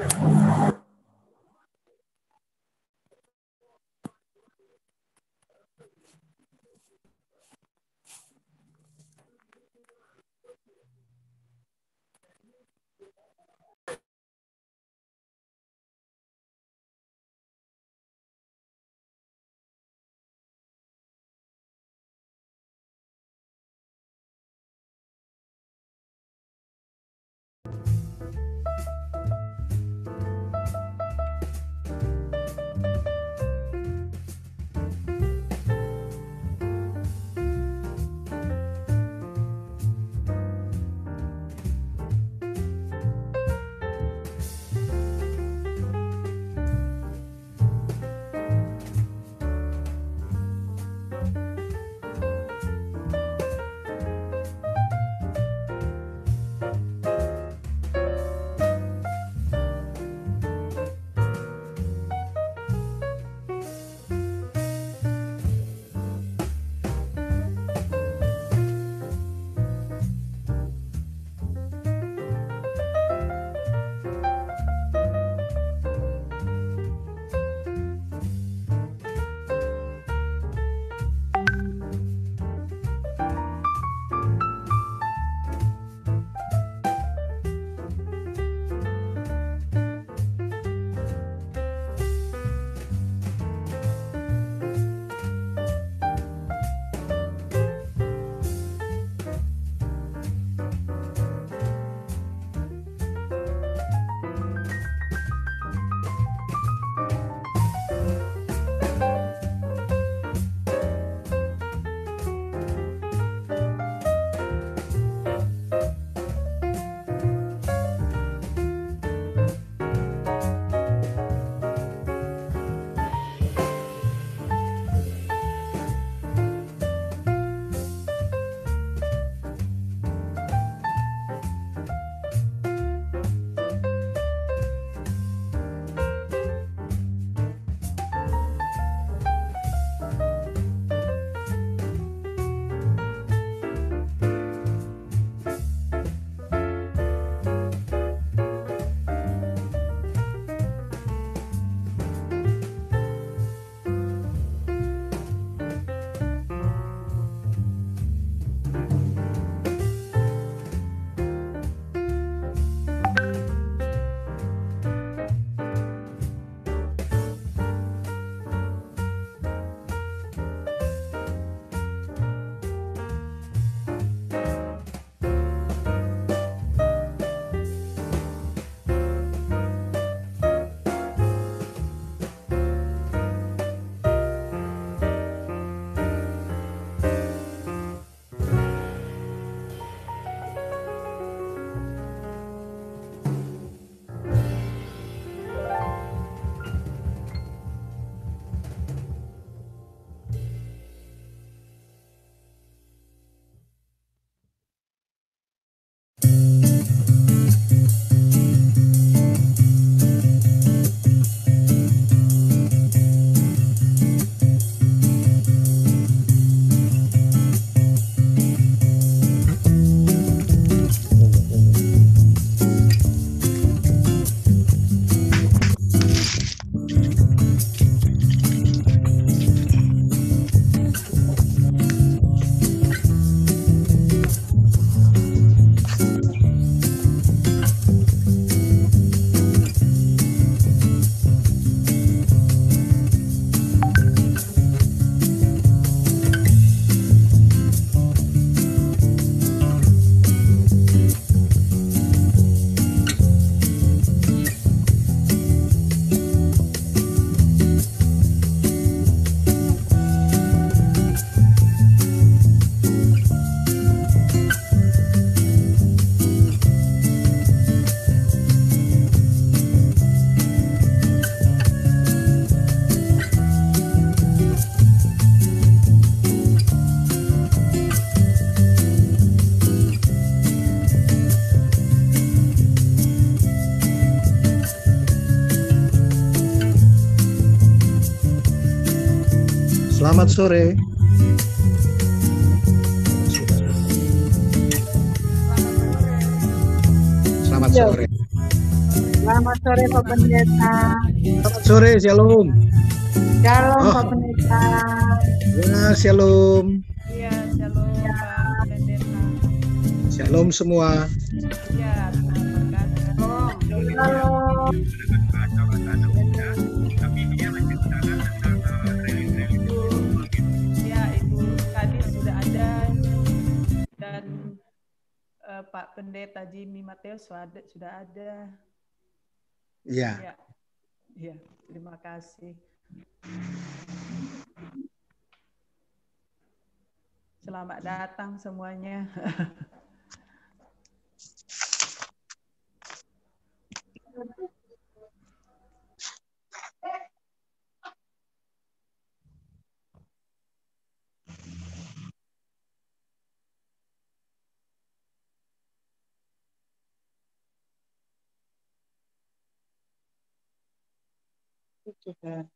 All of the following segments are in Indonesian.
Thank you. sore. Selamat sore. Selamat sore Pak Pendeta. Selamat sore, Shalom. Shalom oh. Pak Pendeta. Ya, Shalom. Iya, Shalom Pak Pendeta. Shalom semua. Matius sudah ada. Iya. Yeah. Iya, terima kasih. Selamat datang semuanya. to her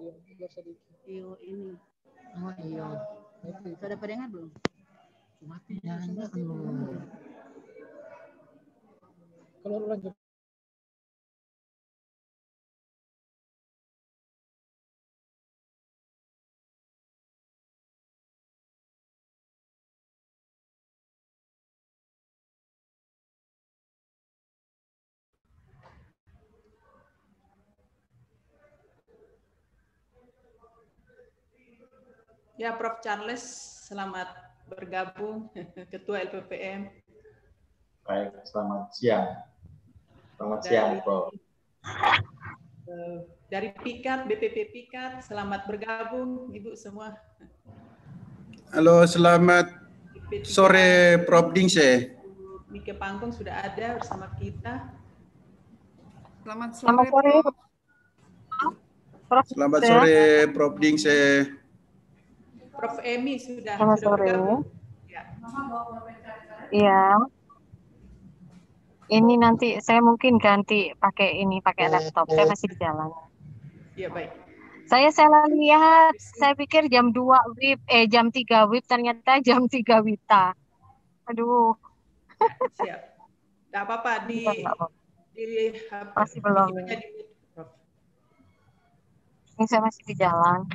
Ustaz ya, sedikit. Iyo ini. Oh iya. Sudah pada dengar belum? Cuma nyanyi gitu. kalau, Keluar Ya, Prof. Charles, selamat bergabung, Ketua LPPM. Baik, selamat siang. Selamat dari, siang, Prof. Eh, dari Pikat, BPP Pikat, selamat bergabung, Ibu semua. Halo, selamat sore, Prof. Dingse. Mika Panggung sudah ada bersama kita. Selamat sore, Selamat sore, Prof. Selamat sore, Prof. Dingse. Prof. Emi sudah. Selamat sudah sore. Bergabung. Ya. Iya. Ini nanti saya mungkin ganti pakai ini, pakai laptop. Saya masih di jalan. Iya, baik. Saya salah lihat, saya pikir jam 2 WIB, eh jam 3 WIB, ternyata jam 3 WITA. Aduh. Siap. Tidak apa-apa, di, apa -apa. di, masih belum. Di, ini saya masih di jalan.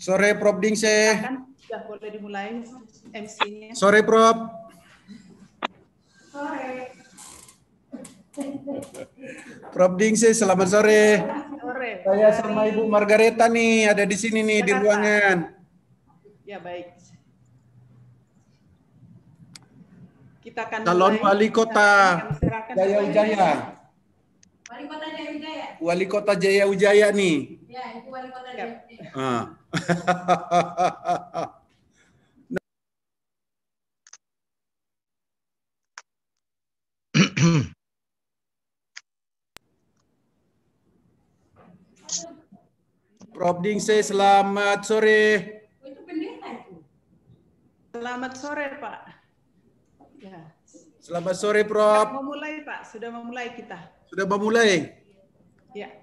Sore Prof Dingse. Kan sudah boleh dimulai MC-nya. Sore Prof. Sore. Prof Dingse, selamat sore. Sore. Saya sama Ibu Margareta nih, ada di sini nih di ruangan. Ya baik. Kita akan calon wali kota Jaya Ujaya. Wali kota Jaya Ujaya. Wali kota Jaya Ujaya nih. Ya, itu wali kota Jogja. Ya. Ah. Prof Dingse, selamat sore. Itu pendeta itu. Selamat sore, Pak. Ya. Selamat sore, Prof. Sudah memulai, Pak. Sudah memulai kita. Sudah memulai? Ya.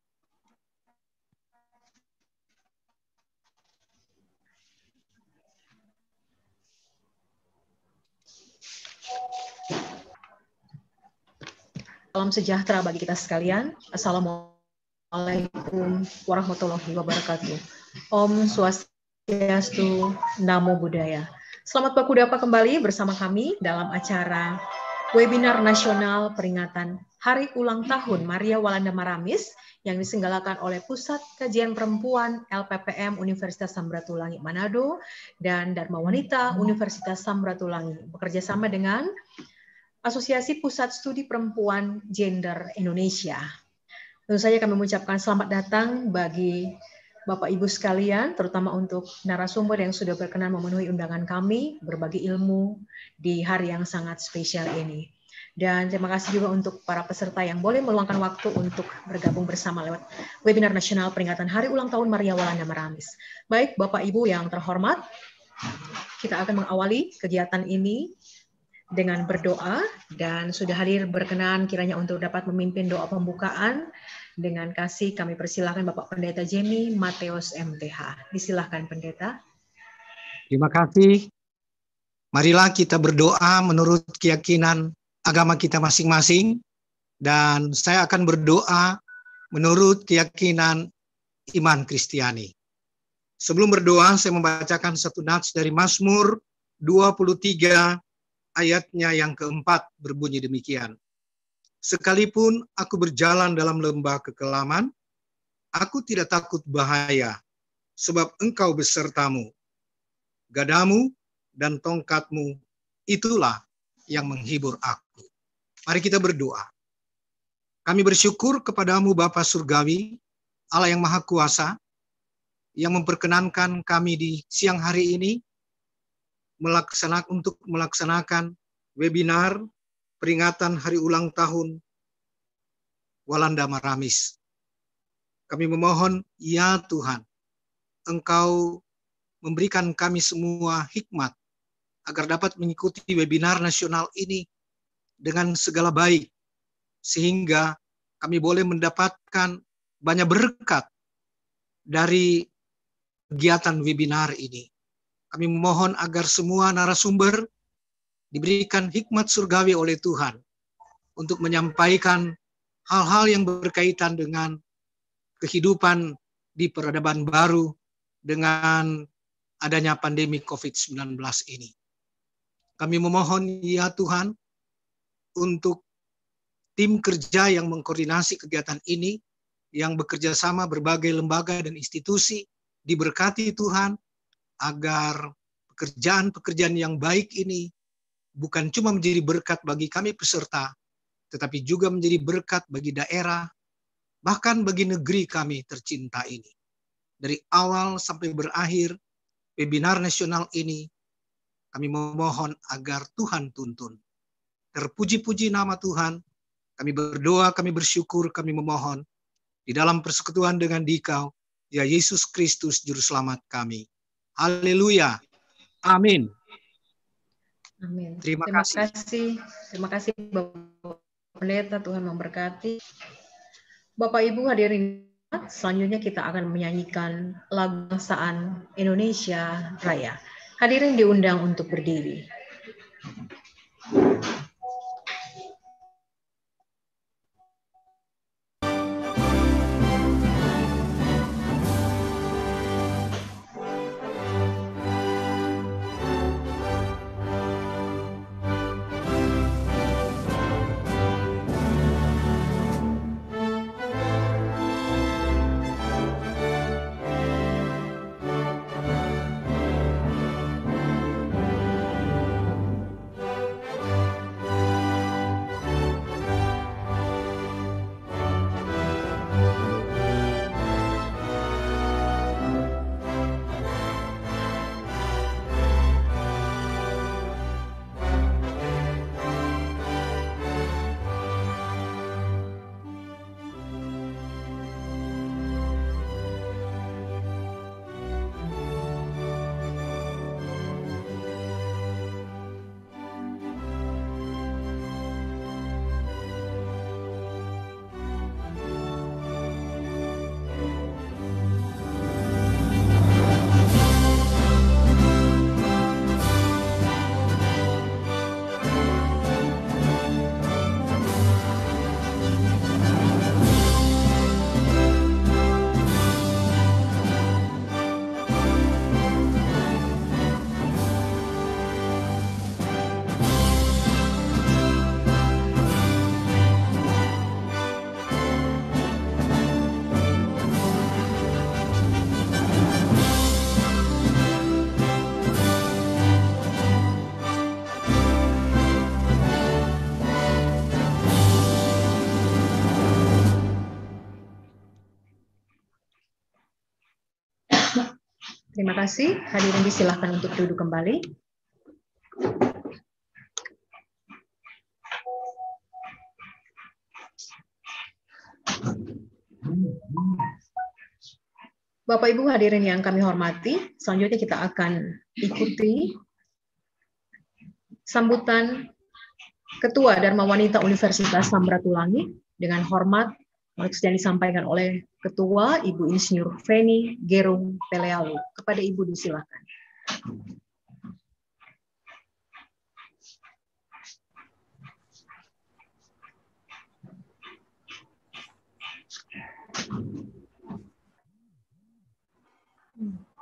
Salam sejahtera bagi kita sekalian. Assalamualaikum warahmatullahi wabarakatuh. Om Swastiastu, Namo Buddhaya. Selamat berkuda apa kembali bersama kami dalam acara webinar nasional peringatan Hari Ulang Tahun Maria Walanda Maramis yang disenggalakan oleh Pusat Kajian Perempuan LPPM Universitas Samratulangi Manado dan Dharma Wanita Universitas Samratulangi bekerjasama dengan Asosiasi Pusat Studi Perempuan Gender Indonesia. Tentu saja kami mengucapkan selamat datang bagi Bapak Ibu sekalian, terutama untuk narasumber yang sudah berkenan memenuhi undangan kami, berbagi ilmu di hari yang sangat spesial ini. Dan terima kasih juga untuk para peserta yang boleh meluangkan waktu untuk bergabung bersama lewat webinar nasional peringatan Hari Ulang Tahun Maria Walanda Maramis. Baik, Bapak Ibu yang terhormat, kita akan mengawali kegiatan ini dengan berdoa dan sudah hadir berkenan kiranya untuk dapat memimpin doa pembukaan dengan kasih kami persilahkan Bapak Pendeta Jemi Mateus MTH. Disilahkan Pendeta. Terima kasih. Marilah kita berdoa menurut keyakinan agama kita masing-masing dan saya akan berdoa menurut keyakinan iman Kristiani. Sebelum berdoa saya membacakan satu nats dari Mazmur 23 ayatnya yang keempat berbunyi demikian. Sekalipun aku berjalan dalam lembah kekelaman, aku tidak takut bahaya, sebab engkau besertamu. Gadamu dan tongkatmu, itulah yang menghibur aku. Mari kita berdoa. Kami bersyukur kepadamu Bapa Surgawi, Allah yang Maha Kuasa, yang memperkenankan kami di siang hari ini melaksanakan untuk melaksanakan webinar peringatan hari ulang tahun Walanda Maramis. Kami memohon, ya Tuhan, Engkau memberikan kami semua hikmat agar dapat mengikuti webinar nasional ini dengan segala baik, sehingga kami boleh mendapatkan banyak berkat dari kegiatan webinar ini. Kami mohon agar semua narasumber diberikan hikmat surgawi oleh Tuhan untuk menyampaikan hal-hal yang berkaitan dengan kehidupan di peradaban baru dengan adanya pandemi COVID-19 ini. Kami memohon ya Tuhan untuk tim kerja yang mengkoordinasi kegiatan ini yang bekerja sama berbagai lembaga dan institusi diberkati Tuhan agar pekerjaan-pekerjaan yang baik ini bukan cuma menjadi berkat bagi kami peserta, tetapi juga menjadi berkat bagi daerah, bahkan bagi negeri kami tercinta ini. Dari awal sampai berakhir webinar nasional ini, kami memohon agar Tuhan tuntun. Terpuji-puji nama Tuhan, kami berdoa, kami bersyukur, kami memohon di dalam persekutuan dengan Dikau, ya Yesus Kristus Juru Selamat kami. Haleluya. Amin. Amin. Terima, Terima kasih. kasih. Terima kasih Bapak Pendeta Tuhan memberkati. Bapak Ibu hadirin selanjutnya kita akan menyanyikan lagu kebangsaan Indonesia Raya. Hadirin diundang untuk berdiri. Thank you. Terima kasih. Hadirin disilahkan untuk duduk kembali. Bapak Ibu hadirin yang kami hormati, selanjutnya kita akan ikuti sambutan Ketua Dharma Wanita Universitas Samratulangi dengan hormat sedang disampaikan oleh Ketua Ibu Insinyur Feni Gerung Pelealu. Kepada Ibu disilakan.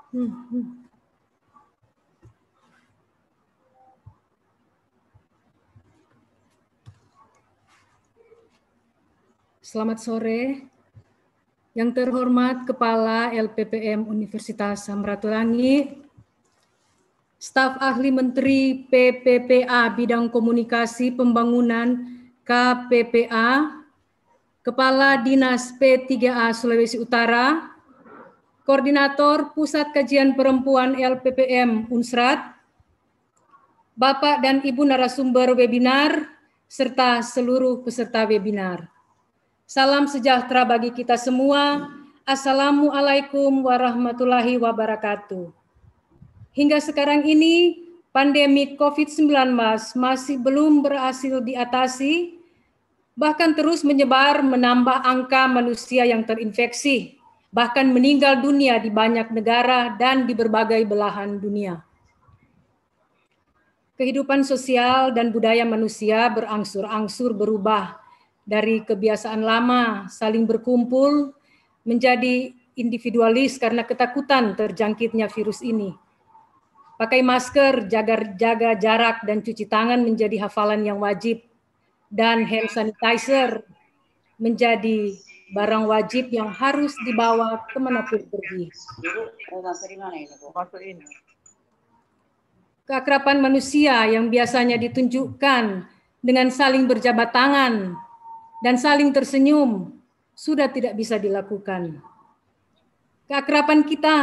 Hmm. Hmm. hmm. Selamat sore. Yang terhormat Kepala LPPM Universitas Samratulangi, Staf Ahli Menteri PPPA Bidang Komunikasi Pembangunan KPPA, Kepala Dinas P3A Sulawesi Utara, Koordinator Pusat Kajian Perempuan LPPM Unsrat, Bapak dan Ibu narasumber webinar, serta seluruh peserta webinar. Salam sejahtera bagi kita semua. Assalamualaikum warahmatullahi wabarakatuh. Hingga sekarang ini, pandemi COVID-19 masih belum berhasil diatasi, bahkan terus menyebar menambah angka manusia yang terinfeksi, bahkan meninggal dunia di banyak negara dan di berbagai belahan dunia kehidupan sosial dan budaya manusia berangsur-angsur berubah dari kebiasaan lama saling berkumpul menjadi individualis karena ketakutan terjangkitnya virus ini. Pakai masker, jaga, jaga jarak, dan cuci tangan menjadi hafalan yang wajib. Dan hand sanitizer menjadi barang wajib yang harus dibawa kemanapun pergi. Kekerapan manusia yang biasanya ditunjukkan dengan saling berjabat tangan dan saling tersenyum sudah tidak bisa dilakukan. Keakrapan kita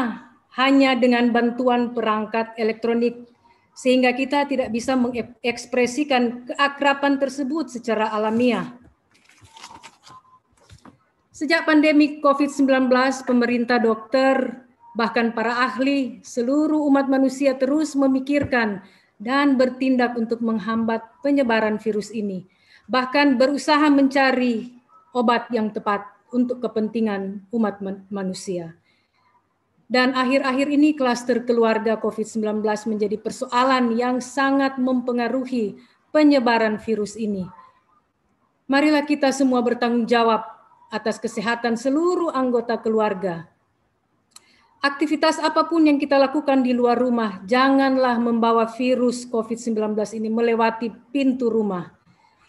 hanya dengan bantuan perangkat elektronik sehingga kita tidak bisa mengekspresikan keakrapan tersebut secara alamiah. Sejak pandemi COVID-19, pemerintah dokter, bahkan para ahli, seluruh umat manusia terus memikirkan dan bertindak untuk menghambat penyebaran virus ini bahkan berusaha mencari obat yang tepat untuk kepentingan umat manusia. Dan akhir-akhir ini klaster keluarga COVID-19 menjadi persoalan yang sangat mempengaruhi penyebaran virus ini. Marilah kita semua bertanggung jawab atas kesehatan seluruh anggota keluarga. Aktivitas apapun yang kita lakukan di luar rumah, janganlah membawa virus COVID-19 ini melewati pintu rumah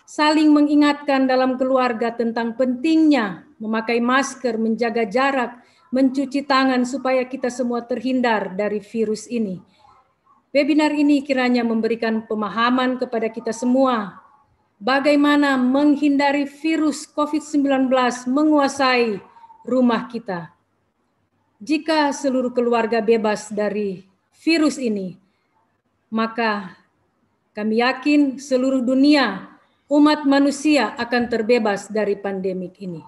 saling mengingatkan dalam keluarga tentang pentingnya memakai masker, menjaga jarak, mencuci tangan supaya kita semua terhindar dari virus ini. Webinar ini kiranya memberikan pemahaman kepada kita semua bagaimana menghindari virus COVID-19 menguasai rumah kita. Jika seluruh keluarga bebas dari virus ini, maka kami yakin seluruh dunia umat manusia akan terbebas dari pandemik ini.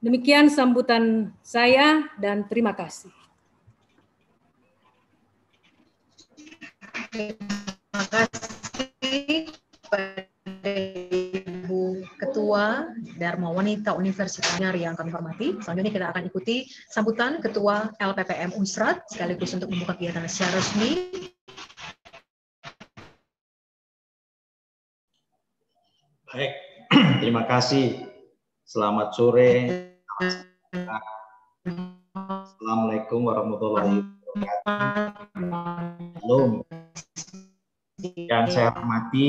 Demikian sambutan saya dan terima kasih. Terima kasih kepada Ibu Ketua Dharma Wanita Universitas Nyari yang kami hormati. Selanjutnya kita akan ikuti sambutan Ketua LPPM Unsrat sekaligus untuk membuka kegiatan secara resmi Baik, terima kasih. Selamat sore. Assalamualaikum warahmatullahi wabarakatuh. Halo. Yang saya hormati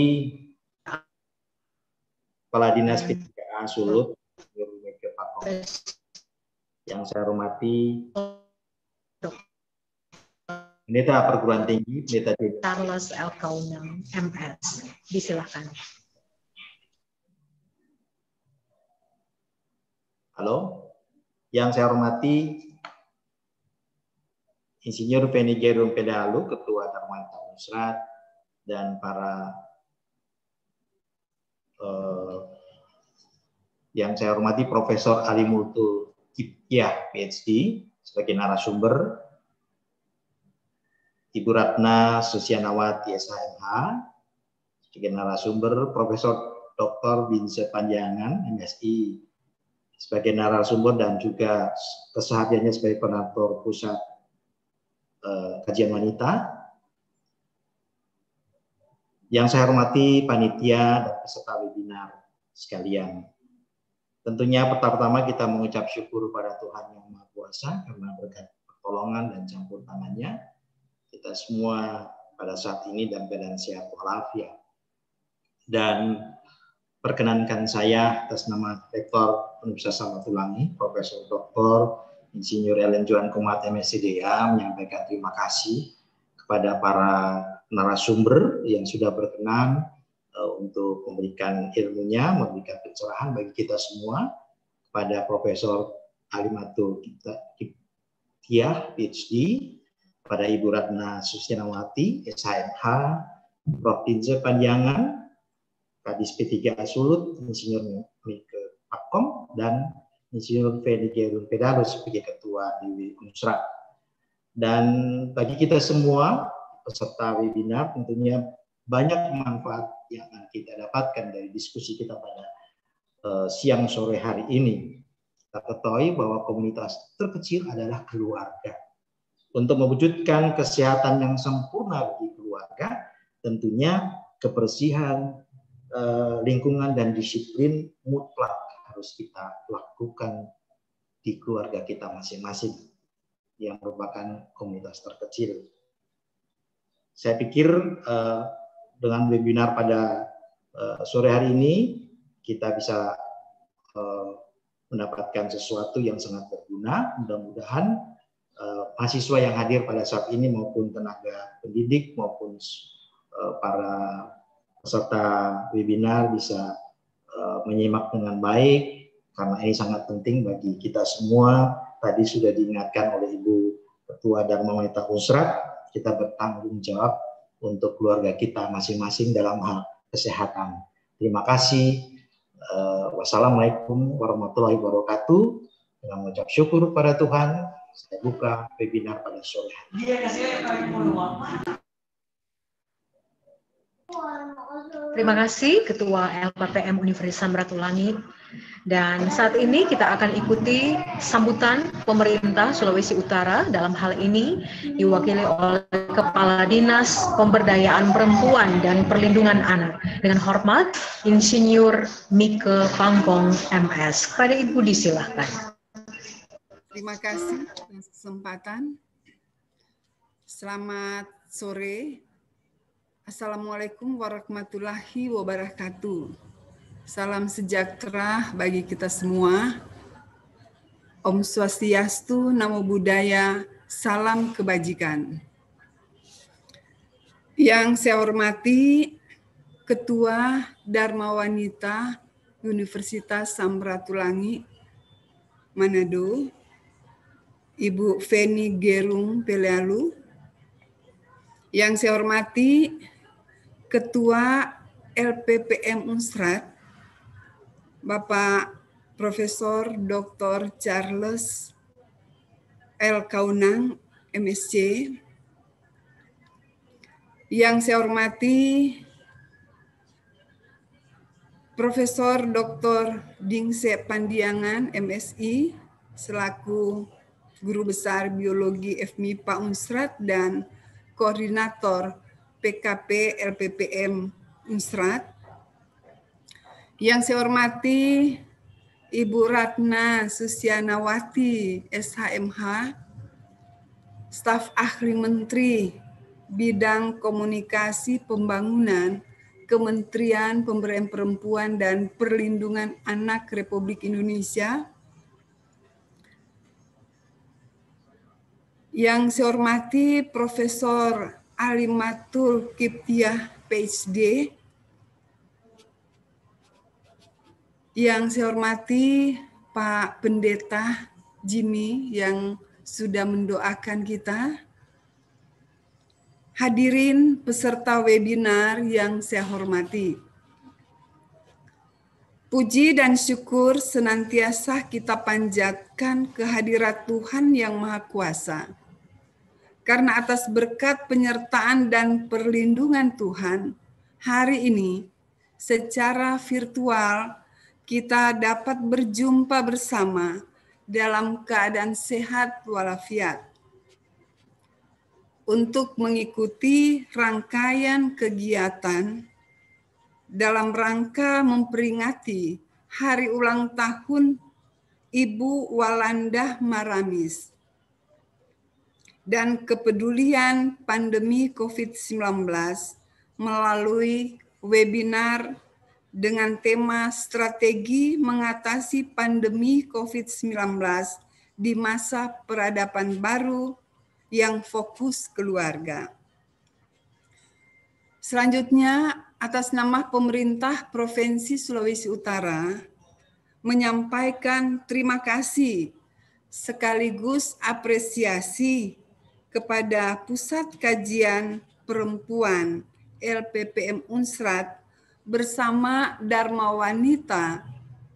Kepala Dinas PDKA Sulut, yang saya hormati Pendeta Perguruan Tinggi, Pendeta Charles L. Kaunang, MS. Disilahkan. Halo, yang saya hormati Insinyur Penny Jerum Pedalu, Ketua Darmanta Musrat, dan para eh, yang saya hormati Profesor Ali Multu Kipyah, PhD, sebagai narasumber, Ibu Ratna Susianawati SHMH, sebagai narasumber, Profesor Dr. Binse Panjangan, MSI, sebagai narasumber dan juga kesehariannya sebagai penator pusat eh, kajian wanita. Yang saya hormati panitia dan peserta webinar sekalian. Tentunya pertama-tama kita mengucap syukur pada Tuhan Yang Maha Kuasa karena berkat pertolongan dan campur tangannya kita semua pada saat ini dalam keadaan sehat walafiat. Dan Perkenankan saya atas nama Rektor Universitas Samatulangi, Profesor Dr. Insinyur Ellen Johan Kumat MSCDA menyampaikan terima kasih kepada para narasumber yang sudah berkenan eh, untuk memberikan ilmunya, memberikan pencerahan bagi kita semua kepada Profesor Alimatul Kiptiah, PhD, pada Ibu Ratna Susyanawati, SHMH, Prof. Inze Panjangan, Kadis p 3 Sulut, Insinyur Mike Akom, dan Insinyur Fedi Gerun Pedalus sebagai Ketua Dewi Unsra. Dan bagi kita semua, peserta webinar tentunya banyak manfaat yang akan kita dapatkan dari diskusi kita pada uh, siang sore hari ini. Kita ketahui bahwa komunitas terkecil adalah keluarga. Untuk mewujudkan kesehatan yang sempurna di keluarga, tentunya kebersihan, eh, lingkungan dan disiplin mutlak harus kita lakukan di keluarga kita masing-masing yang merupakan komunitas terkecil. Saya pikir eh, dengan webinar pada eh, sore hari ini kita bisa eh, mendapatkan sesuatu yang sangat berguna. Mudah-mudahan eh, mahasiswa yang hadir pada saat ini maupun tenaga pendidik maupun eh, para peserta webinar bisa uh, menyimak dengan baik karena ini sangat penting bagi kita semua. Tadi sudah diingatkan oleh Ibu Ketua Dharma Wanita Usrat, kita bertanggung jawab untuk keluarga kita masing-masing dalam hal kesehatan. Terima kasih. Uh, wassalamualaikum warahmatullahi wabarakatuh. Dengan mengucap syukur kepada Tuhan, saya buka webinar pada sore hari. Iya, Terima kasih Ketua LPPM Universitas Meratulangi Dan saat ini kita akan ikuti sambutan pemerintah Sulawesi Utara dalam hal ini diwakili oleh Kepala Dinas Pemberdayaan Perempuan dan Perlindungan Anak. Dengan hormat, Insinyur Mike Pangkong MS. Pada Ibu disilahkan. Terima kasih kesempatan. Selamat sore Assalamualaikum warahmatullahi wabarakatuh. Salam sejahtera bagi kita semua. Om Swastiastu, Namo Buddhaya, Salam Kebajikan. Yang saya hormati Ketua Dharma Wanita Universitas Samratulangi Manado, Ibu Feni Gerung Pelealu. Yang saya hormati Ketua LPPM Unstrat, Bapak Profesor Dr. Charles L. Kaunang, MSC, yang saya hormati Profesor Dr. Dingse Pandiangan, MSI, selaku Guru Besar Biologi FMIPA Unstrat dan Koordinator PKP LPPM Unsrat. Yang saya hormati Ibu Ratna Susianawati SHMH, staf ahli menteri bidang komunikasi pembangunan Kementerian Pemberdayaan Perempuan dan Perlindungan Anak Republik Indonesia. Yang saya hormati Profesor Alimatul Kiptiah PhD yang saya hormati Pak Pendeta Jimmy yang sudah mendoakan kita. Hadirin peserta webinar yang saya hormati. Puji dan syukur senantiasa kita panjatkan kehadirat Tuhan yang Maha Kuasa karena atas berkat penyertaan dan perlindungan Tuhan, hari ini secara virtual kita dapat berjumpa bersama dalam keadaan sehat walafiat untuk mengikuti rangkaian kegiatan dalam rangka memperingati hari ulang tahun Ibu Walanda Maramis dan kepedulian pandemi COVID-19 melalui webinar dengan tema strategi mengatasi pandemi COVID-19 di masa peradaban baru yang fokus keluarga. Selanjutnya, atas nama pemerintah Provinsi Sulawesi Utara, menyampaikan terima kasih sekaligus apresiasi kepada Pusat Kajian Perempuan LPPM Unsrat bersama Dharma Wanita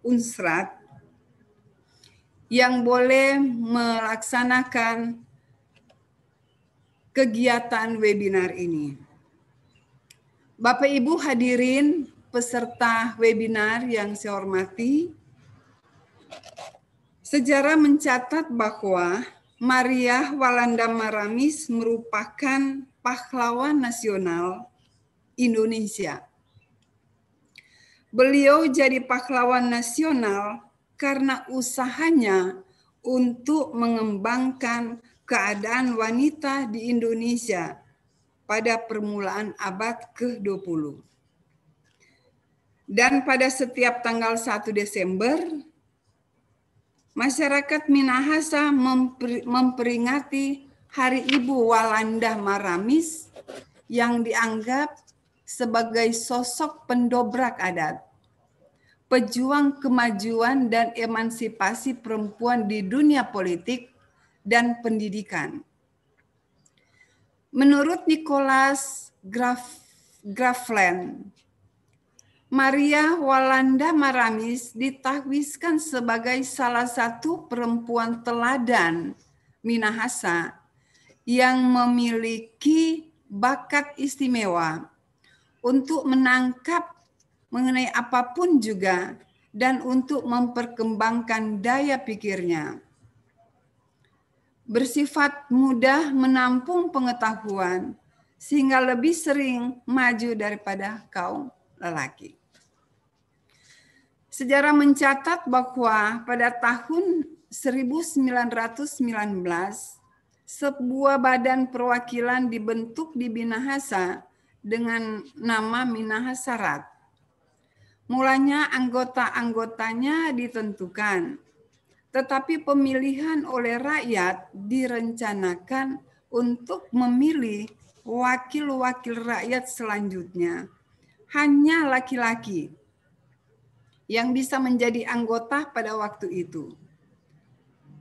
Unsrat yang boleh melaksanakan kegiatan webinar ini. Bapak Ibu hadirin peserta webinar yang saya hormati, sejarah mencatat bahwa Maria Walanda Maramis merupakan pahlawan nasional Indonesia. Beliau jadi pahlawan nasional karena usahanya untuk mengembangkan keadaan wanita di Indonesia pada permulaan abad ke-20. Dan pada setiap tanggal 1 Desember Masyarakat Minahasa memperingati Hari Ibu Walanda Maramis yang dianggap sebagai sosok pendobrak adat. Pejuang kemajuan dan emansipasi perempuan di dunia politik dan pendidikan. Menurut Nicholas Graf, Grafland, Maria Walanda Maramis ditahwiskan sebagai salah satu perempuan teladan Minahasa yang memiliki bakat istimewa untuk menangkap mengenai apapun juga dan untuk memperkembangkan daya pikirnya. Bersifat mudah menampung pengetahuan sehingga lebih sering maju daripada kaum lelaki. Sejarah mencatat bahwa pada tahun 1919 sebuah badan perwakilan dibentuk di Minahasa dengan nama Minahasa Rat. Mulanya anggota-anggotanya ditentukan, tetapi pemilihan oleh rakyat direncanakan untuk memilih wakil-wakil rakyat selanjutnya. Hanya laki-laki yang bisa menjadi anggota pada waktu itu.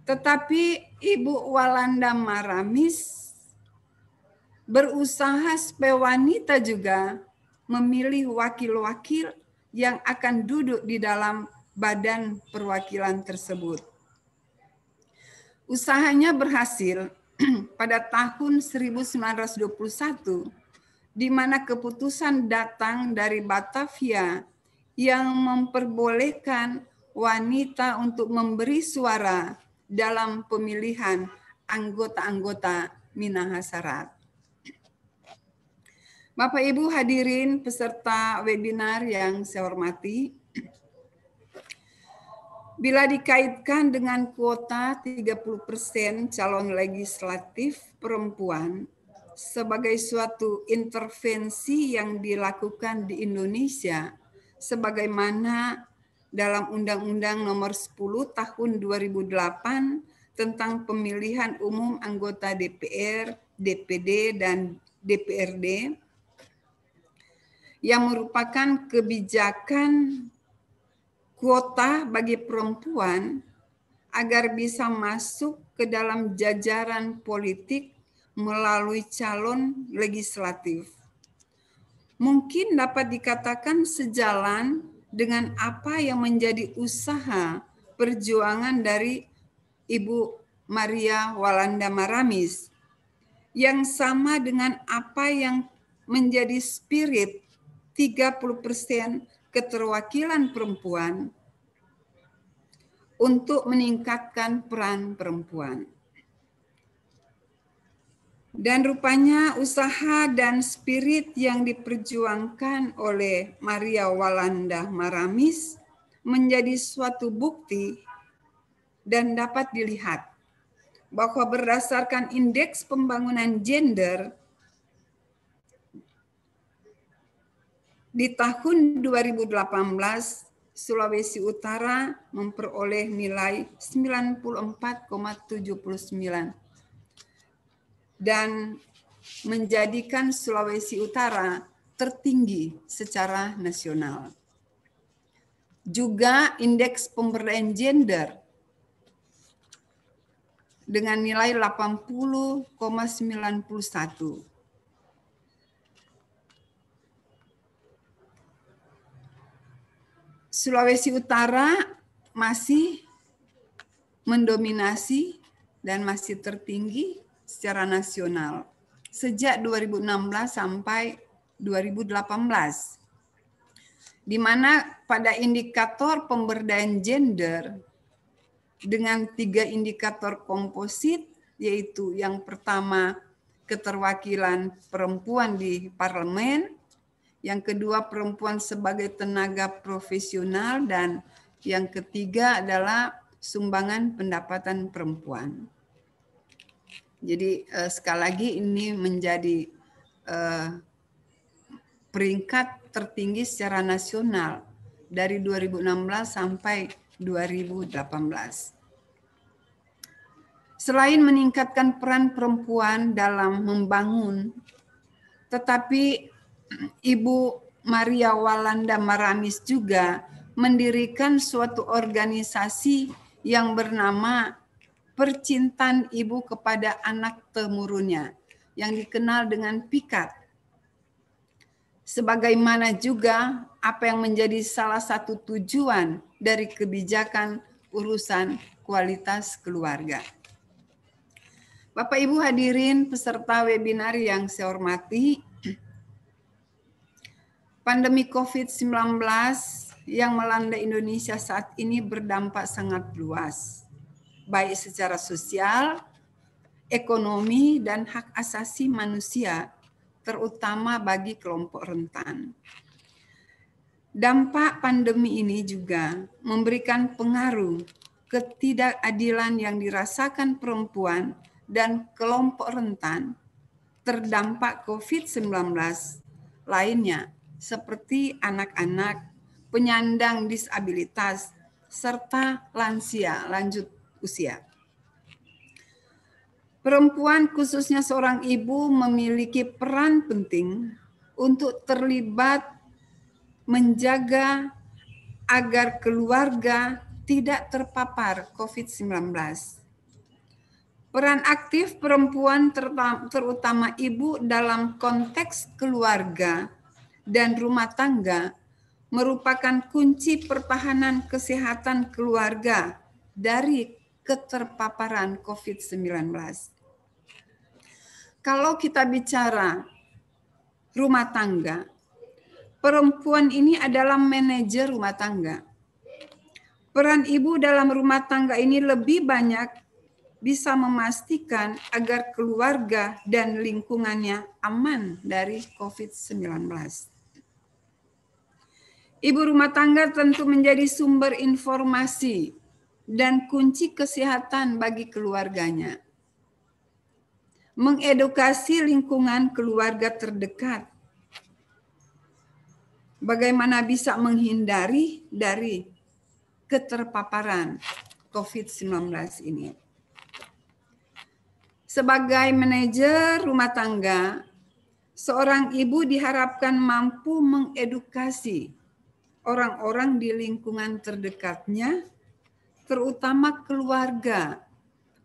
Tetapi Ibu Walanda Maramis berusaha supaya wanita juga memilih wakil-wakil yang akan duduk di dalam badan perwakilan tersebut. Usahanya berhasil pada tahun 1921 di mana keputusan datang dari Batavia yang memperbolehkan wanita untuk memberi suara dalam pemilihan anggota-anggota Minahasarat. Bapak Ibu hadirin peserta webinar yang saya hormati, Bila dikaitkan dengan kuota 30% calon legislatif perempuan sebagai suatu intervensi yang dilakukan di Indonesia sebagaimana dalam Undang-Undang Nomor 10 Tahun 2008 tentang pemilihan umum anggota DPR, DPD dan DPRD yang merupakan kebijakan kuota bagi perempuan agar bisa masuk ke dalam jajaran politik melalui calon legislatif mungkin dapat dikatakan sejalan dengan apa yang menjadi usaha perjuangan dari Ibu Maria Walanda Maramis yang sama dengan apa yang menjadi spirit 30% keterwakilan perempuan untuk meningkatkan peran perempuan. Dan rupanya usaha dan spirit yang diperjuangkan oleh Maria Walanda Maramis menjadi suatu bukti dan dapat dilihat bahwa berdasarkan indeks pembangunan gender di tahun 2018 Sulawesi Utara memperoleh nilai 94,79 dan menjadikan Sulawesi Utara tertinggi secara nasional. Juga indeks pemberdayaan gender dengan nilai 80,91. Sulawesi Utara masih mendominasi dan masih tertinggi secara nasional sejak 2016 sampai 2018 di mana pada indikator pemberdayaan gender dengan tiga indikator komposit yaitu yang pertama keterwakilan perempuan di parlemen, yang kedua perempuan sebagai tenaga profesional dan yang ketiga adalah sumbangan pendapatan perempuan. Jadi uh, sekali lagi ini menjadi uh, peringkat tertinggi secara nasional dari 2016 sampai 2018. Selain meningkatkan peran perempuan dalam membangun, tetapi Ibu Maria Walanda Maramis juga mendirikan suatu organisasi yang bernama percintaan ibu kepada anak temurunnya yang dikenal dengan pikat. Sebagaimana juga apa yang menjadi salah satu tujuan dari kebijakan urusan kualitas keluarga. Bapak Ibu hadirin peserta webinar yang saya hormati, pandemi COVID-19 yang melanda Indonesia saat ini berdampak sangat luas baik secara sosial, ekonomi, dan hak asasi manusia, terutama bagi kelompok rentan. Dampak pandemi ini juga memberikan pengaruh ketidakadilan yang dirasakan perempuan dan kelompok rentan terdampak COVID-19 lainnya, seperti anak-anak, penyandang disabilitas, serta lansia lanjut usia. Perempuan, khususnya seorang ibu, memiliki peran penting untuk terlibat menjaga agar keluarga tidak terpapar COVID-19. Peran aktif perempuan, terutama ibu, dalam konteks keluarga dan rumah tangga merupakan kunci pertahanan kesehatan keluarga dari keterpaparan COVID-19. Kalau kita bicara rumah tangga, perempuan ini adalah manajer rumah tangga. Peran ibu dalam rumah tangga ini lebih banyak bisa memastikan agar keluarga dan lingkungannya aman dari COVID-19. Ibu rumah tangga tentu menjadi sumber informasi dan kunci kesehatan bagi keluarganya. Mengedukasi lingkungan keluarga terdekat. Bagaimana bisa menghindari dari keterpaparan COVID-19 ini. Sebagai manajer rumah tangga, seorang ibu diharapkan mampu mengedukasi orang-orang di lingkungan terdekatnya terutama keluarga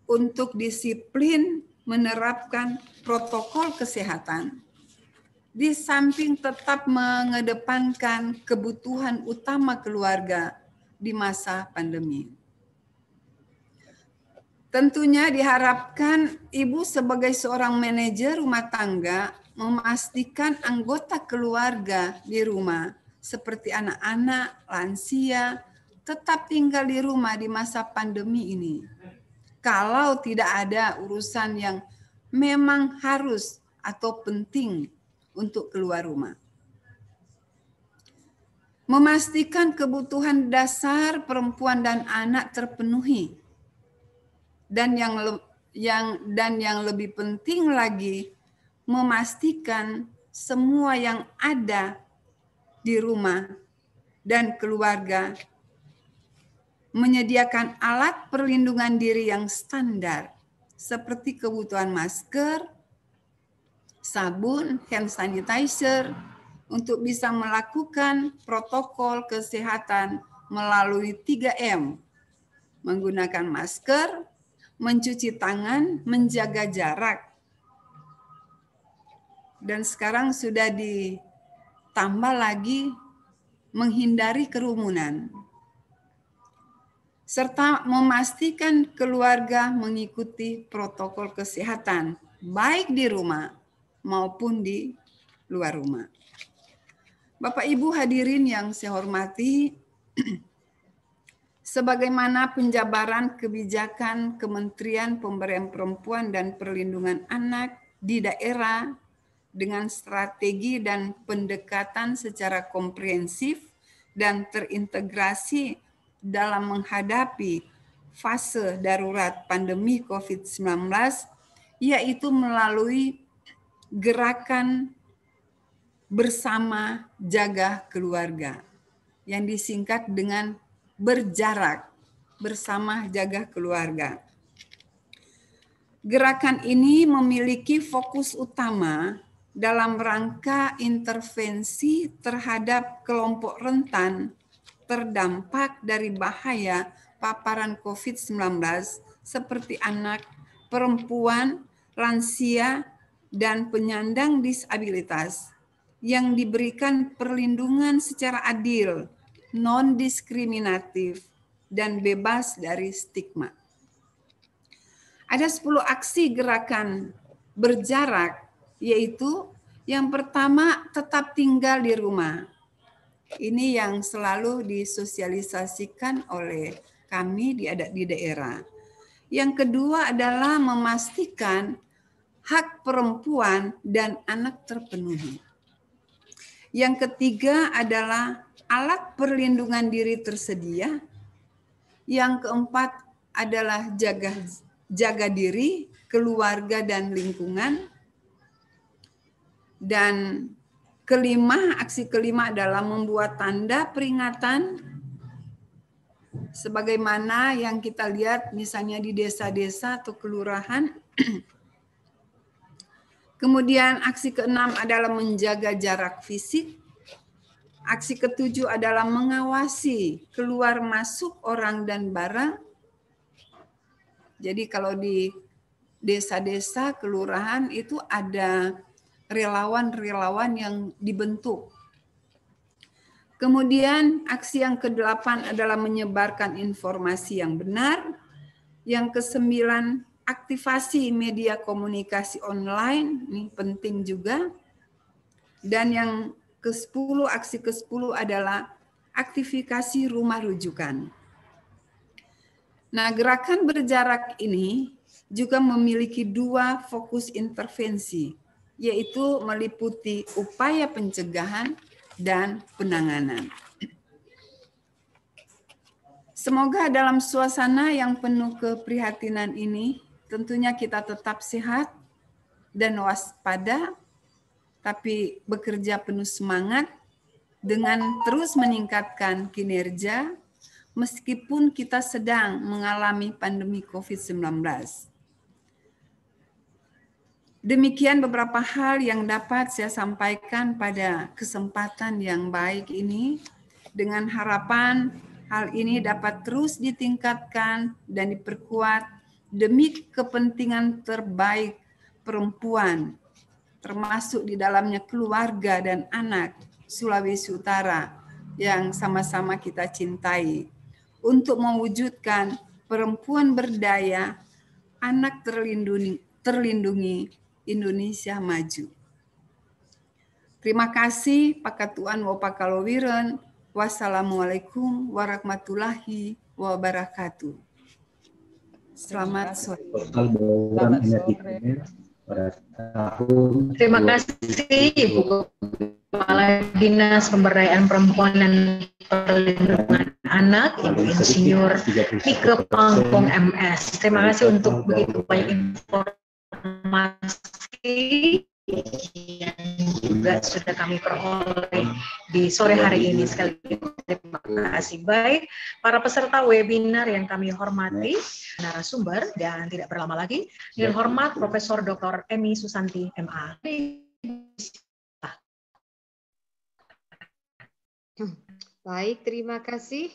untuk disiplin menerapkan protokol kesehatan di samping tetap mengedepankan kebutuhan utama keluarga di masa pandemi. Tentunya diharapkan ibu sebagai seorang manajer rumah tangga memastikan anggota keluarga di rumah seperti anak-anak, lansia, tetap tinggal di rumah di masa pandemi ini. Kalau tidak ada urusan yang memang harus atau penting untuk keluar rumah. Memastikan kebutuhan dasar perempuan dan anak terpenuhi. Dan yang yang dan yang lebih penting lagi memastikan semua yang ada di rumah dan keluarga menyediakan alat perlindungan diri yang standar seperti kebutuhan masker, sabun, hand sanitizer untuk bisa melakukan protokol kesehatan melalui 3M. Menggunakan masker, mencuci tangan, menjaga jarak. Dan sekarang sudah ditambah lagi menghindari kerumunan serta memastikan keluarga mengikuti protokol kesehatan, baik di rumah maupun di luar rumah. Bapak Ibu hadirin yang saya hormati, sebagaimana penjabaran kebijakan Kementerian Pemberdayaan Perempuan dan Perlindungan Anak di daerah dengan strategi dan pendekatan secara komprehensif dan terintegrasi dalam menghadapi fase darurat pandemi COVID-19 yaitu melalui gerakan bersama jaga keluarga yang disingkat dengan berjarak bersama jaga keluarga. Gerakan ini memiliki fokus utama dalam rangka intervensi terhadap kelompok rentan terdampak dari bahaya paparan COVID-19 seperti anak, perempuan, lansia, dan penyandang disabilitas yang diberikan perlindungan secara adil, non-diskriminatif, dan bebas dari stigma. Ada 10 aksi gerakan berjarak, yaitu yang pertama tetap tinggal di rumah, ini yang selalu disosialisasikan oleh kami di, di daerah. Yang kedua adalah memastikan hak perempuan dan anak terpenuhi. Yang ketiga adalah alat perlindungan diri tersedia. Yang keempat adalah jaga jaga diri, keluarga dan lingkungan. Dan Kelima, aksi kelima adalah membuat tanda peringatan sebagaimana yang kita lihat misalnya di desa-desa atau kelurahan. Kemudian aksi keenam adalah menjaga jarak fisik. Aksi ketujuh adalah mengawasi keluar masuk orang dan barang. Jadi kalau di desa-desa, kelurahan itu ada relawan-relawan yang dibentuk. Kemudian aksi yang ke-8 adalah menyebarkan informasi yang benar. Yang ke-9 aktivasi media komunikasi online, ini penting juga. Dan yang ke-10 aksi ke-10 adalah aktifikasi rumah rujukan. Nah, gerakan berjarak ini juga memiliki dua fokus intervensi yaitu meliputi upaya pencegahan dan penanganan. Semoga dalam suasana yang penuh keprihatinan ini, tentunya kita tetap sehat dan waspada, tapi bekerja penuh semangat dengan terus meningkatkan kinerja meskipun kita sedang mengalami pandemi COVID-19. Demikian beberapa hal yang dapat saya sampaikan pada kesempatan yang baik ini dengan harapan hal ini dapat terus ditingkatkan dan diperkuat demi kepentingan terbaik perempuan termasuk di dalamnya keluarga dan anak Sulawesi Utara yang sama-sama kita cintai untuk mewujudkan perempuan berdaya, anak terlindungi, terlindungi Indonesia maju. Terima kasih Pak Ketuan Wopakalowiren. Wassalamualaikum warahmatullahi wabarakatuh. Selamat sore. Terima kasih Ibu Kepala Dinas Pemberdayaan Perempuan dan Perlindungan Anak, Ibu Insinyur Ike Pangkong MS. Terima kasih untuk begitu banyak informasi juga sudah kami peroleh di sore hari ini sekali terima kasih baik para peserta webinar yang kami hormati narasumber dan tidak berlama lagi dengan hormat Profesor Dr. Emi Susanti MA Baik, terima kasih.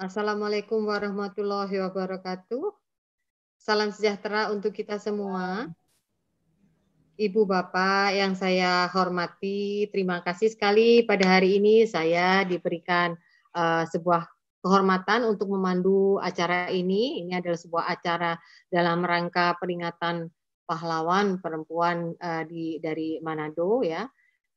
Assalamualaikum warahmatullahi wabarakatuh. Salam sejahtera untuk kita semua. Ibu Bapak yang saya hormati, terima kasih sekali pada hari ini saya diberikan uh, sebuah kehormatan untuk memandu acara ini. Ini adalah sebuah acara dalam rangka peringatan pahlawan perempuan uh, di dari Manado ya.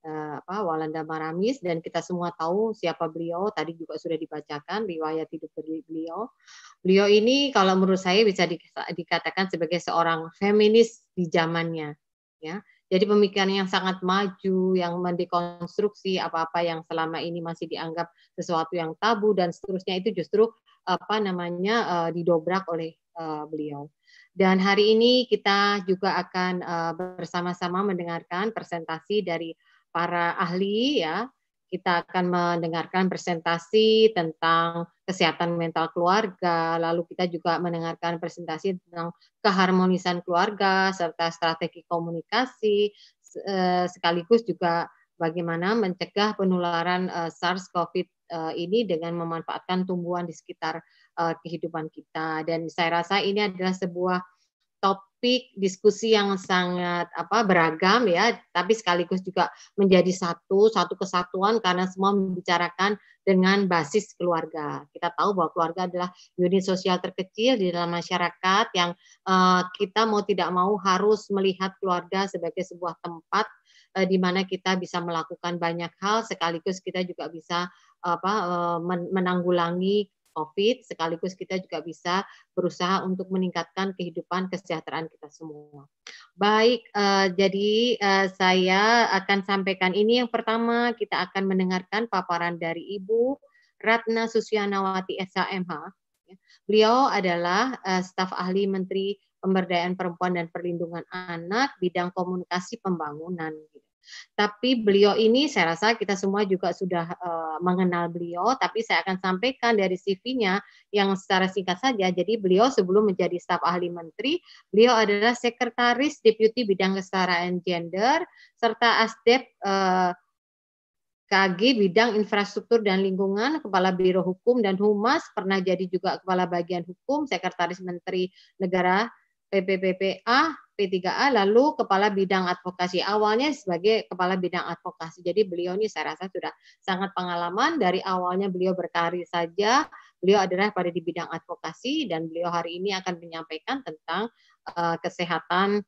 Uh, apa Walanda Maramis dan kita semua tahu siapa beliau tadi juga sudah dibacakan riwayat hidup beliau beliau ini kalau menurut saya bisa dikatakan sebagai seorang feminis di zamannya ya. Jadi pemikiran yang sangat maju, yang mendekonstruksi apa-apa yang selama ini masih dianggap sesuatu yang tabu dan seterusnya itu justru apa namanya eh, didobrak oleh eh, beliau. Dan hari ini kita juga akan eh, bersama-sama mendengarkan presentasi dari para ahli ya. Kita akan mendengarkan presentasi tentang kesehatan mental keluarga, lalu kita juga mendengarkan presentasi tentang keharmonisan keluarga serta strategi komunikasi, eh, sekaligus juga bagaimana mencegah penularan eh, SARS-CoV eh, ini dengan memanfaatkan tumbuhan di sekitar kehidupan kita. Dan saya rasa ini adalah sebuah topik diskusi yang sangat apa beragam ya, tapi sekaligus juga menjadi satu satu kesatuan karena semua membicarakan dengan basis keluarga. Kita tahu bahwa keluarga adalah unit sosial terkecil di dalam masyarakat yang uh, kita mau tidak mau harus melihat keluarga sebagai sebuah tempat eh, di mana kita bisa melakukan banyak hal sekaligus kita juga bisa apa eh, menanggulangi COVID, sekaligus kita juga bisa berusaha untuk meningkatkan kehidupan kesejahteraan kita semua. Baik, uh, jadi uh, saya akan sampaikan ini yang pertama kita akan mendengarkan paparan dari Ibu Ratna Susyanawati SHMH. Ya, beliau adalah uh, staf ahli Menteri Pemberdayaan Perempuan dan Perlindungan Anak bidang komunikasi pembangunan. Gitu tapi beliau ini saya rasa kita semua juga sudah uh, mengenal beliau, tapi saya akan sampaikan dari CV-nya yang secara singkat saja. Jadi beliau sebelum menjadi staf ahli menteri, beliau adalah sekretaris deputi bidang kesetaraan gender serta ASDEP uh, eh, KG bidang infrastruktur dan lingkungan, kepala biro hukum dan humas, pernah jadi juga kepala bagian hukum, sekretaris menteri negara PBBPA P3A lalu kepala bidang advokasi awalnya sebagai kepala bidang advokasi. Jadi beliau ini saya rasa sudah sangat pengalaman dari awalnya beliau berkarir saja. Beliau adalah pada di bidang advokasi dan beliau hari ini akan menyampaikan tentang uh, kesehatan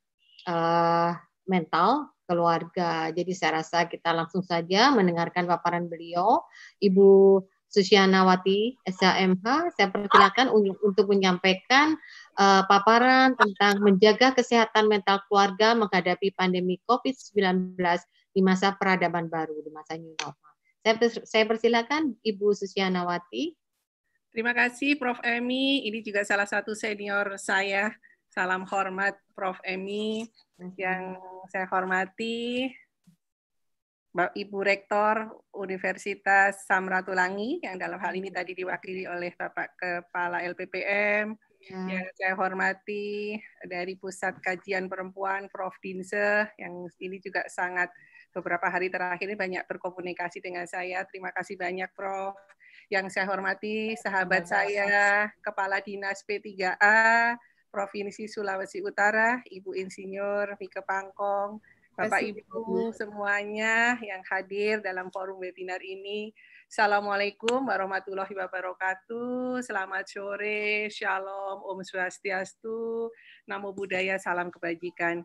uh, mental keluarga. Jadi saya rasa kita langsung saja mendengarkan paparan beliau. Ibu Wati SHMH, saya persilakan untuk menyampaikan uh, paparan tentang menjaga kesehatan mental keluarga menghadapi pandemi COVID-19 di masa peradaban baru, di masa new normal. Saya, saya persilakan Ibu Susianawati. Terima kasih Prof. Emi. Ini juga salah satu senior saya. Salam hormat Prof. Emi yang saya hormati. Ibu Rektor Universitas Samratulangi yang dalam hal ini tadi diwakili oleh Bapak Kepala LPPM, yang iya. saya hormati dari Pusat Kajian Perempuan Prof. Dinse yang ini juga sangat beberapa hari terakhir ini banyak berkomunikasi dengan saya. Terima kasih banyak Prof. Yang saya hormati sahabat saya Kepala Dinas P3A Provinsi Sulawesi Utara, Ibu Insinyur Mika Pangkong, Bapak Ibu semuanya yang hadir dalam forum webinar ini. Assalamualaikum warahmatullahi wabarakatuh. Selamat sore, shalom, om swastiastu, namo buddhaya, salam kebajikan.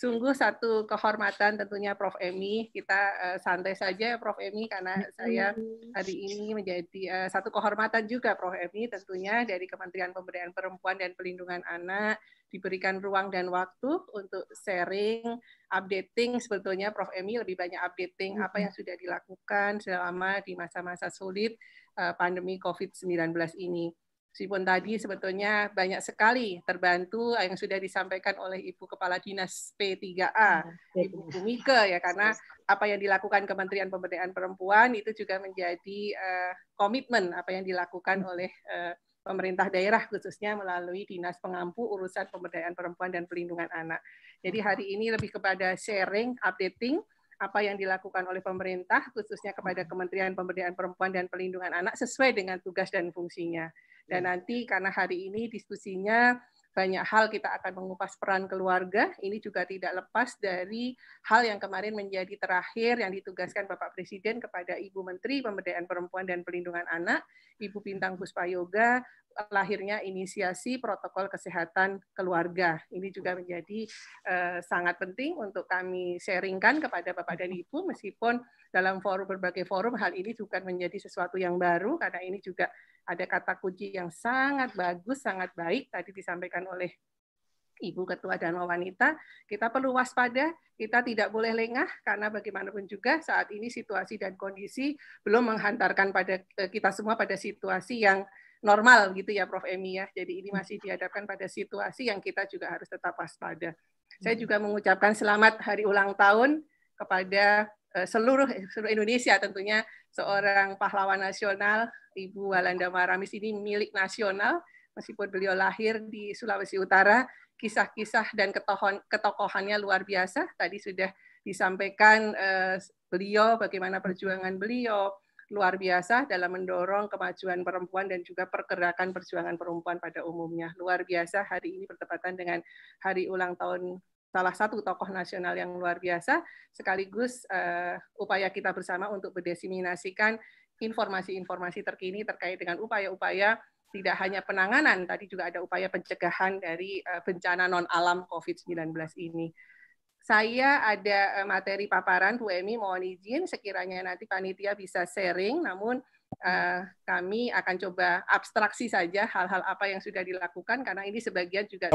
Sungguh satu kehormatan tentunya Prof. Emi. Kita uh, santai saja ya Prof. Emi karena saya hari ini menjadi uh, satu kehormatan juga Prof. Emi tentunya dari Kementerian Pemberdayaan Perempuan dan Pelindungan Anak diberikan ruang dan waktu untuk sharing, updating. Sebetulnya Prof. Emi lebih banyak updating apa mm-hmm. yang sudah dilakukan selama di masa-masa sulit eh, pandemi COVID-19 ini. Meskipun tadi sebetulnya banyak sekali terbantu yang sudah disampaikan oleh Ibu Kepala Dinas P3A, mm-hmm. Ibu Bumike ya karena apa yang dilakukan Kementerian Pemberdayaan Perempuan itu juga menjadi uh, komitmen apa yang dilakukan mm-hmm. oleh uh, pemerintah daerah khususnya melalui Dinas Pengampu Urusan Pemberdayaan Perempuan dan Pelindungan Anak. Jadi hari ini lebih kepada sharing, updating apa yang dilakukan oleh pemerintah khususnya kepada Kementerian Pemberdayaan Perempuan dan Pelindungan Anak sesuai dengan tugas dan fungsinya. Dan ya. nanti karena hari ini diskusinya banyak hal kita akan mengupas peran keluarga. Ini juga tidak lepas dari hal yang kemarin menjadi terakhir yang ditugaskan Bapak Presiden kepada Ibu Menteri Pemberdayaan Perempuan dan Pelindungan Anak, Ibu Bintang Puspayoga lahirnya inisiasi protokol kesehatan keluarga. Ini juga menjadi uh, sangat penting untuk kami sharingkan kepada Bapak dan Ibu meskipun dalam forum berbagai forum hal ini juga menjadi sesuatu yang baru karena ini juga ada kata kunci yang sangat bagus, sangat baik tadi disampaikan oleh Ibu Ketua dan Wanita, kita perlu waspada, kita tidak boleh lengah karena bagaimanapun juga saat ini situasi dan kondisi belum menghantarkan pada eh, kita semua pada situasi yang normal gitu ya Prof. Emi ya. Jadi ini masih mm-hmm. dihadapkan pada situasi yang kita juga harus tetap waspada. Saya mm-hmm. juga mengucapkan selamat hari ulang tahun kepada eh, seluruh eh, seluruh Indonesia tentunya seorang pahlawan nasional Ibu Walanda Maramis ini milik nasional meskipun beliau lahir di Sulawesi Utara kisah-kisah dan ketohon, ketokohannya luar biasa tadi sudah disampaikan eh, beliau bagaimana perjuangan beliau luar biasa dalam mendorong kemajuan perempuan dan juga pergerakan perjuangan perempuan pada umumnya. Luar biasa hari ini bertepatan dengan hari ulang tahun salah satu tokoh nasional yang luar biasa, sekaligus uh, upaya kita bersama untuk berdesiminasikan informasi-informasi terkini terkait dengan upaya-upaya tidak hanya penanganan, tadi juga ada upaya pencegahan dari eh, bencana non-alam COVID-19 ini saya ada eh, materi paparan Bu Emi mohon izin sekiranya nanti panitia bisa sharing namun uh, kami akan coba abstraksi saja hal-hal apa yang sudah dilakukan karena ini sebagian juga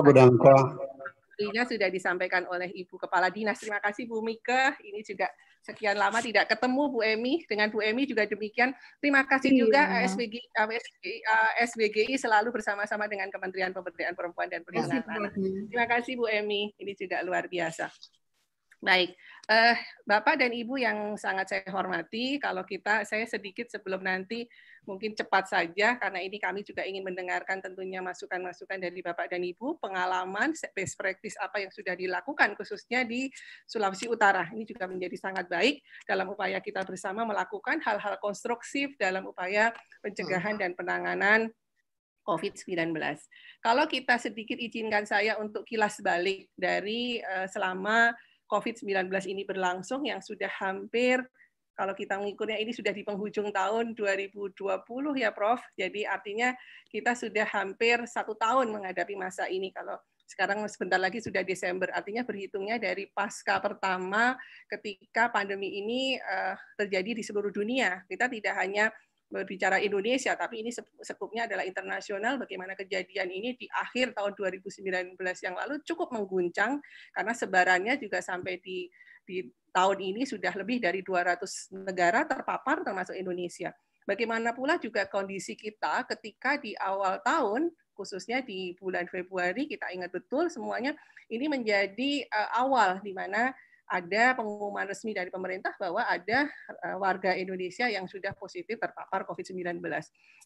sudah disampaikan oleh Ibu Kepala Dinas. Terima kasih Bu Mika. Ini juga Sekian lama tidak ketemu Bu Emi, dengan Bu Emi juga demikian. Terima kasih iya. juga eh, SBG, eh, SBGI, eh, selalu bersama-sama dengan Kementerian Pemberdayaan Perempuan dan Perlindungan Anak. Terima kasih Bu Emi, ini juga luar biasa. Baik, uh, Bapak dan Ibu yang sangat saya hormati, kalau kita saya sedikit sebelum nanti mungkin cepat saja karena ini kami juga ingin mendengarkan tentunya masukan-masukan dari Bapak dan Ibu, pengalaman best practice apa yang sudah dilakukan khususnya di Sulawesi Utara. Ini juga menjadi sangat baik dalam upaya kita bersama melakukan hal-hal konstruktif dalam upaya pencegahan dan penanganan COVID-19. Kalau kita sedikit izinkan saya untuk kilas balik dari uh, selama COVID-19 ini berlangsung yang sudah hampir kalau kita mengikutnya ini sudah di penghujung tahun 2020 ya Prof. Jadi artinya kita sudah hampir satu tahun menghadapi masa ini kalau sekarang sebentar lagi sudah Desember, artinya berhitungnya dari pasca pertama ketika pandemi ini eh, terjadi di seluruh dunia. Kita tidak hanya berbicara Indonesia, tapi ini sekupnya adalah internasional, bagaimana kejadian ini di akhir tahun 2019 yang lalu cukup mengguncang, karena sebarannya juga sampai di, di tahun ini sudah lebih dari 200 negara terpapar, termasuk Indonesia. Bagaimana pula juga kondisi kita ketika di awal tahun, khususnya di bulan Februari, kita ingat betul semuanya, ini menjadi eh, awal di mana ada pengumuman resmi dari pemerintah bahwa ada e, warga Indonesia yang sudah positif terpapar COVID-19.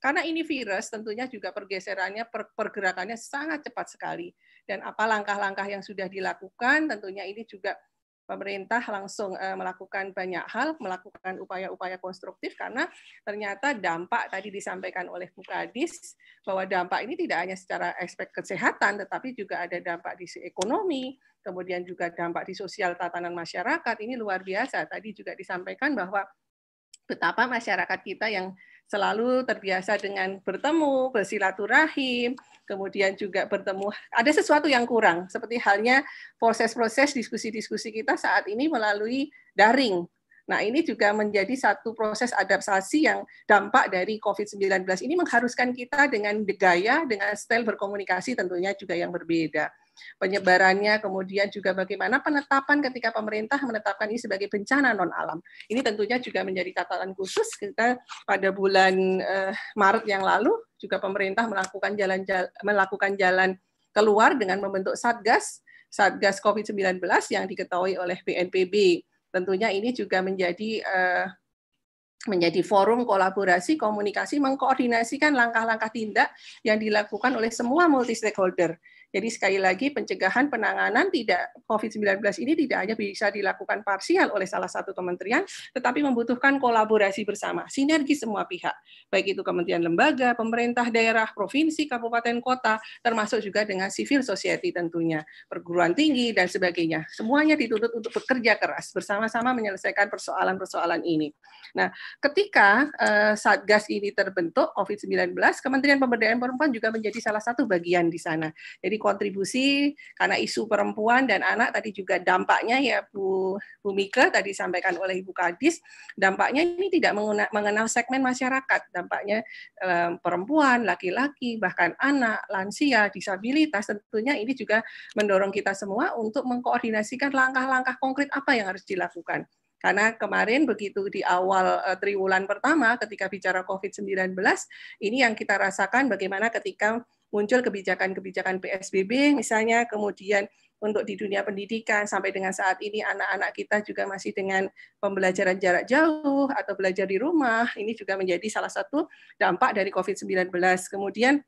Karena ini virus, tentunya juga pergeserannya, pergerakannya sangat cepat sekali. Dan apa langkah-langkah yang sudah dilakukan, tentunya ini juga pemerintah langsung eh, melakukan banyak hal, melakukan upaya-upaya konstruktif karena ternyata dampak tadi disampaikan oleh Bu Kadis bahwa dampak ini tidak hanya secara aspek kesehatan tetapi juga ada dampak di ekonomi, kemudian juga dampak di sosial tatanan masyarakat. Ini luar biasa. Tadi juga disampaikan bahwa betapa masyarakat kita yang selalu terbiasa dengan bertemu, bersilaturahim, kemudian juga bertemu. Ada sesuatu yang kurang, seperti halnya proses-proses diskusi-diskusi kita saat ini melalui daring. Nah, ini juga menjadi satu proses adaptasi yang dampak dari COVID-19 ini mengharuskan kita dengan gaya, dengan style berkomunikasi tentunya juga yang berbeda penyebarannya, kemudian juga bagaimana penetapan ketika pemerintah menetapkan ini sebagai bencana non alam. Ini tentunya juga menjadi catatan khusus kita pada bulan eh, Maret yang lalu juga pemerintah melakukan jalan, jalan melakukan jalan keluar dengan membentuk satgas satgas COVID-19 yang diketahui oleh BNPB. Tentunya ini juga menjadi eh, menjadi forum kolaborasi komunikasi mengkoordinasikan langkah-langkah tindak yang dilakukan oleh semua multi stakeholder jadi sekali lagi pencegahan penanganan tidak COVID-19 ini tidak hanya bisa dilakukan parsial oleh salah satu kementerian, tetapi membutuhkan kolaborasi bersama, sinergi semua pihak, baik itu kementerian lembaga, pemerintah daerah, provinsi, kabupaten kota, termasuk juga dengan civil society tentunya, perguruan tinggi dan sebagainya. Semuanya dituntut untuk bekerja keras bersama-sama menyelesaikan persoalan-persoalan ini. Nah, ketika eh, Satgas ini terbentuk COVID-19, Kementerian Pemberdayaan Perempuan juga menjadi salah satu bagian di sana. Jadi memberi kontribusi karena isu perempuan dan anak tadi juga dampaknya ya Bu, Bu Mika tadi sampaikan oleh Ibu Kadis, dampaknya ini tidak mengenal, segmen masyarakat, dampaknya um, perempuan, laki-laki, bahkan anak, lansia, disabilitas, tentunya ini juga mendorong kita semua untuk mengkoordinasikan langkah-langkah konkret apa yang harus dilakukan. Karena kemarin begitu di awal eh, triwulan pertama ketika bicara COVID-19, ini yang kita rasakan bagaimana ketika muncul kebijakan-kebijakan PSBB misalnya kemudian untuk di dunia pendidikan sampai dengan saat ini anak-anak kita juga masih dengan pembelajaran jarak jauh atau belajar di rumah ini juga menjadi salah satu dampak dari Covid-19. Kemudian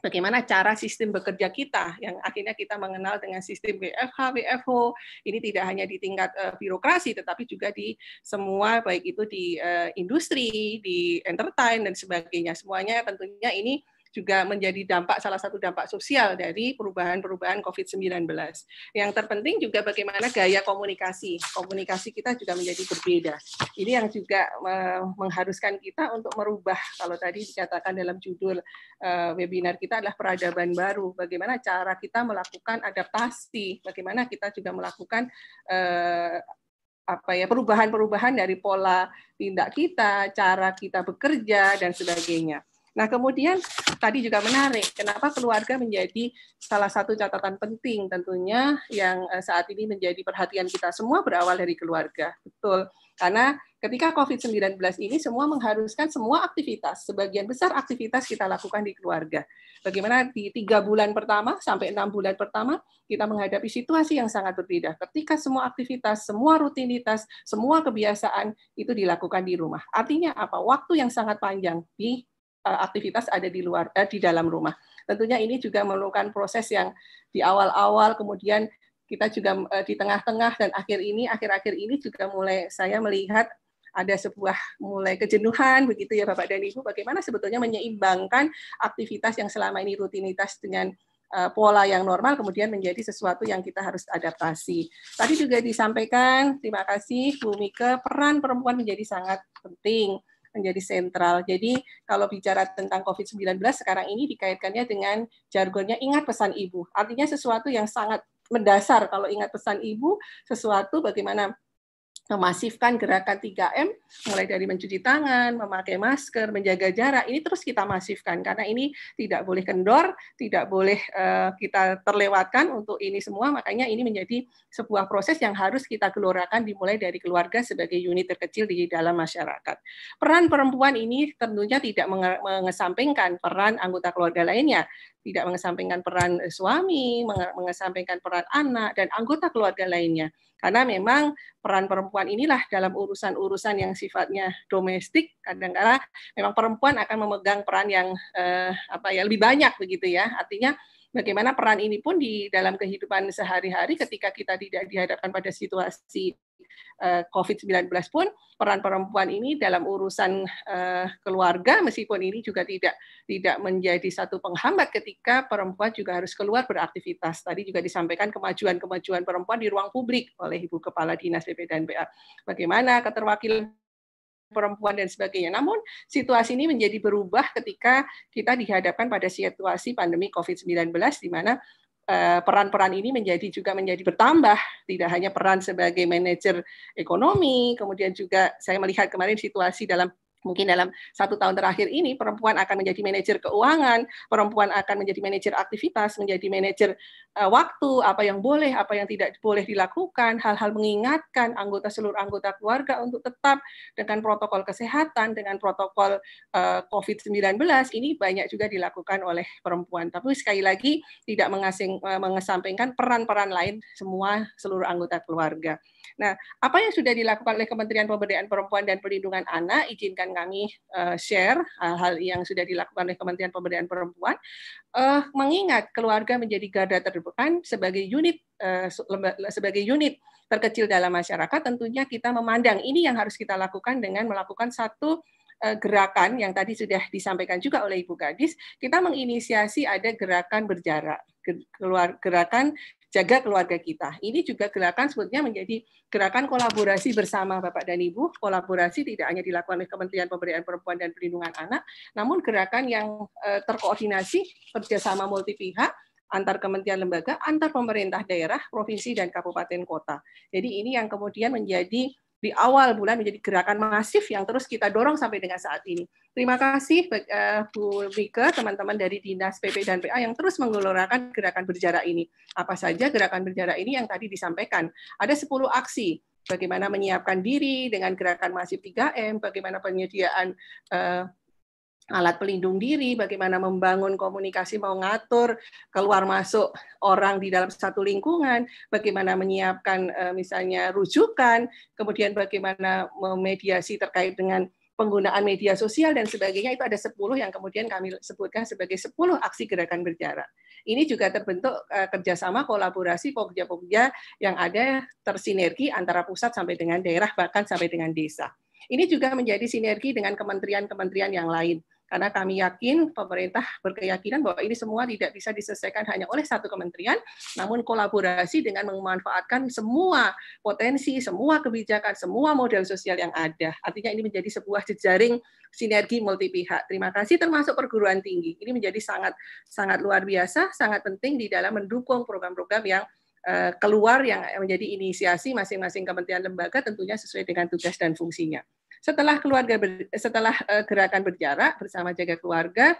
bagaimana cara sistem bekerja kita yang akhirnya kita mengenal dengan sistem WFH, WFO. Ini tidak hanya di tingkat uh, birokrasi, tetapi juga di semua, baik itu di uh, industri, di entertain, dan sebagainya. Semuanya tentunya ini juga menjadi dampak salah satu dampak sosial dari perubahan-perubahan COVID-19. Yang terpenting juga bagaimana gaya komunikasi. Komunikasi kita juga menjadi berbeda. Ini yang juga mengharuskan kita untuk merubah kalau tadi dikatakan dalam judul e, webinar kita adalah peradaban baru. Bagaimana cara kita melakukan adaptasi, bagaimana kita juga melakukan e, apa ya perubahan-perubahan dari pola tindak kita, cara kita bekerja dan sebagainya. Nah, kemudian tadi juga menarik, kenapa keluarga menjadi salah satu catatan penting tentunya yang eh, saat ini menjadi perhatian kita semua berawal dari keluarga. Betul. Karena ketika COVID-19 ini semua mengharuskan semua aktivitas, sebagian besar aktivitas kita lakukan di keluarga. Bagaimana di tiga bulan pertama sampai enam bulan pertama kita menghadapi situasi yang sangat berbeda. Ketika semua aktivitas, semua rutinitas, semua kebiasaan itu dilakukan di rumah. Artinya apa? Waktu yang sangat panjang di Eh, aktivitas ada di luar eh, di dalam rumah. Tentunya ini juga memerlukan proses yang di awal-awal kemudian kita juga eh, di tengah-tengah dan akhir ini akhir-akhir ini juga mulai saya melihat ada sebuah mulai kejenuhan begitu ya Bapak dan Ibu bagaimana sebetulnya menyeimbangkan aktivitas yang selama ini rutinitas dengan eh, pola yang normal kemudian menjadi sesuatu yang kita harus adaptasi. Tadi juga disampaikan, terima kasih Bu Mika, peran perempuan menjadi sangat penting menjadi sentral. Jadi kalau bicara tentang COVID-19 sekarang ini dikaitkannya dengan jargonnya ingat pesan ibu. Artinya sesuatu yang sangat mendasar kalau ingat pesan ibu, sesuatu bagaimana memasifkan gerakan 3M mulai dari mencuci tangan, memakai masker, menjaga jarak ini terus kita masifkan karena ini tidak boleh kendor, tidak boleh eh, kita terlewatkan untuk ini semua makanya ini menjadi sebuah proses yang harus kita gelorakan dimulai dari keluarga sebagai unit terkecil di dalam masyarakat. Peran perempuan ini tentunya tidak mengesampingkan peran anggota keluarga lainnya tidak mengesampingkan peran eh, suami, mengesampingkan peran anak dan anggota keluarga lainnya. Karena memang peran perempuan inilah dalam urusan-urusan yang sifatnya domestik kadang-kala memang perempuan akan memegang peran yang eh, apa ya lebih banyak begitu ya. Artinya bagaimana peran ini pun di dalam kehidupan sehari-hari ketika kita tidak dihadapkan pada situasi eh, COVID-19 pun peran perempuan ini dalam urusan eh, keluarga meskipun ini juga tidak tidak menjadi satu penghambat ketika perempuan juga harus keluar beraktivitas. Tadi juga disampaikan kemajuan-kemajuan perempuan di ruang publik oleh Ibu Kepala Dinas BP dan BA. Bagaimana keterwakilan perempuan dan sebagainya. Namun situasi ini menjadi berubah ketika kita dihadapkan pada situasi pandemi COVID-19 di mana eh, peran-peran ini menjadi juga menjadi bertambah tidak hanya peran sebagai manajer ekonomi kemudian juga saya melihat kemarin situasi dalam mungkin dalam satu tahun terakhir ini perempuan akan menjadi manajer keuangan, perempuan akan menjadi manajer aktivitas, menjadi manajer uh, waktu, apa yang boleh, apa yang tidak boleh dilakukan, hal-hal mengingatkan anggota seluruh anggota keluarga untuk tetap dengan protokol kesehatan, dengan protokol uh, eh, COVID-19 ini banyak juga dilakukan oleh perempuan. Tapi sekali lagi tidak mengasing, uh, mengesampingkan peran-peran lain semua seluruh anggota keluarga. Nah, apa yang sudah dilakukan oleh Kementerian Pemberdayaan Perempuan dan Perlindungan Anak, izinkan kami uh, share hal-hal yang sudah dilakukan oleh Kementerian Pemberdayaan Perempuan, uh, mengingat keluarga menjadi garda terdepan sebagai unit uh, sebagai unit terkecil dalam masyarakat, tentunya kita memandang ini yang harus kita lakukan dengan melakukan satu gerakan yang tadi sudah disampaikan juga oleh Ibu Gadis, kita menginisiasi ada gerakan berjarak, gerakan jaga keluarga kita. Ini juga gerakan sebetulnya menjadi gerakan kolaborasi bersama Bapak dan Ibu. Kolaborasi tidak hanya dilakukan oleh Kementerian Pemberdayaan Perempuan dan Perlindungan Anak, namun gerakan yang eh, terkoordinasi kerjasama multi pihak antar kementerian lembaga, antar pemerintah daerah, provinsi, dan kabupaten kota. Jadi ini yang kemudian menjadi di awal bulan menjadi gerakan masif yang terus kita dorong sampai dengan saat ini. Terima kasih eh, Bu Mika, teman-teman dari Dinas PP dan PA yang terus menggelorakan gerakan berjarak ini. Apa saja gerakan berjarak ini yang tadi disampaikan? Ada 10 aksi bagaimana menyiapkan diri dengan gerakan masif 3M, bagaimana penyediaan eh, alat pelindung diri, bagaimana membangun komunikasi, mau ngatur keluar masuk orang di dalam satu lingkungan, bagaimana menyiapkan eh, misalnya rujukan, kemudian bagaimana memediasi terkait dengan penggunaan media sosial dan sebagainya itu ada 10 yang kemudian kami sebutkan sebagai 10 aksi gerakan berjarak. Ini juga terbentuk eh, kerjasama kolaborasi pokja-pokja yang ada tersinergi antara pusat sampai dengan daerah bahkan sampai dengan desa. Ini juga menjadi sinergi dengan kementerian-kementerian yang lain karena kami yakin, pemerintah berkeyakinan bahwa ini semua tidak bisa diselesaikan hanya oleh satu kementerian, namun kolaborasi dengan memanfaatkan semua potensi, semua kebijakan, semua model sosial yang ada. Artinya ini menjadi sebuah jejaring sinergi multi pihak. Terima kasih termasuk perguruan tinggi. Ini menjadi sangat sangat luar biasa, sangat penting di dalam mendukung program-program yang eh, keluar yang menjadi inisiasi masing-masing kementerian lembaga tentunya sesuai dengan tugas dan fungsinya. Setelah keluarga ber, setelah uh, gerakan berjarak bersama jaga keluarga,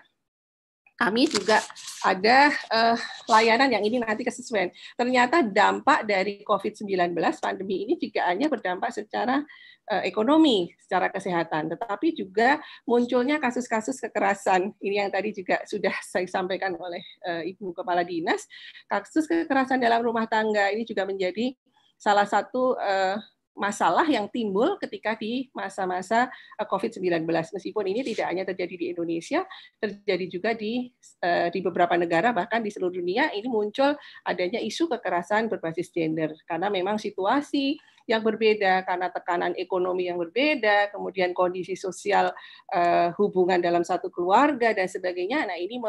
kami juga ada uh, layanan yang ini nanti kesesuaian. Ternyata dampak dari COVID-19 pandemi ini juga hanya berdampak secara uh, ekonomi, secara kesehatan, tetapi juga munculnya kasus-kasus kekerasan. Ini yang tadi juga sudah saya sampaikan oleh uh, Ibu Kepala Dinas, kasus kekerasan dalam rumah tangga ini juga menjadi salah satu uh, masalah yang timbul ketika di masa-masa eh, COVID-19. Meskipun ini tidak hanya terjadi di Indonesia, terjadi juga di eh, di beberapa negara bahkan di seluruh dunia ini muncul adanya isu kekerasan berbasis gender karena memang situasi yang berbeda karena tekanan ekonomi yang berbeda, kemudian kondisi sosial uh, hubungan dalam satu keluarga dan sebagainya. Nah, ini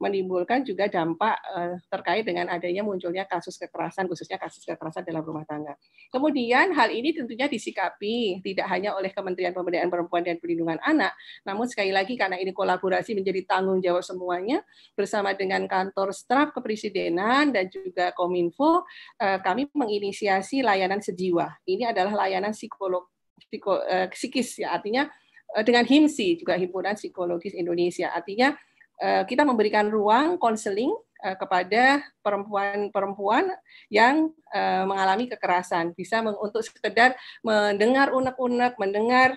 menimbulkan juga dampak uh, terkait dengan adanya munculnya kasus kekerasan khususnya kasus kekerasan dalam rumah tangga. Kemudian hal ini tentunya disikapi tidak hanya oleh Kementerian Pemberdayaan Perempuan dan Perlindungan Anak, namun sekali lagi karena ini kolaborasi menjadi tanggung jawab semuanya bersama dengan kantor staf kepresidenan dan juga Kominfo eh, kami menginisiasi layanan sejiwa ini adalah layanan psikolog, psiko, uh, psikis ya artinya uh, dengan HIMSI juga Himpunan Psikologis Indonesia artinya uh, kita memberikan ruang konseling kepada perempuan-perempuan yang mengalami kekerasan bisa untuk sekedar mendengar unek-unek, mendengar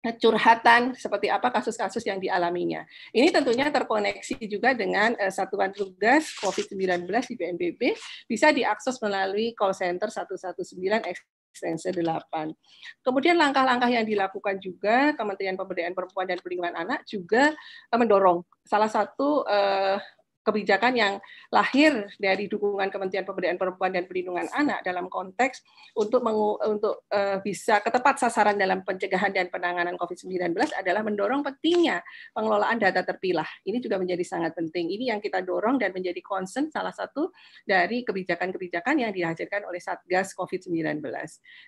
curhatan seperti apa kasus-kasus yang dialaminya. Ini tentunya terkoneksi juga dengan eh, satuan tugas COVID-19 di BNPB bisa diakses melalui call center 119 ekstensi 8. Kemudian langkah-langkah yang dilakukan juga Kementerian Pemberdayaan Perempuan dan Perlindungan Anak juga eh, mendorong salah satu eh, kebijakan yang lahir dari dukungan Kementerian Pemberdayaan Perempuan dan Perlindungan Anak dalam konteks untuk mengu, untuk uh, bisa ketepat sasaran dalam pencegahan dan penanganan COVID-19 adalah mendorong pentingnya pengelolaan data terpilah. Ini juga menjadi sangat penting. Ini yang kita dorong dan menjadi concern salah satu dari kebijakan-kebijakan yang dihasilkan oleh Satgas COVID-19.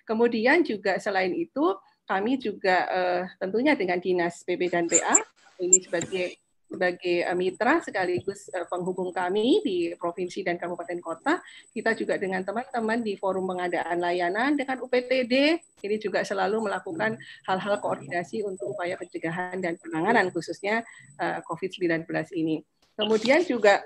Kemudian juga selain itu kami juga uh, tentunya dengan Dinas PP dan PA ini sebagai sebagai eh, mitra sekaligus eh, penghubung kami di provinsi dan kabupaten kota. Kita juga dengan teman-teman di forum pengadaan layanan dengan UPTD ini juga selalu melakukan hal-hal koordinasi untuk upaya pencegahan dan penanganan khususnya eh, COVID-19 ini. Kemudian juga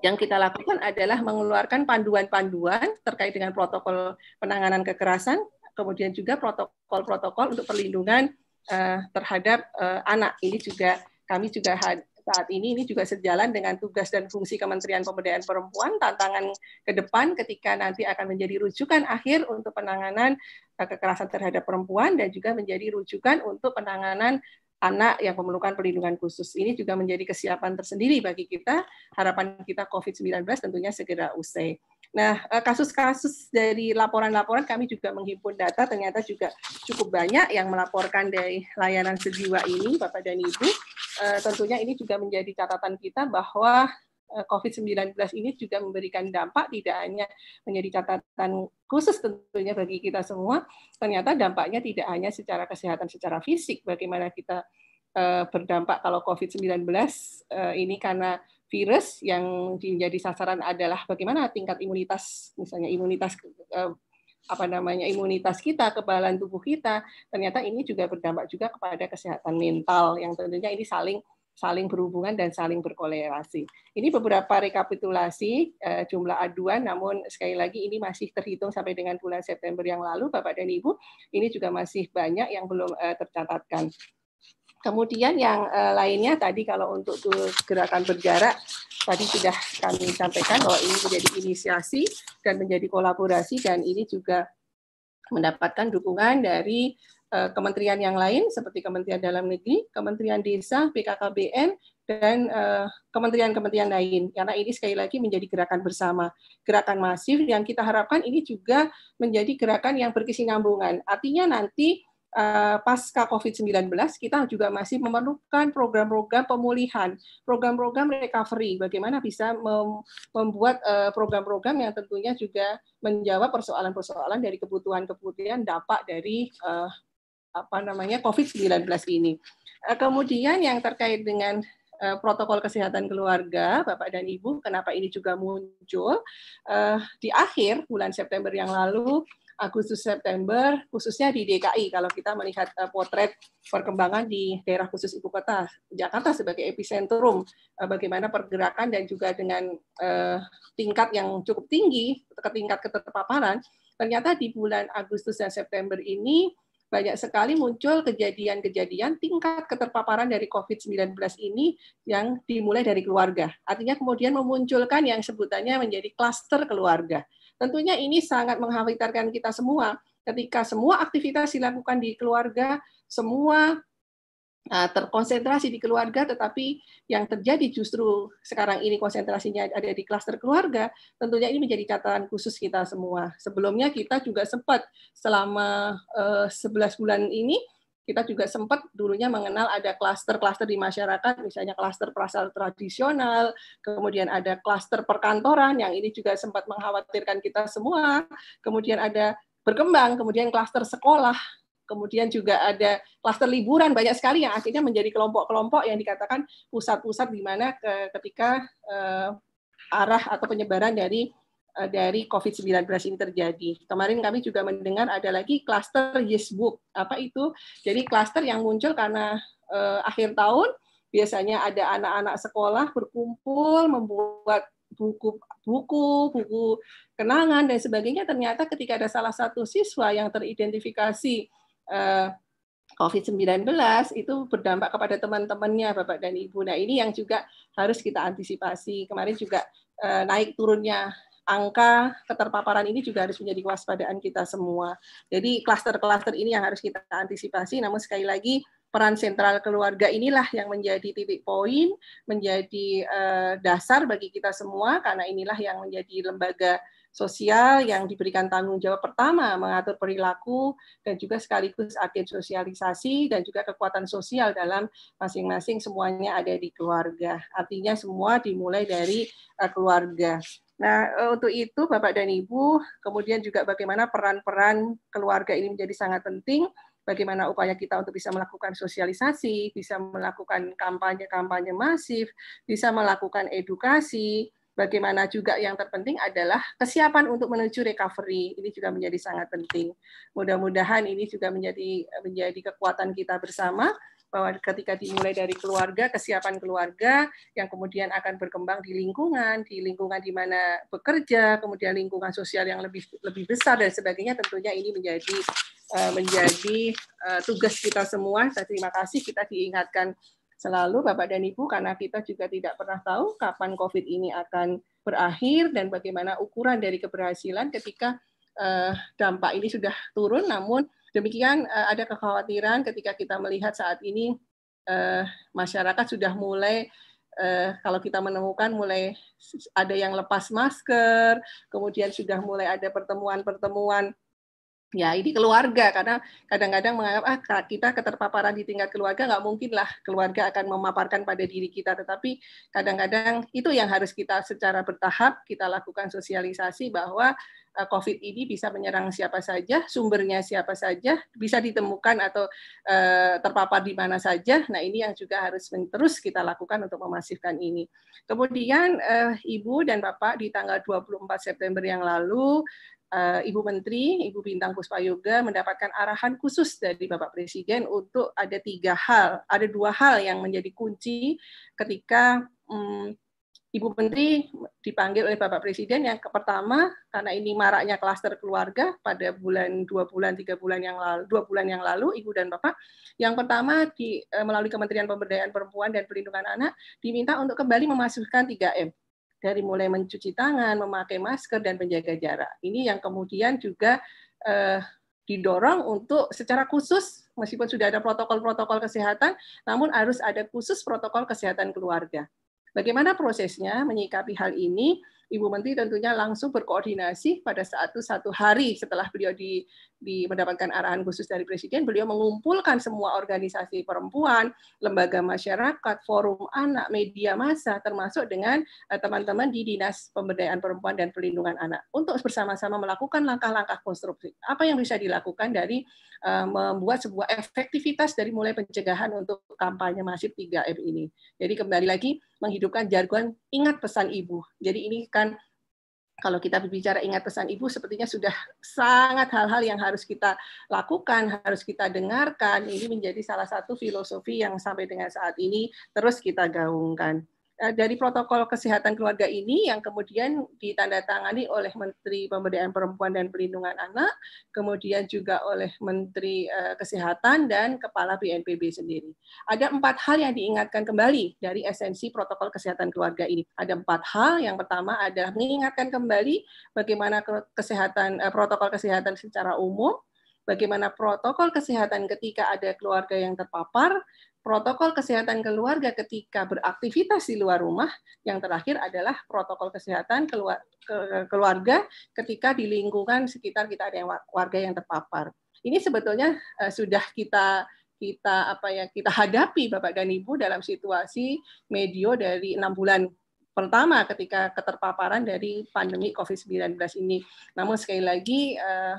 yang kita lakukan adalah mengeluarkan panduan-panduan terkait dengan protokol penanganan kekerasan, kemudian juga protokol-protokol untuk perlindungan terhadap anak. Ini juga kami juga had, saat ini ini juga sejalan dengan tugas dan fungsi Kementerian Pemberdayaan Perempuan tantangan ke depan ketika nanti akan menjadi rujukan akhir untuk penanganan eh, kekerasan terhadap perempuan dan juga menjadi rujukan untuk penanganan anak yang memerlukan perlindungan khusus. Ini juga menjadi kesiapan tersendiri bagi kita. Harapan kita COVID-19 tentunya segera usai. Nah, eh, kasus-kasus dari laporan-laporan kami juga menghimpun data, ternyata juga cukup banyak yang melaporkan dari layanan sejiwa ini, Bapak dan Ibu Eh, tentunya ini juga menjadi catatan kita bahwa eh, COVID-19 ini juga memberikan dampak tidak hanya menjadi catatan khusus tentunya bagi kita semua, ternyata dampaknya tidak hanya secara kesehatan secara fisik, bagaimana kita eh, berdampak kalau COVID-19 ini karena virus yang menjadi sasaran adalah bagaimana tingkat imunitas, misalnya imunitas apa namanya imunitas kita, kebalan tubuh kita, ternyata ini juga berdampak juga kepada kesehatan mental yang tentunya ini saling saling berhubungan dan saling berkolerasi. Ini beberapa rekapitulasi eh, jumlah aduan, namun sekali lagi ini masih terhitung sampai dengan bulan September yang lalu, Bapak dan Ibu. Ini juga masih banyak yang belum eh, tercatatkan. Kemudian yang eh, lainnya tadi kalau untuk gerakan berjarak tadi sudah kami sampaikan bahwa ini menjadi inisiasi dan menjadi kolaborasi dan ini juga mendapatkan dukungan dari eh, kementerian yang lain seperti Kementerian Dalam Negeri, Kementerian Desa, BKKBN dan eh, kementerian-kementerian lain. Karena ini sekali lagi menjadi gerakan bersama, gerakan masif yang kita harapkan ini juga menjadi gerakan yang berkesinambungan. Artinya nanti Eh, pasca COVID-19, kita juga masih memerlukan program-program pemulihan, program-program recovery, bagaimana bisa membuat eh, program-program yang tentunya juga menjawab persoalan-persoalan dari kebutuhan-kebutuhan dampak dari eh, apa namanya COVID-19 ini. Kemudian yang terkait dengan protokol kesehatan keluarga, Bapak dan Ibu, kenapa ini juga muncul. Di akhir bulan September yang lalu, Agustus September khususnya di DKI kalau kita melihat eh, potret perkembangan di daerah khusus ibu kota Jakarta sebagai epicentrum eh, bagaimana pergerakan dan juga dengan eh, tingkat yang cukup tinggi ke tingkat keterpaparan ternyata di bulan Agustus dan September ini banyak sekali muncul kejadian-kejadian tingkat keterpaparan dari COVID-19 ini yang dimulai dari keluarga. Artinya kemudian memunculkan yang sebutannya menjadi kluster keluarga Tentunya ini sangat mengkhawatirkan kita semua. Ketika semua aktivitas dilakukan di keluarga, semua e, terkonsentrasi di keluarga, tetapi yang terjadi justru sekarang ini konsentrasinya ada di klaster keluarga, tentunya ini menjadi catatan khusus kita semua. Sebelumnya kita juga sempat selama 11 e, bulan ini kita juga sempat dulunya mengenal ada klaster-klaster di masyarakat, misalnya klaster pasar tradisional, kemudian ada klaster perkantoran yang ini juga sempat mengkhawatirkan kita semua, kemudian ada berkembang, kemudian klaster sekolah, kemudian juga ada klaster liburan banyak sekali yang akhirnya menjadi kelompok-kelompok yang dikatakan pusat-pusat di mana ketika eh, arah atau penyebaran dari Eh, dari COVID-19 ini terjadi. Kemarin kami juga mendengar ada lagi kluster Yesbook. Apa itu? Jadi kluster yang muncul karena eh, akhir tahun biasanya ada anak-anak sekolah berkumpul membuat buku-buku, buku kenangan dan sebagainya. Ternyata ketika ada salah satu siswa yang teridentifikasi eh, COVID-19 itu berdampak kepada teman-temannya, Bapak dan Ibu. Nah, ini yang juga harus kita antisipasi. Kemarin juga eh, naik turunnya angka keterpaparan ini juga harus menjadi kewaspadaan kita semua. Jadi klaster-klaster ini yang harus kita antisipasi. Namun sekali lagi peran sentral keluarga inilah yang menjadi titik poin, menjadi uh, dasar bagi kita semua karena inilah yang menjadi lembaga sosial yang diberikan tanggung jawab pertama mengatur perilaku dan juga sekaligus agen sosialisasi dan juga kekuatan sosial dalam masing-masing semuanya ada di keluarga. Artinya semua dimulai dari eh, keluarga. Nah, eh, untuk itu Bapak dan Ibu, kemudian juga bagaimana peran-peran keluarga ini menjadi sangat penting, bagaimana upaya kita untuk bisa melakukan sosialisasi, bisa melakukan kampanye-kampanye masif, bisa melakukan edukasi, bagaimana juga yang terpenting adalah kesiapan untuk menuju recovery. Ini juga menjadi sangat penting. Mudah-mudahan ini juga menjadi menjadi kekuatan kita bersama bahwa ketika dimulai dari keluarga, kesiapan keluarga yang kemudian akan berkembang di lingkungan, di lingkungan di mana bekerja, kemudian lingkungan sosial yang lebih lebih besar dan sebagainya, tentunya ini menjadi eh, menjadi eh, tugas kita semua. Saya terima kasih kita diingatkan selalu Bapak dan Ibu karena kita juga tidak pernah tahu kapan COVID ini akan berakhir dan bagaimana ukuran dari keberhasilan ketika eh, dampak ini sudah turun namun Demikian eh, ada kekhawatiran ketika kita melihat saat ini eh, masyarakat sudah mulai eh, kalau kita menemukan mulai ada yang lepas masker, kemudian sudah mulai ada pertemuan-pertemuan ya ini keluarga karena kadang-kadang menganggap ah kita keterpaparan di tingkat keluarga nggak mungkin lah keluarga akan memaparkan pada diri kita tetapi kadang-kadang itu yang harus kita secara bertahap kita lakukan sosialisasi bahwa Eh, COVID ini bisa menyerang siapa saja, sumbernya siapa saja, bisa ditemukan atau eh, terpapar di mana saja. Nah, ini yang juga harus terus kita lakukan untuk memasifkan ini. Kemudian eh, Ibu dan Bapak di tanggal 24 September yang lalu Ibu Menteri, Ibu Bintang Puspa Yoga mendapatkan arahan khusus dari Bapak Presiden untuk ada tiga hal, ada dua hal yang menjadi kunci ketika hmm, Ibu Menteri dipanggil oleh Bapak Presiden yang pertama karena ini maraknya klaster keluarga pada bulan dua bulan tiga bulan yang lalu dua bulan yang lalu Ibu dan Bapak yang pertama di eh, melalui Kementerian Pemberdayaan Perempuan dan Perlindungan Anak diminta untuk kembali memasukkan 3M dari mulai mencuci tangan, memakai masker dan menjaga jarak. Ini yang kemudian juga eh, didorong untuk secara khusus meskipun sudah ada protokol-protokol kesehatan namun harus ada khusus protokol kesehatan keluarga Bagaimana prosesnya menyikapi hal ini? Ibu Menteri tentunya langsung berkoordinasi pada saat itu satu hari setelah beliau di, di mendapatkan arahan khusus dari presiden, beliau mengumpulkan semua organisasi perempuan, lembaga masyarakat, forum anak, media massa, termasuk dengan eh, teman-teman di Dinas Pemberdayaan Perempuan dan Perlindungan Anak untuk bersama-sama melakukan langkah-langkah konstruksi. Apa yang bisa dilakukan dari eh, membuat sebuah efektivitas dari mulai pencegahan untuk kampanye masif 3M ini. Jadi kembali lagi menghidupkan jargon ingat pesan ibu. Jadi ini kan kalau kita berbicara ingat pesan ibu sepertinya sudah sangat hal-hal yang harus kita lakukan, harus kita dengarkan. Ini menjadi salah satu filosofi yang sampai dengan saat ini terus kita gaungkan. Eh, dari protokol kesehatan keluarga ini yang kemudian ditandatangani oleh Menteri Pemberdayaan Perempuan dan Perlindungan Anak, kemudian juga oleh Menteri eh, Kesehatan dan Kepala BNPB sendiri. Ada empat hal yang diingatkan kembali dari esensi protokol kesehatan keluarga ini. Ada empat hal. Yang pertama adalah mengingatkan kembali bagaimana kesehatan eh, protokol kesehatan secara umum, bagaimana protokol kesehatan ketika ada keluarga yang terpapar, protokol kesehatan keluarga ketika beraktivitas di luar rumah, yang terakhir adalah protokol kesehatan keluarga ketika di lingkungan sekitar kita ada yang warga yang terpapar. Ini sebetulnya eh, sudah kita kita apa ya kita hadapi Bapak dan Ibu dalam situasi medio dari enam bulan pertama ketika keterpaparan dari pandemi COVID-19 ini. Namun sekali lagi eh,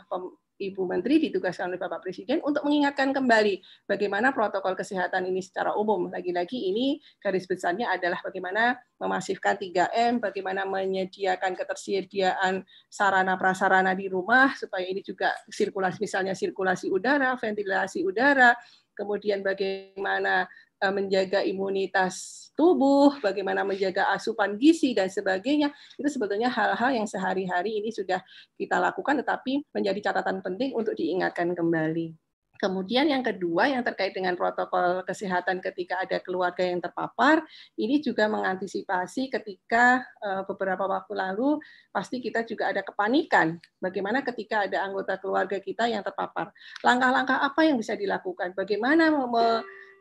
Ibu Menteri ditugaskan oleh Bapak Presiden untuk mengingatkan kembali bagaimana protokol kesehatan ini secara umum. Lagi-lagi ini garis besarnya adalah bagaimana memasifkan 3M, bagaimana menyediakan ketersediaan sarana prasarana di rumah supaya ini juga sirkulasi misalnya sirkulasi udara, ventilasi udara, kemudian bagaimana e, menjaga imunitas tubuh, bagaimana menjaga asupan gizi dan sebagainya. Itu sebetulnya hal-hal yang sehari-hari ini sudah kita lakukan tetapi menjadi catatan penting untuk diingatkan kembali. Kemudian yang kedua yang terkait dengan protokol kesehatan ketika ada keluarga yang terpapar, ini juga mengantisipasi ketika eh, beberapa waktu lalu pasti kita juga ada kepanikan. Bagaimana ketika ada anggota keluarga kita yang terpapar? Langkah-langkah apa yang bisa dilakukan? Bagaimana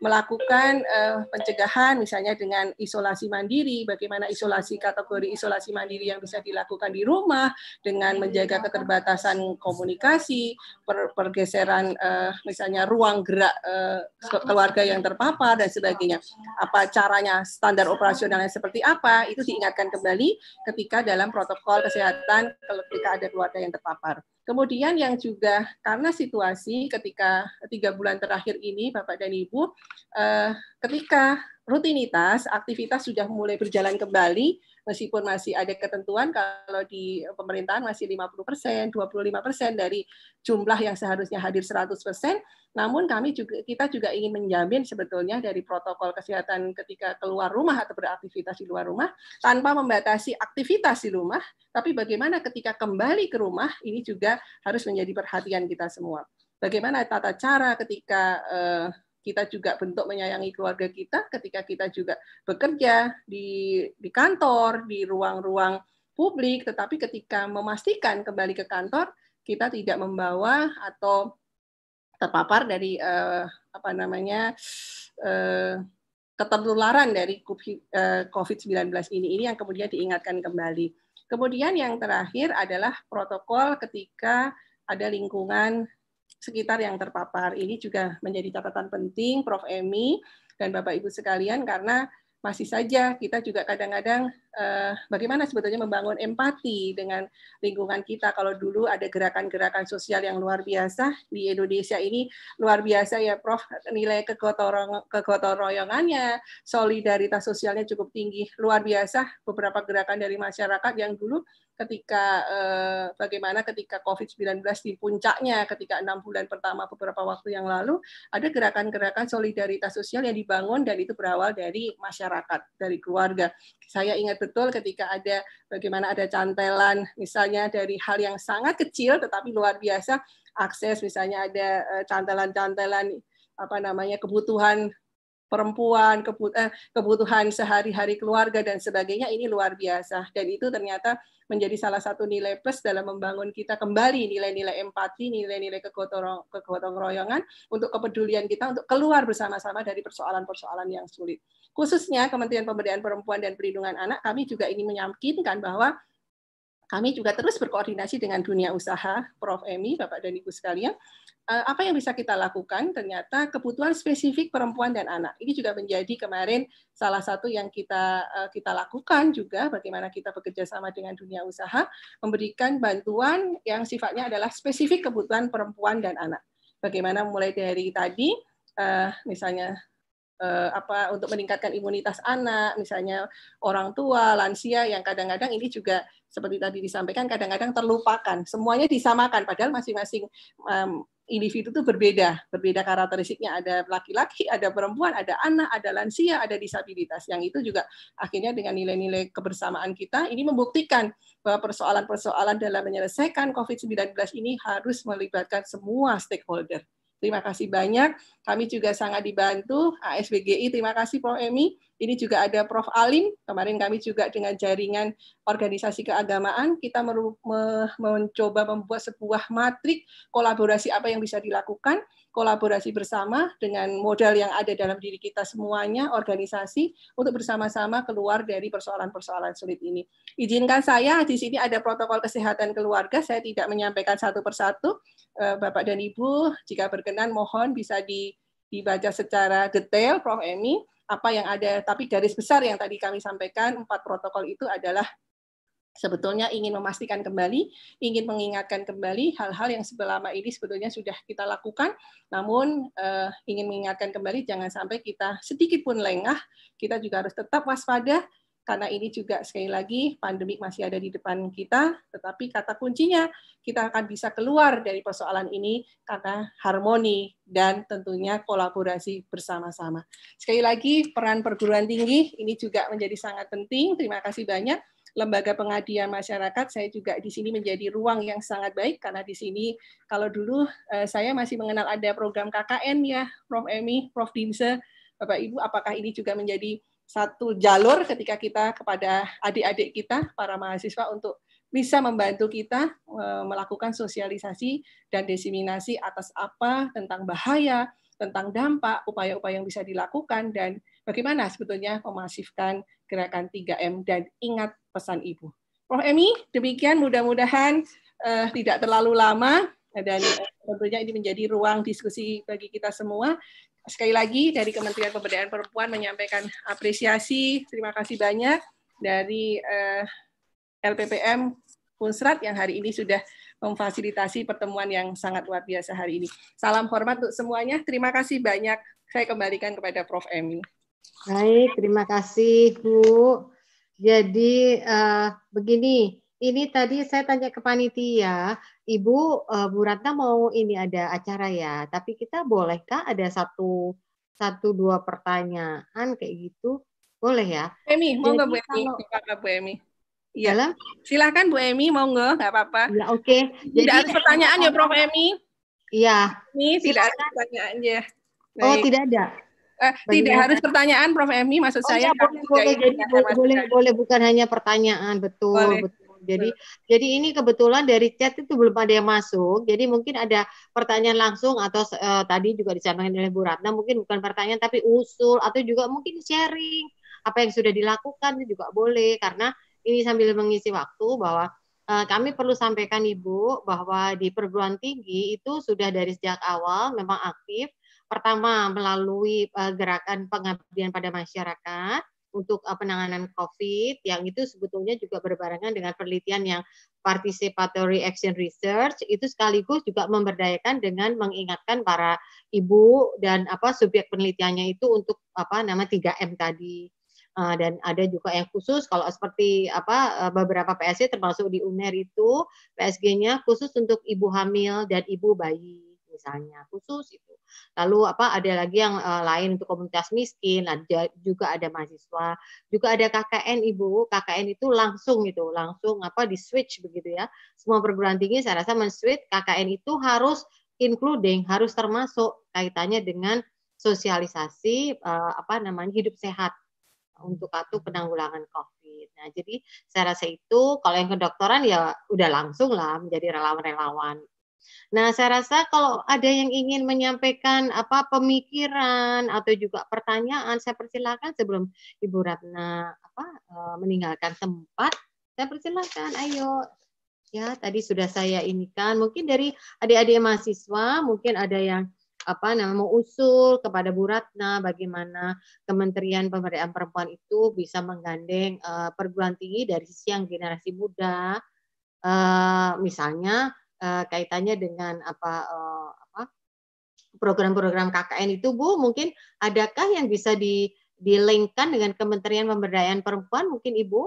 melakukan uh, pencegahan misalnya dengan isolasi mandiri, bagaimana isolasi kategori isolasi mandiri yang bisa dilakukan di rumah dengan menjaga keterbatasan komunikasi, per pergeseran uh, misalnya ruang gerak uh, keluarga yang terpapar dan sebagainya. Apa caranya standar operasionalnya seperti apa itu diingatkan kembali ketika dalam protokol kesehatan ketika ada keluarga yang terpapar. Kemudian yang juga karena situasi ketika tiga bulan terakhir ini, Bapak dan Ibu, eh, ketika rutinitas, aktivitas sudah mulai berjalan kembali, meskipun masih ada ketentuan kalau di pemerintahan masih 50%, 25% dari jumlah yang seharusnya hadir 100%, namun kami juga kita juga ingin menjamin sebetulnya dari protokol kesehatan ketika keluar rumah atau beraktivitas di luar rumah tanpa membatasi aktivitas di rumah, tapi bagaimana ketika kembali ke rumah ini juga harus menjadi perhatian kita semua. Bagaimana tata cara ketika eh, kita juga bentuk menyayangi keluarga kita ketika kita juga bekerja di di kantor, di ruang-ruang publik, tetapi ketika memastikan kembali ke kantor kita tidak membawa atau terpapar dari eh, apa namanya eh, ketertularan dari eh, COVID-19 ini ini yang kemudian diingatkan kembali. Kemudian yang terakhir adalah protokol ketika ada lingkungan sekitar yang terpapar. Ini juga menjadi catatan penting Prof. Emi dan Bapak Ibu sekalian karena masih saja kita juga kadang-kadang eh, bagaimana sebetulnya membangun empati dengan lingkungan kita. Kalau dulu ada gerakan-gerakan sosial yang luar biasa di Indonesia ini luar biasa ya Prof. Nilai kegotorong kegotoroyongannya, solidaritas sosialnya cukup tinggi, luar biasa beberapa gerakan dari masyarakat yang dulu ketika eh, bagaimana ketika COVID-19 di puncaknya ketika enam bulan pertama beberapa waktu yang lalu ada gerakan-gerakan solidaritas sosial yang dibangun dan itu berawal dari masyarakat dari keluarga saya ingat betul ketika ada bagaimana ada cantelan misalnya dari hal yang sangat kecil tetapi luar biasa akses misalnya ada eh, cantelan-cantelan apa namanya kebutuhan perempuan, eh, kebutuhan sehari-hari keluarga dan sebagainya ini luar biasa dan itu ternyata menjadi salah satu nilai plus dalam membangun kita kembali nilai-nilai empati, nilai-nilai kegotong, kegotong royongan untuk kepedulian kita untuk keluar bersama-sama dari persoalan-persoalan yang sulit. Khususnya Kementerian Pemberdayaan Perempuan dan Perlindungan Anak kami juga ingin menyampaikan bahwa kami juga terus berkoordinasi dengan dunia usaha, Prof. Emi, Bapak dan Ibu sekalian. Eh, apa yang bisa kita lakukan? Ternyata kebutuhan spesifik perempuan dan anak. Ini juga menjadi kemarin salah satu yang kita eh, kita lakukan juga bagaimana kita bekerja sama dengan dunia usaha memberikan bantuan yang sifatnya adalah spesifik kebutuhan perempuan dan anak. Bagaimana mulai dari tadi eh, misalnya eh, apa untuk meningkatkan imunitas anak, misalnya orang tua, lansia yang kadang-kadang ini juga seperti tadi disampaikan kadang-kadang terlupakan. Semuanya disamakan padahal masing-masing um, individu itu berbeda, berbeda karakteristiknya. Ada laki-laki, ada perempuan, ada anak, ada lansia, ada disabilitas. Yang itu juga akhirnya dengan nilai-nilai kebersamaan kita ini membuktikan bahwa persoalan-persoalan dalam menyelesaikan COVID-19 ini harus melibatkan semua stakeholder Terima kasih banyak. Kami juga sangat dibantu ASBGI. Terima kasih Prof. Emi. Ini juga ada Prof. Alim. Kemarin kami juga dengan jaringan organisasi keagamaan, kita mencoba membuat sebuah matrik kolaborasi apa yang bisa dilakukan, kolaborasi bersama dengan modal yang ada dalam diri kita semuanya, organisasi, untuk bersama-sama keluar dari persoalan-persoalan sulit ini. Izinkan saya, di sini ada protokol kesehatan keluarga, saya tidak menyampaikan satu persatu, Eh, Bapak dan Ibu, jika berkenan mohon bisa dibaca secara detail Prof. Emi apa yang ada, tapi garis besar yang tadi kami sampaikan, empat protokol itu adalah sebetulnya ingin memastikan kembali, ingin mengingatkan kembali hal-hal yang selama ini sebetulnya sudah kita lakukan, namun eh, ingin mengingatkan kembali jangan sampai kita sedikit pun lengah, kita juga harus tetap waspada, karena ini juga sekali lagi pandemik masih ada di depan kita, tetapi kata kuncinya kita akan bisa keluar dari persoalan ini karena harmoni dan tentunya kolaborasi bersama-sama. Sekali lagi peran perguruan tinggi ini juga menjadi sangat penting. Terima kasih banyak lembaga pengadilan masyarakat saya juga di sini menjadi ruang yang sangat baik karena di sini kalau dulu eh, saya masih mengenal ada program KKN ya Prof Emi, Prof Dinse, Bapak Ibu apakah ini juga menjadi satu jalur ketika kita kepada adik-adik kita para mahasiswa untuk bisa membantu kita e, melakukan sosialisasi dan diseminasi atas apa tentang bahaya, tentang dampak, upaya-upaya yang bisa dilakukan dan bagaimana sebetulnya memasifkan gerakan 3M dan ingat pesan Ibu. Prof Emi, demikian mudah-mudahan uh, tidak terlalu lama dan e, tentunya ini menjadi ruang diskusi bagi kita semua sekali lagi dari Kementerian Pemberdayaan Perempuan menyampaikan apresiasi, terima kasih banyak dari eh, LPPM Kunsrat yang hari ini sudah memfasilitasi pertemuan yang sangat luar biasa hari ini. Salam hormat untuk semuanya. Terima kasih banyak. Saya kembalikan kepada Prof. Emi. Baik, terima kasih Bu. Jadi uh, begini, ini tadi saya tanya ke panitia, Ibu eh, Bu Ratna mau ini ada acara ya, tapi kita bolehkah ada satu satu dua pertanyaan kayak gitu? Boleh ya? Emi, mau nggak Bu Emi? Kalau... Bu Emi. Iya lah. Silahkan Bu Emi, mau nggak? Nggak apa-apa. Ya, Oke. Okay. Jadi, tidak ada pertanyaan ya Prof Emi? Iya. Ini tidak ada pertanyaan ya. Oh, Baik. Oh tidak ada. Eh, tidak harus pertanyaan Prof Emi, maksud oh, saya. Ya, boleh, boleh, jadi, boleh, boleh, boleh, bukan hanya pertanyaan, betul, boleh. betul. Jadi Betul. jadi ini kebetulan dari chat itu belum ada yang masuk. Jadi mungkin ada pertanyaan langsung atau uh, tadi juga disampaikan oleh Bu Ratna mungkin bukan pertanyaan tapi usul atau juga mungkin sharing apa yang sudah dilakukan itu juga boleh karena ini sambil mengisi waktu bahwa eh, kami perlu sampaikan Ibu bahwa di perguruan tinggi itu sudah dari sejak awal memang aktif pertama melalui eh, gerakan pengabdian pada masyarakat untuk eh, penanganan COVID yang itu sebetulnya juga berbarengan dengan penelitian yang participatory action research itu sekaligus juga memberdayakan dengan mengingatkan para ibu dan apa subjek penelitiannya itu untuk apa nama 3M tadi eh, dan ada juga yang khusus kalau seperti apa eh, beberapa PSG termasuk di UNER itu PSG-nya khusus untuk ibu hamil dan ibu bayi misalnya khusus itu. Lalu apa ada lagi yang uh, lain untuk komunitas miskin, ada juga ada mahasiswa, juga ada KKN Ibu. KKN itu langsung itu, langsung apa di switch begitu ya. Semua perguruan tinggi saya rasa men-switch KKN itu harus including, harus termasuk kaitannya dengan sosialisasi uh, apa namanya hidup sehat untuk kartu penanggulangan COVID. Nah, jadi saya rasa itu kalau yang kedokteran ya udah langsung lah menjadi relawan-relawan Nah, saya rasa kalau ada yang ingin menyampaikan apa pemikiran atau juga pertanyaan, saya persilakan sebelum Ibu Ratna apa eh, meninggalkan tempat. Saya persilakan, ayo. Ya, tadi sudah saya ini kan Mungkin dari adik-adik mahasiswa, mungkin ada yang apa namanya usul kepada Bu Ratna bagaimana Kementerian Pemberdayaan Perempuan itu bisa menggandeng uh, perguruan tinggi dari sisi yang generasi muda. Uh, misalnya uh, kaitannya dengan apa uh, apa program-program KKN itu Bu mungkin adakah yang bisa di dilengkan dengan Kementerian Pemberdayaan Perempuan mungkin Ibu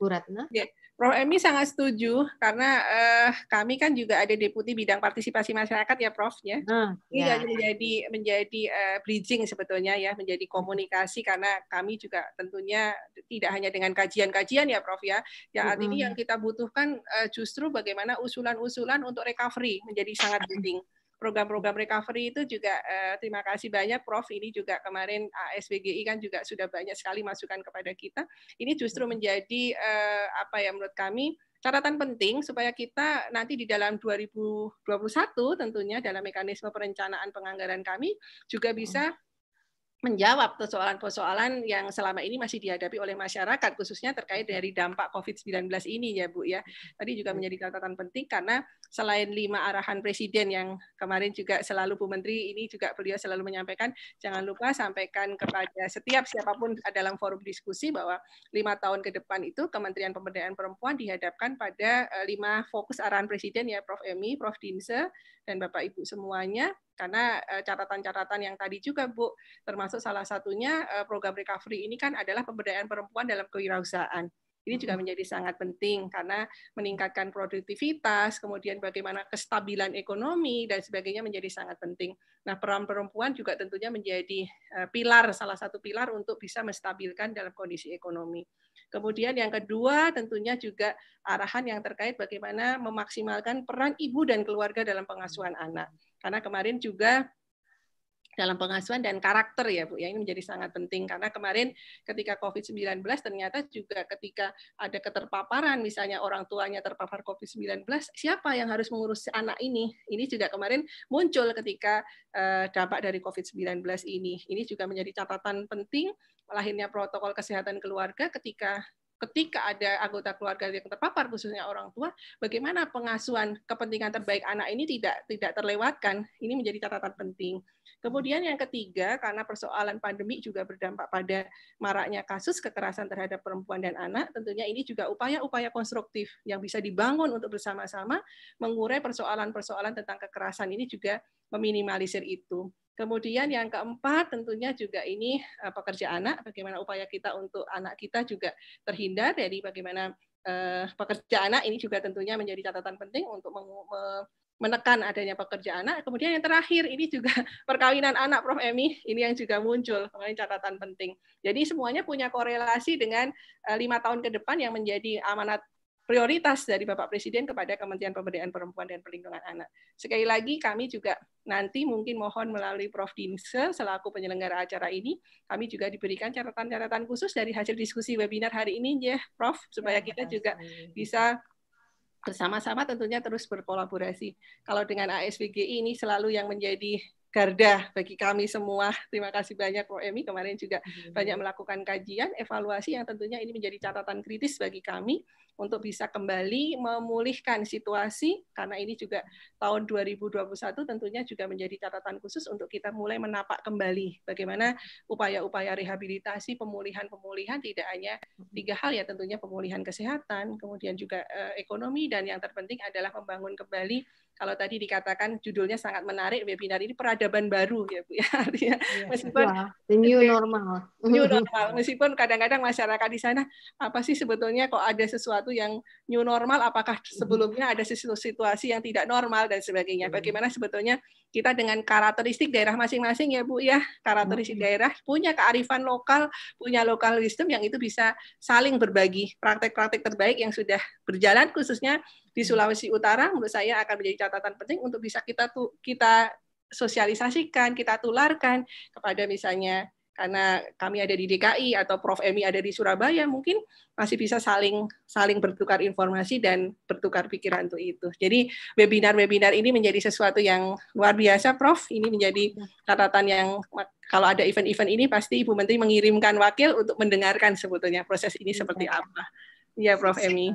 Bu Ratna? Yeah. Prof. Emi sangat setuju karena uh, kami kan juga ada deputi bidang partisipasi masyarakat ya, Prof. Ya. Hmm, Ini ya. menjadi menjadi uh, bridging sebetulnya ya, menjadi komunikasi karena kami juga tentunya tidak hanya dengan kajian-kajian ya, Prof. Ya. Ya artinya ini yang kita butuhkan uh, justru bagaimana usulan-usulan untuk recovery menjadi sangat penting program-program recovery itu juga eh, terima kasih banyak Prof. Ini juga kemarin ASBGI kan juga sudah banyak sekali masukan kepada kita. Ini justru menjadi eh, apa ya menurut kami catatan penting supaya kita nanti di dalam 2021 tentunya dalam mekanisme perencanaan penganggaran kami juga bisa menjawab persoalan-persoalan yang selama ini masih dihadapi oleh masyarakat khususnya terkait iya. dari dampak Covid-19 ini ya Bu ya. Iya. Tadi juga iya. menjadi catatan penting karena selain lima arahan presiden yang kemarin juga selalu Bu Menteri ini juga beliau selalu menyampaikan jangan lupa sampaikan kepada setiap siapapun dalam forum diskusi bahwa lima tahun ke depan itu Kementerian Pemberdayaan Perempuan dihadapkan pada eh, lima fokus arahan presiden ya Prof Emi, Prof Dinse, dan Bapak Ibu semuanya karena eh, catatan-catatan yang tadi juga Bu termasuk salah satunya eh, program recovery ini kan adalah pemberdayaan perempuan dalam kewirausahaan. Ini juga menjadi sangat penting karena meningkatkan produktivitas, kemudian bagaimana kestabilan ekonomi dan sebagainya menjadi sangat penting. Nah, peran perempuan juga tentunya menjadi eh, pilar salah satu pilar untuk bisa menstabilkan dalam kondisi ekonomi. Kemudian yang kedua tentunya juga arahan yang terkait bagaimana memaksimalkan peran ibu dan keluarga dalam pengasuhan anak. Karena kemarin juga dalam pengasuhan dan karakter ya Bu ya ini menjadi sangat penting karena kemarin ketika Covid-19 ternyata juga ketika ada keterpaparan misalnya orang tuanya terpapar Covid-19 siapa yang harus mengurus anak ini ini juga kemarin muncul ketika uh, dampak dari Covid-19 ini ini juga menjadi catatan penting lahirnya protokol kesehatan keluarga ketika ketika ada anggota keluarga yang terpapar khususnya orang tua, bagaimana pengasuhan kepentingan terbaik anak ini tidak tidak terlewatkan. Ini menjadi catatan penting. Kemudian yang ketiga, karena persoalan pandemi juga berdampak pada maraknya kasus kekerasan terhadap perempuan dan anak, tentunya ini juga upaya-upaya konstruktif yang bisa dibangun untuk bersama-sama mengurai persoalan-persoalan tentang kekerasan ini juga meminimalisir itu. Kemudian yang keempat tentunya juga ini eh, pekerja anak, bagaimana upaya kita untuk anak kita juga terhindar dari bagaimana eh, pekerja anak ini juga tentunya menjadi catatan penting untuk menekan adanya pekerja anak. Kemudian yang terakhir ini juga perkawinan anak Prof Emi ini yang juga muncul kemarin catatan penting. Jadi semuanya punya korelasi dengan eh, lima tahun ke depan yang menjadi amanat prioritas dari Bapak Presiden kepada Kementerian Pemberdayaan Perempuan dan Perlindungan Anak. Sekali lagi kami juga nanti mungkin mohon melalui Prof. Dinse selaku penyelenggara acara ini, kami juga diberikan catatan-catatan khusus dari hasil diskusi webinar hari ini ya Prof, supaya ya, kita juga bisa bersama-sama tentunya terus berkolaborasi. Kalau dengan ASBGI ini selalu yang menjadi garda bagi kami semua. Terima kasih banyak Pak Emi kemarin juga hmm. banyak melakukan kajian, evaluasi yang tentunya ini menjadi catatan kritis bagi kami untuk bisa kembali memulihkan situasi karena ini juga tahun 2021 tentunya juga menjadi catatan khusus untuk kita mulai menapak kembali bagaimana upaya-upaya rehabilitasi pemulihan-pemulihan tidak hanya tiga hal ya tentunya pemulihan kesehatan kemudian juga eh, ekonomi dan yang terpenting adalah membangun kembali kalau tadi dikatakan judulnya sangat menarik webinar ini peradaban baru ya Bu ya artinya yeah. meskipun yeah. the new normal new normal meskipun kadang-kadang masyarakat di sana apa sih sebetulnya kok ada sesuatu yang new normal apakah mm-hmm. sebelumnya ada situasi yang tidak normal dan sebagainya mm-hmm. bagaimana sebetulnya kita dengan karakteristik daerah masing-masing ya Bu ya karakteristik okay. Mm-hmm. daerah punya kearifan lokal punya lokal wisdom yang itu bisa saling berbagi praktek-praktek terbaik yang sudah berjalan khususnya di hmm. Sulawesi Utara menurut saya akan menjadi catatan penting untuk bisa kita kita sosialisasikan, kita tularkan kepada misalnya karena kami ada di DKI atau Prof Emi ada di Surabaya mungkin masih bisa saling saling bertukar informasi dan bertukar pikiran untuk itu. Jadi webinar-webinar ini menjadi sesuatu yang luar biasa Prof. Ini menjadi ya. catatan yang kalau ada event-event ini pasti Ibu Menteri mengirimkan wakil untuk mendengarkan sebetulnya proses ini iya, seperti apa. Iya Prof iya, Emi.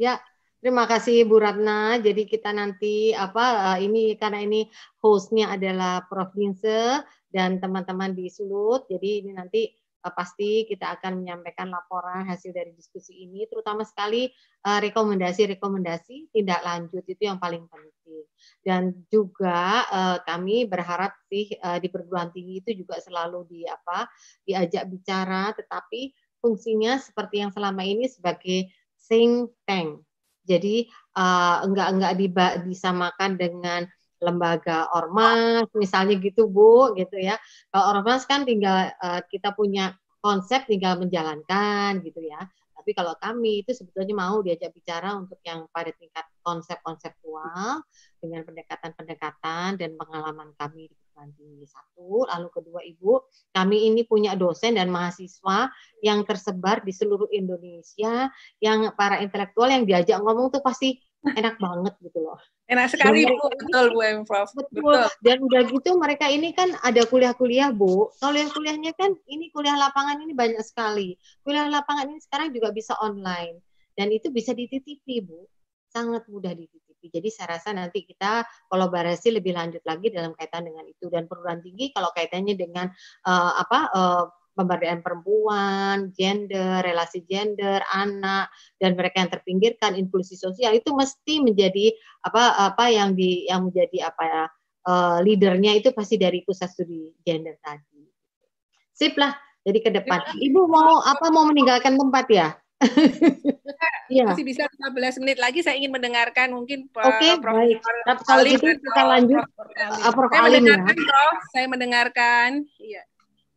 Ya, Terima kasih Bu Ratna. Jadi kita nanti apa eh, ini karena ini hostnya adalah Prof. Linse dan teman-teman di Sulut. Jadi ini nanti eh, pasti kita akan menyampaikan laporan hasil dari diskusi ini, terutama sekali eh, rekomendasi-rekomendasi tindak lanjut itu yang paling penting. Dan juga kami berharap sih di perguruan tinggi itu juga selalu di apa diajak bicara, tetapi fungsinya seperti yang selama ini sebagai think tank jadi uh, enggak enggak diba, disamakan dengan lembaga ormas misalnya gitu Bu gitu ya. Kalau ormas kan tinggal uh, kita punya konsep tinggal menjalankan gitu ya. Tapi kalau kami itu sebetulnya mau diajak bicara untuk yang pada tingkat konsep konseptual dengan pendekatan-pendekatan dan pengalaman kami di perguruan tinggi. Satu, lalu kedua Ibu, kami ini punya dosen dan mahasiswa yang tersebar di seluruh Indonesia, yang para intelektual yang diajak ngomong tuh pasti enak banget gitu loh. Enak sekali iya, Bu, betul Bu Prof. Betul. betul. Dan udah gitu mereka ini kan ada kuliah-kuliah Bu. Kuliah-kuliahnya kan ini kuliah lapangan ini banyak sekali. Kuliah lapangan ini sekarang juga bisa online dan itu bisa dititipi Bu. Sangat mudah dititipi. Jadi saya rasa nanti kita kolaborasi lebih lanjut lagi dalam kaitan dengan itu dan perguruan tinggi kalau kaitannya dengan uh, apa uh, pemberdayaan perempuan, gender, relasi gender, anak dan mereka yang terpinggirkan, inklusi sosial itu mesti menjadi apa apa yang di yang menjadi apa ya uh, leadernya itu pasti dari pusat studi gender tadi. Sip lah. Jadi ke depan. Ibu mau apa mau meninggalkan tempat ya? ya. Masih bisa 15 menit lagi saya ingin mendengarkan mungkin Oke, okay, Prof. Nah, kalau gitu kita lanjut Prof. Prof. Ah, saya ya. mendengarkan ya. Prof, saya mendengarkan. Iya.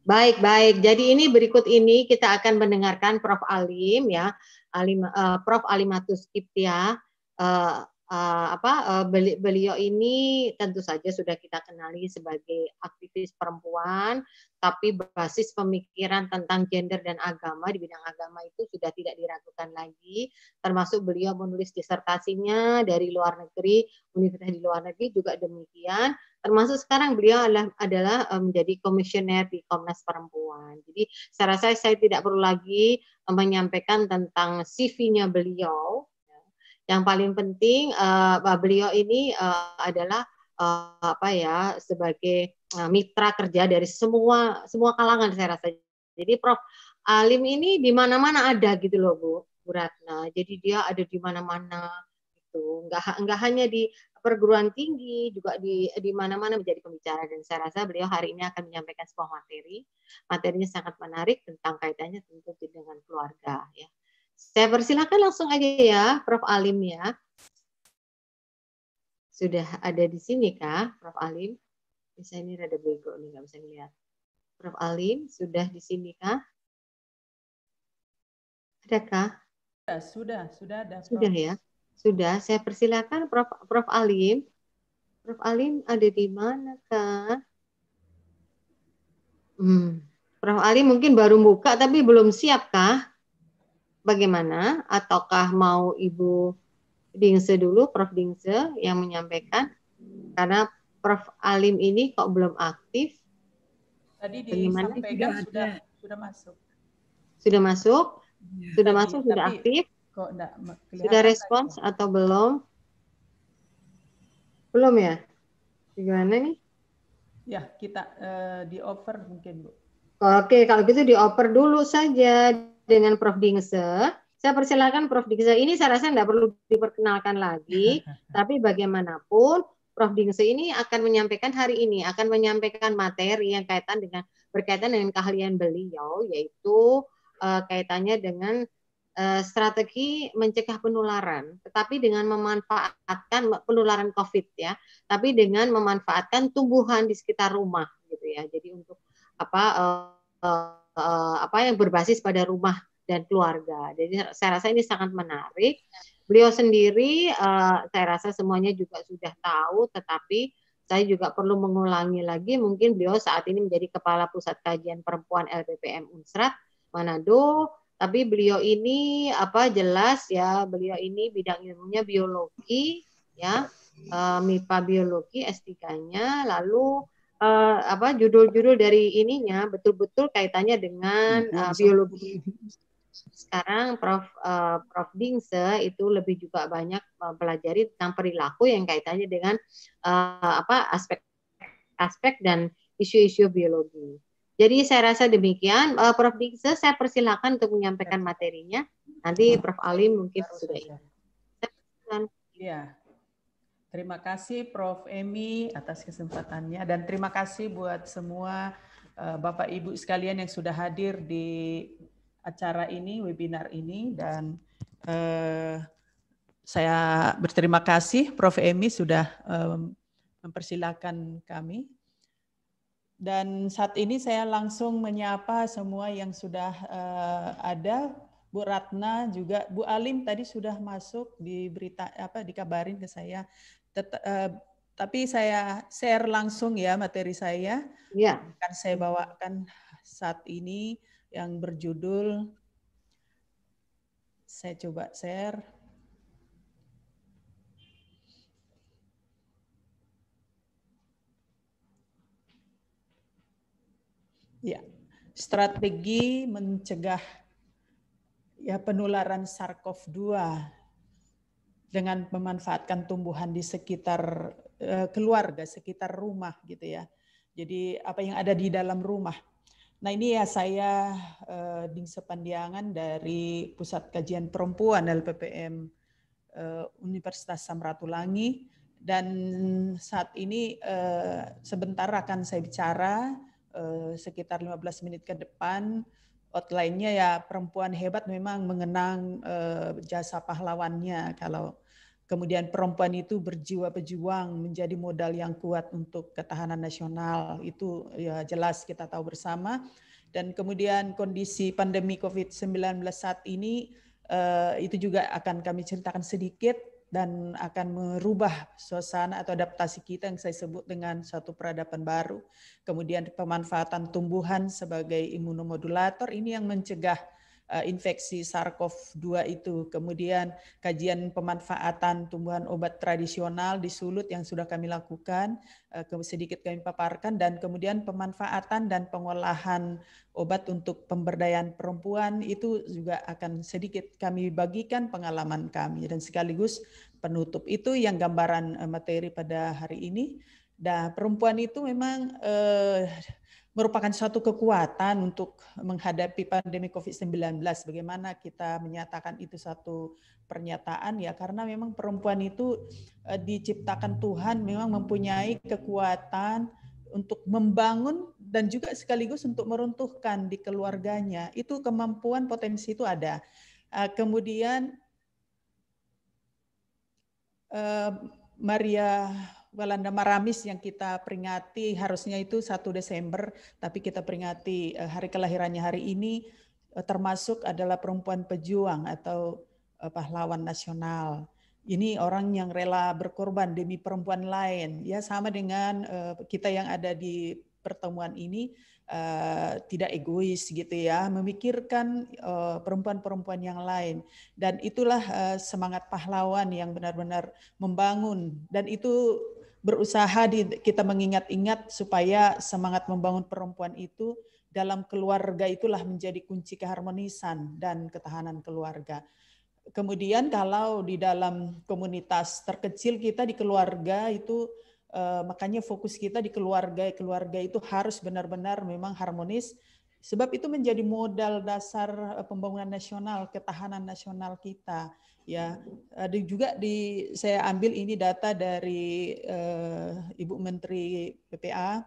Baik, baik. Jadi ini berikut ini kita akan mendengarkan Prof. Alim ya, Alim, uh, Prof. Alimatus Kiptia, uh, eh, uh, apa uh, beli, beliau ini tentu saja sudah kita kenali sebagai aktivis perempuan, tapi basis pemikiran tentang gender dan agama di bidang agama itu sudah tidak diragukan lagi. Termasuk beliau menulis disertasinya dari luar negeri, universitas di luar negeri juga demikian. Termasuk sekarang beliau adalah, adalah eh, menjadi komisioner di Komnas Perempuan. Jadi saya rasa saya tidak perlu lagi menyampaikan tentang CV-nya beliau yang paling penting uh, beliau ini uh, adalah uh, apa ya sebagai uh, mitra kerja dari semua semua kalangan saya rasa. Jadi Prof Alim ini di mana-mana ada gitu loh Bu, Bu Ratna. Jadi dia ada di mana-mana gitu. Enggak enggak hanya di perguruan tinggi juga di di mana-mana menjadi pembicara dan saya rasa beliau hari ini akan menyampaikan sebuah materi. Materinya sangat menarik tentang kaitannya tentu dengan keluarga ya. Saya persilahkan langsung aja ya, Prof. Alim ya. Sudah ada di sini kah, Prof. Alim? Bisa ini rada bego nih, nggak bisa ngeliat. Prof. Alim, sudah di sini kah? Adakah? Sudah, ya, sudah, sudah ada. Sudah ya? Sudah, saya persilahkan Prof. Prof. Alim. Prof. Alim ada di mana kah? Hmm. Prof. Alim mungkin baru buka tapi belum siap kah? bagaimana? Ataukah mau Ibu Dingse dulu, Prof. Dingse yang menyampaikan? Karena Prof. Alim ini kok belum aktif. Tadi bagaimana? disampaikan sudah, sudah, sudah masuk. Sudah masuk? Ya, sudah tadi, masuk, sudah aktif? Kok enggak sudah respons tadi. atau belum? Belum ya? Gimana nih? Ya, kita uh, eh, di mungkin, Bu. Oke, kalau gitu dioper dulu saja dengan Prof. Dingse. Saya persilakan Prof. Dingse. Ini saya rasa tidak perlu diperkenalkan lagi, tapi bagaimanapun Prof. Dingse ini akan menyampaikan hari ini, akan menyampaikan materi yang kaitan dengan berkaitan dengan keahlian beliau, yaitu uh, kaitannya dengan uh, strategi mencegah penularan, tetapi dengan memanfaatkan penularan COVID ya, tapi dengan memanfaatkan tumbuhan di sekitar rumah gitu ya. Jadi untuk apa uh, uh, Eh, apa yang berbasis pada rumah dan keluarga. Jadi saya rasa ini sangat menarik. Beliau sendiri uh, saya rasa semuanya juga sudah tahu tetapi saya juga perlu mengulangi lagi mungkin beliau saat ini menjadi kepala pusat kajian perempuan LPPM Unsrat Manado tapi beliau ini apa jelas ya beliau ini bidang ilmunya biologi ya eh, MIPA biologi S3-nya lalu uh, apa judul-judul dari ininya betul-betul kaitannya dengan uh, biologi. Sekarang Prof uh, Prof Dingse itu lebih juga banyak mempelajari tentang perilaku yang kaitannya dengan uh, apa aspek-aspek dan isu-isu biologi. Jadi saya rasa demikian. Uh, Prof Dingse saya persilahkan untuk menyampaikan materinya. Nanti Prof Ali mungkin sudah ini. Ya. Terima kasih Prof. Emi atas kesempatannya dan terima kasih buat semua eh, Bapak Ibu sekalian yang sudah hadir di acara ini, webinar ini dan eh, saya berterima kasih Prof. Emi sudah eh, mempersilahkan kami. Dan saat ini saya langsung menyapa semua yang sudah uh, ada Bu Ratna juga Bu Alim tadi sudah masuk di berita apa dikabarin ke saya. Tet, uh, tapi saya share langsung ya materi saya. Ya. Akan saya bawakan saat ini yang berjudul saya coba share. Ya, strategi mencegah ya penularan SARS-CoV-2 dengan memanfaatkan tumbuhan di sekitar eh, keluarga, sekitar rumah gitu ya. Jadi apa yang ada di dalam rumah. Nah ini ya saya eh, Dingse Pandiangan dari Pusat Kajian Perempuan LPPM eh, Universitas Samratulangi dan saat ini eh, sebentar akan saya bicara sekitar 15 menit ke depan outline-nya ya perempuan hebat memang mengenang eh, jasa pahlawannya kalau kemudian perempuan itu berjiwa pejuang menjadi modal yang kuat untuk ketahanan nasional itu ya jelas kita tahu bersama dan kemudian kondisi pandemi Covid-19 saat ini eh, itu juga akan kami ceritakan sedikit dan akan merubah suasana atau adaptasi kita yang saya sebut dengan suatu peradaban baru. Kemudian pemanfaatan tumbuhan sebagai imunomodulator ini yang mencegah Eh, infeksi SARS-CoV-2 itu. Kemudian kajian pemanfaatan tumbuhan obat tradisional di Sulut yang sudah kami lakukan, eh, sedikit kami paparkan, dan kemudian pemanfaatan dan pengolahan obat untuk pemberdayaan perempuan itu juga akan sedikit kami bagikan pengalaman kami. Dan sekaligus penutup itu yang gambaran eh, materi pada hari ini. Nah, perempuan itu memang eh, merupakan suatu kekuatan untuk menghadapi pandemi COVID-19. Bagaimana kita menyatakan itu satu pernyataan ya karena memang perempuan itu e, diciptakan Tuhan memang mempunyai kekuatan untuk membangun dan juga sekaligus untuk meruntuhkan di keluarganya. Itu kemampuan potensi itu ada. E, kemudian e, Maria Walanda Maramis yang kita peringati harusnya itu 1 Desember, tapi kita peringati eh, hari kelahirannya hari ini eh, termasuk adalah perempuan pejuang atau eh, pahlawan nasional. Ini orang yang rela berkorban demi perempuan lain. Ya sama dengan kita yang ada di pertemuan ini tidak egois gitu ya, memikirkan perempuan-perempuan yang lain dan itulah semangat pahlawan yang benar-benar membangun dan itu berusaha di, kita mengingat-ingat supaya semangat membangun perempuan itu dalam keluarga itulah menjadi kunci keharmonisan dan ketahanan keluarga. Kemudian kalau di dalam komunitas terkecil kita di keluarga itu eh, makanya fokus kita di keluarga keluarga itu harus benar-benar memang harmonis sebab itu menjadi modal dasar eh, pembangunan nasional, ketahanan nasional kita ya ada juga di saya ambil ini data dari uh, Ibu Menteri PPA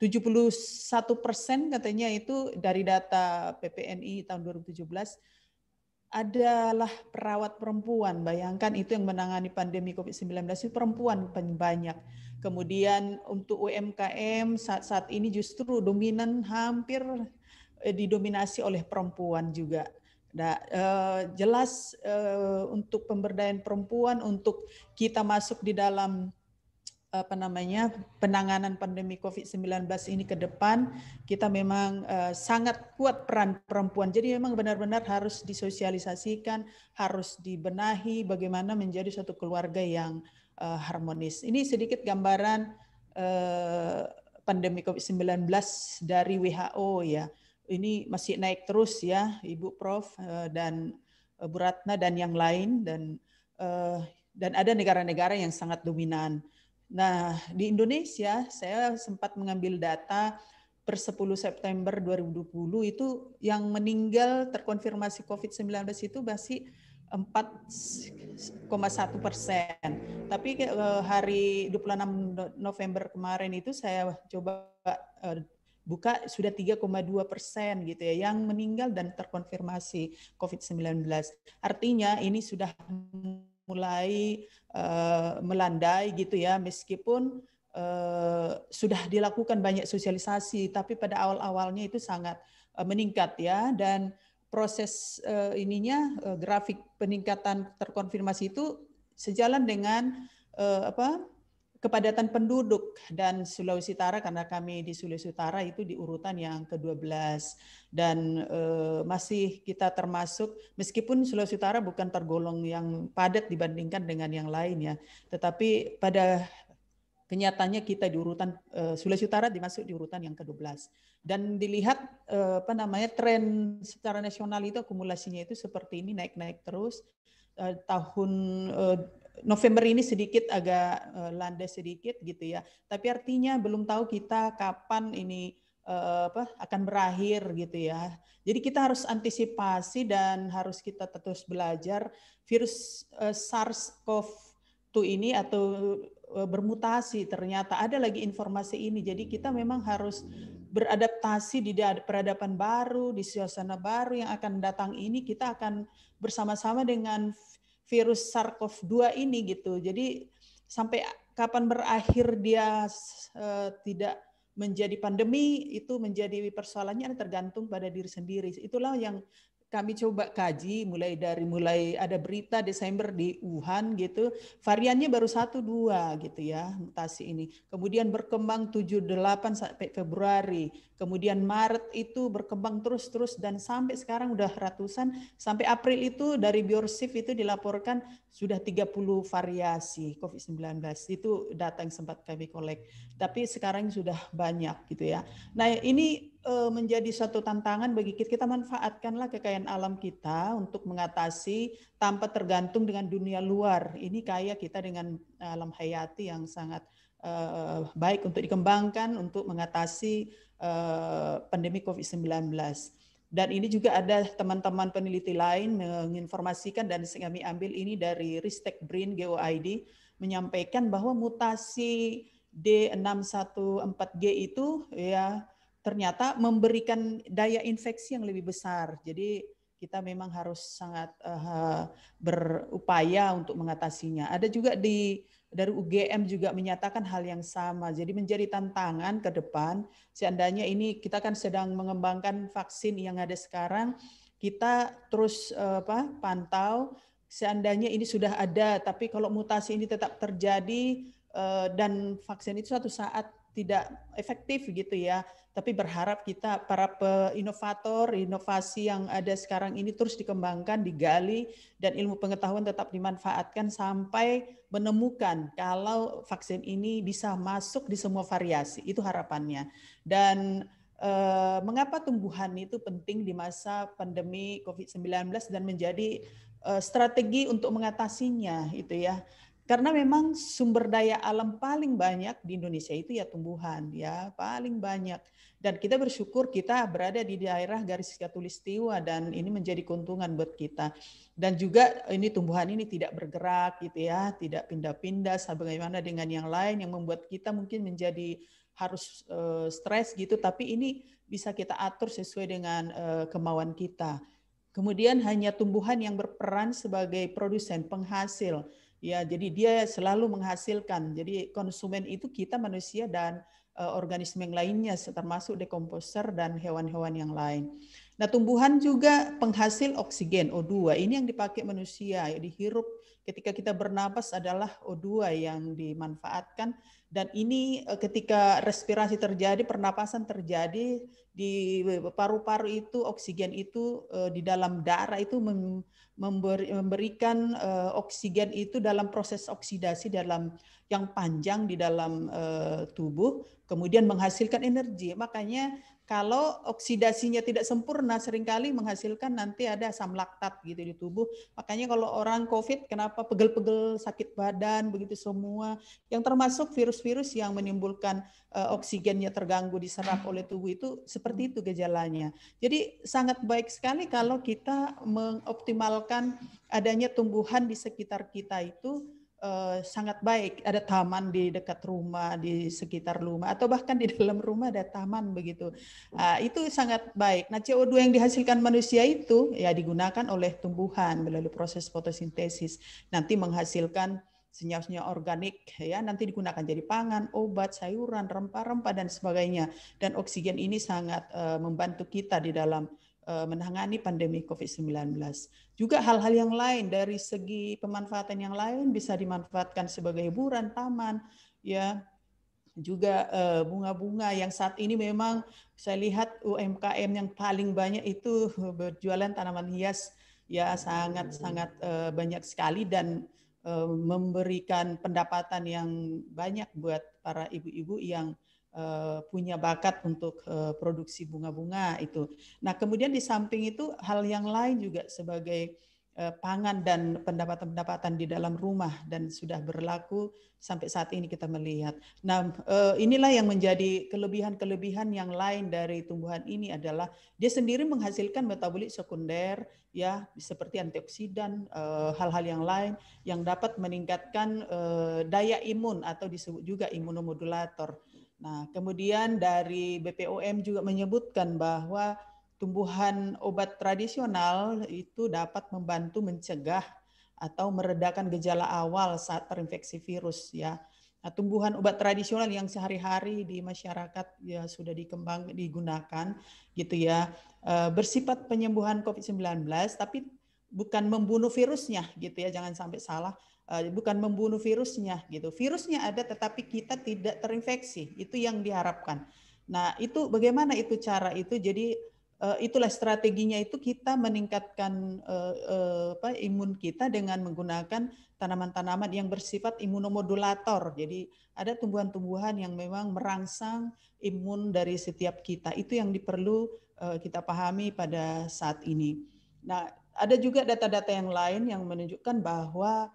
71 persen katanya itu dari data PPNI tahun 2017 adalah perawat perempuan. Bayangkan itu yang menangani pandemi COVID-19 itu perempuan banyak. Kemudian untuk UMKM saat, saat ini justru dominan hampir eh, didominasi oleh perempuan juga Nah, eh, jelas eh, untuk pemberdayaan perempuan untuk kita masuk di dalam apa namanya penanganan pandemi COVID-19 ini ke depan kita memang uh, sangat kuat peran perempuan. Jadi memang benar-benar harus disosialisasikan, harus dibenahi bagaimana menjadi suatu keluarga yang uh, harmonis. Ini sedikit gambaran uh, pandemi COVID-19 dari WHO ya ini masih naik terus ya Ibu Prof eh, dan eh, Bu Ratna dan yang lain dan eh, dan ada negara-negara yang sangat dominan. Nah, di Indonesia saya sempat mengambil data per 10 September 2020 itu yang meninggal terkonfirmasi COVID-19 itu masih 4,1 persen. Tapi hari 26 November kemarin itu saya coba buka sudah 3,2 persen gitu ya yang meninggal dan terkonfirmasi COVID-19. Artinya ini sudah mulai uh, melandai gitu ya meskipun Uh, sudah dilakukan banyak sosialisasi, tapi pada awal-awalnya itu sangat uh, meningkat ya dan proses uh, ininya grafik peningkatan terkonfirmasi itu sejalan dengan apa kepadatan penduduk dan Sulawesi Utara karena kami di Sulawesi Utara itu di urutan yang ke-12 dan e, masih kita termasuk meskipun Sulawesi Utara bukan tergolong yang padat dibandingkan dengan yang lain ya tetapi pada kenyataannya kita di urutan e, Sulawesi Utara dimasuk di urutan yang ke-12 dan dilihat e, apa namanya tren secara nasional itu akumulasinya itu seperti ini naik-naik terus tahun November ini sedikit agak eh, landai sedikit gitu ya. Tapi artinya belum tahu kita kapan ini eh, apa akan berakhir gitu ya. Jadi kita harus antisipasi dan harus kita terus belajar virus eh, SARS-CoV-2 ini atau bermutasi ternyata ada lagi informasi ini. Jadi kita memang harus beradaptasi di peradaban baru, di suasana baru yang akan datang ini kita akan bersama-sama dengan virus SARS-CoV-2 ini gitu. Jadi sampai kapan berakhir dia uh, tidak menjadi pandemi itu menjadi persoalannya tergantung pada diri sendiri. Itulah yang kami coba kaji mulai dari mulai ada berita Desember di Wuhan gitu variannya baru satu dua gitu ya mutasi ini kemudian berkembang tujuh delapan sampai Februari Kemudian Maret itu berkembang terus-terus dan sampai sekarang udah ratusan. Sampai April itu dari Biorsif itu dilaporkan sudah 30 variasi COVID-19. Itu data yang sempat kami kolek. Tapi sekarang sudah banyak gitu ya. Nah ini e, menjadi suatu tantangan bagi kita. Kita manfaatkanlah kekayaan alam kita untuk mengatasi tanpa tergantung dengan dunia luar. Ini kaya kita dengan alam hayati yang sangat uh, baik untuk dikembangkan untuk mengatasi uh, pandemi COVID-19. Dan ini juga ada teman-teman peneliti lain menginformasikan dan kami ambil ini dari Ristek Brin GOID menyampaikan bahwa mutasi D614G itu ya ternyata memberikan daya infeksi yang lebih besar. Jadi kita memang harus sangat uh, berupaya untuk mengatasinya. Ada juga di dari UGM juga menyatakan hal yang sama. Jadi menjadi tantangan ke depan seandainya ini kita kan sedang mengembangkan vaksin yang ada sekarang, kita terus eh, apa pantau seandainya ini sudah ada tapi kalau mutasi ini tetap terjadi eh, dan vaksin itu suatu saat tidak efektif gitu ya. Tapi berharap kita para inovator, inovasi yang ada sekarang ini terus dikembangkan, digali, dan ilmu pengetahuan tetap dimanfaatkan sampai menemukan kalau vaksin ini bisa masuk di semua variasi. Itu harapannya. Dan eh, mengapa tumbuhan itu penting di masa pandemi COVID-19 dan menjadi eh, strategi untuk mengatasinya itu ya. Karena memang sumber daya alam paling banyak di Indonesia itu ya tumbuhan ya, paling banyak. Dan kita bersyukur kita berada di daerah garis khatulistiwa dan ini menjadi keuntungan buat kita. Dan juga ini tumbuhan ini tidak bergerak gitu ya, tidak pindah-pindah sebagaimana dengan yang lain yang membuat kita mungkin menjadi harus uh, stres gitu, tapi ini bisa kita atur sesuai dengan uh, kemauan kita. Kemudian hanya tumbuhan yang berperan sebagai produsen penghasil. Ya, jadi dia selalu menghasilkan. Jadi konsumen itu kita manusia dan uh, organisme yang lainnya termasuk dekomposer dan hewan-hewan yang lain. Nah, tumbuhan juga penghasil oksigen O2. Ini yang dipakai manusia, ya, dihirup ketika kita bernapas adalah O2 yang dimanfaatkan dan ini eh, ketika respirasi terjadi, pernapasan terjadi di paru-paru itu oksigen itu eh, di dalam darah itu memberikan eh, oksigen itu dalam proses oksidasi dalam yang panjang di dalam eh, tubuh kemudian menghasilkan energi makanya kalau oksidasinya tidak sempurna, seringkali menghasilkan nanti ada asam laktat gitu di tubuh. Makanya kalau orang COVID, kenapa pegel-pegel, sakit badan, begitu semua. Yang termasuk virus-virus yang menimbulkan uh, oksigennya terganggu, diserap oleh tubuh itu, seperti itu gejalanya. Jadi sangat baik sekali kalau kita mengoptimalkan adanya tumbuhan di sekitar kita itu Eh, sangat baik. Ada taman di dekat rumah, di sekitar rumah, atau bahkan di dalam rumah ada taman begitu. Uh, itu sangat baik. Nah, CO2 yang dihasilkan manusia itu ya digunakan oleh tumbuhan melalui proses fotosintesis. Nanti menghasilkan senyawa-senyawa organik ya nanti digunakan jadi pangan, obat, sayuran, rempah-rempah dan sebagainya. Dan oksigen ini sangat uh, membantu kita di dalam Eh, menangani pandemi COVID-19. Juga hal-hal yang lain dari segi pemanfaatan yang lain bisa dimanfaatkan sebagai hiburan, taman, ya juga eh, bunga-bunga yang saat ini memang saya lihat UMKM yang paling banyak itu berjualan tanaman hias ya sangat-sangat eh, banyak sekali dan memberikan pendapatan yang banyak buat para ibu-ibu yang Eh, punya bakat untuk eh, produksi bunga-bunga itu. Nah, kemudian di samping itu hal yang lain juga sebagai eh, pangan dan pendapatan-pendapatan di dalam rumah dan sudah berlaku sampai saat ini kita melihat. Nah, inilah yang menjadi kelebihan-kelebihan yang lain dari tumbuhan ini adalah dia sendiri menghasilkan metabolit sekunder ya seperti antioksidan, hal-hal yang lain yang dapat meningkatkan daya imun atau disebut juga imunomodulator. Nah, kemudian dari BPOM juga menyebutkan bahwa tumbuhan obat tradisional itu dapat membantu mencegah atau meredakan gejala awal saat terinfeksi virus ya. Nah, tumbuhan obat tradisional yang sehari-hari di masyarakat ya sudah dikembang digunakan gitu ya. E, bersifat penyembuhan COVID-19 tapi bukan membunuh virusnya gitu ya, jangan sampai salah, Eh, bukan membunuh virusnya gitu. Virusnya ada tetapi kita tidak terinfeksi. Itu yang diharapkan. Nah, itu bagaimana itu cara itu? Jadi eh, itulah strateginya itu kita meningkatkan eh, apa imun kita dengan menggunakan tanaman-tanaman yang bersifat imunomodulator. Jadi ada tumbuhan-tumbuhan yang memang merangsang imun dari setiap kita. Itu yang diperlu kita pahami pada saat ini. Nah, ada juga data-data yang lain yang menunjukkan bahwa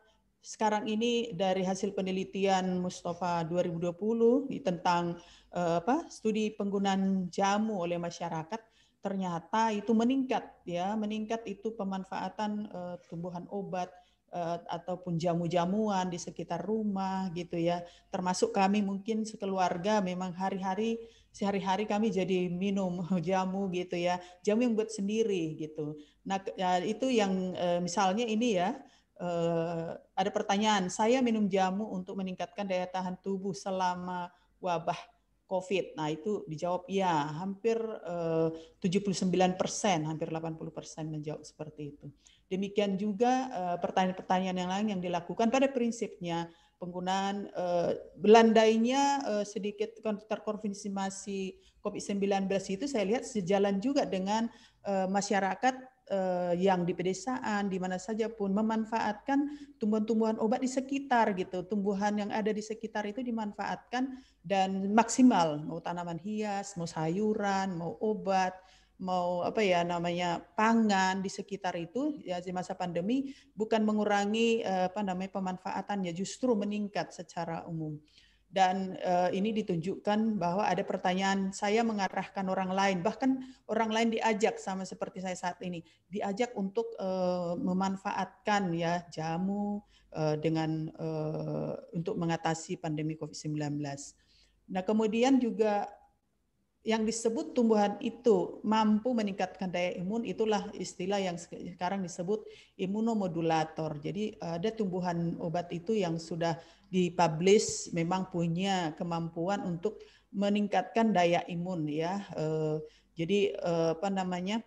sekarang ini dari hasil penelitian Mustafa 2020 tentang eh, apa studi penggunaan jamu oleh masyarakat ternyata itu meningkat ya meningkat itu pemanfaatan uh, tumbuhan obat uh, ataupun jamu-jamuan di sekitar rumah gitu ya termasuk kami mungkin sekeluarga memang hari-hari sehari-hari kami jadi minum jamu gitu ya jamu yang buat sendiri gitu nah ya, itu yang misalnya ini ya Eh, ada pertanyaan, saya minum jamu untuk meningkatkan daya tahan tubuh selama wabah COVID. Nah, itu dijawab ya, hampir eh, puluh 79 persen, hampir 80 persen menjawab seperti itu. Demikian juga eh, pertanyaan-pertanyaan yang lain yang dilakukan pada prinsipnya penggunaan eh, Belandainya eh, sedikit terkonfirmasi COVID-19 itu saya lihat sejalan juga dengan eh, masyarakat Eh, yang di pedesaan, di mana saja pun memanfaatkan tumbuhan-tumbuhan obat di sekitar gitu, tumbuhan yang ada di sekitar itu dimanfaatkan dan maksimal mau tanaman hias, mau sayuran, mau obat, mau apa ya namanya pangan di sekitar itu ya di masa pandemi bukan mengurangi eh, apa namanya pemanfaatannya justru meningkat secara umum dan uh, ini ditunjukkan bahwa ada pertanyaan saya mengarahkan orang lain bahkan orang lain diajak sama seperti saya saat ini diajak untuk uh, memanfaatkan ya jamu uh, dengan uh, untuk mengatasi pandemi Covid-19. Nah, kemudian juga yang disebut tumbuhan itu mampu meningkatkan daya imun itulah istilah yang sekarang disebut imunomodulator. Jadi ada eh, tumbuhan obat itu yang sudah dipublish memang punya kemampuan untuk meningkatkan daya imun ya. Eh, jadi eh, apa namanya?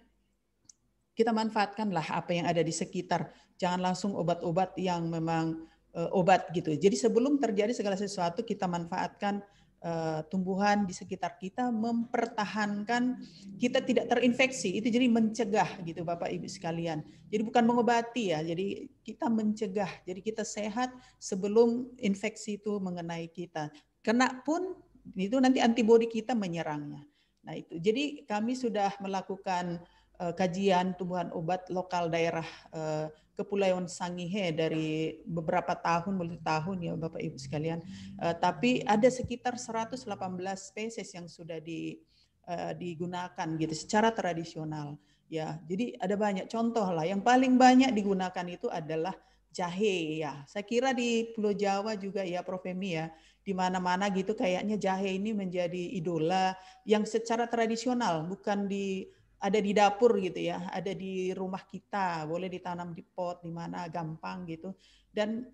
Kita manfaatkanlah apa yang ada di sekitar. Jangan langsung obat-obat yang memang obat gitu. Jadi sebelum terjadi segala sesuatu kita manfaatkan Eh, tumbuhan di sekitar kita mempertahankan kita tidak terinfeksi itu jadi mencegah gitu Bapak Ibu sekalian jadi bukan mengobati ya jadi kita mencegah jadi kita sehat sebelum infeksi itu mengenai kita kena pun itu nanti antibodi kita menyerangnya nah itu jadi kami sudah melakukan eh, kajian tumbuhan obat lokal daerah eh, Kepulauan Sangihe dari beberapa tahun tahun ya Bapak Ibu sekalian. Uh, tapi ada sekitar 118 spesies yang sudah di, uh, digunakan gitu secara tradisional ya. Jadi ada banyak contoh lah. Yang paling banyak digunakan itu adalah jahe ya. Saya kira di Pulau Jawa juga ya Prof Emi ya, di mana-mana gitu kayaknya jahe ini menjadi idola yang secara tradisional bukan di ada di dapur gitu ya, ada di rumah kita, boleh ditanam di pot di mana gampang gitu. Dan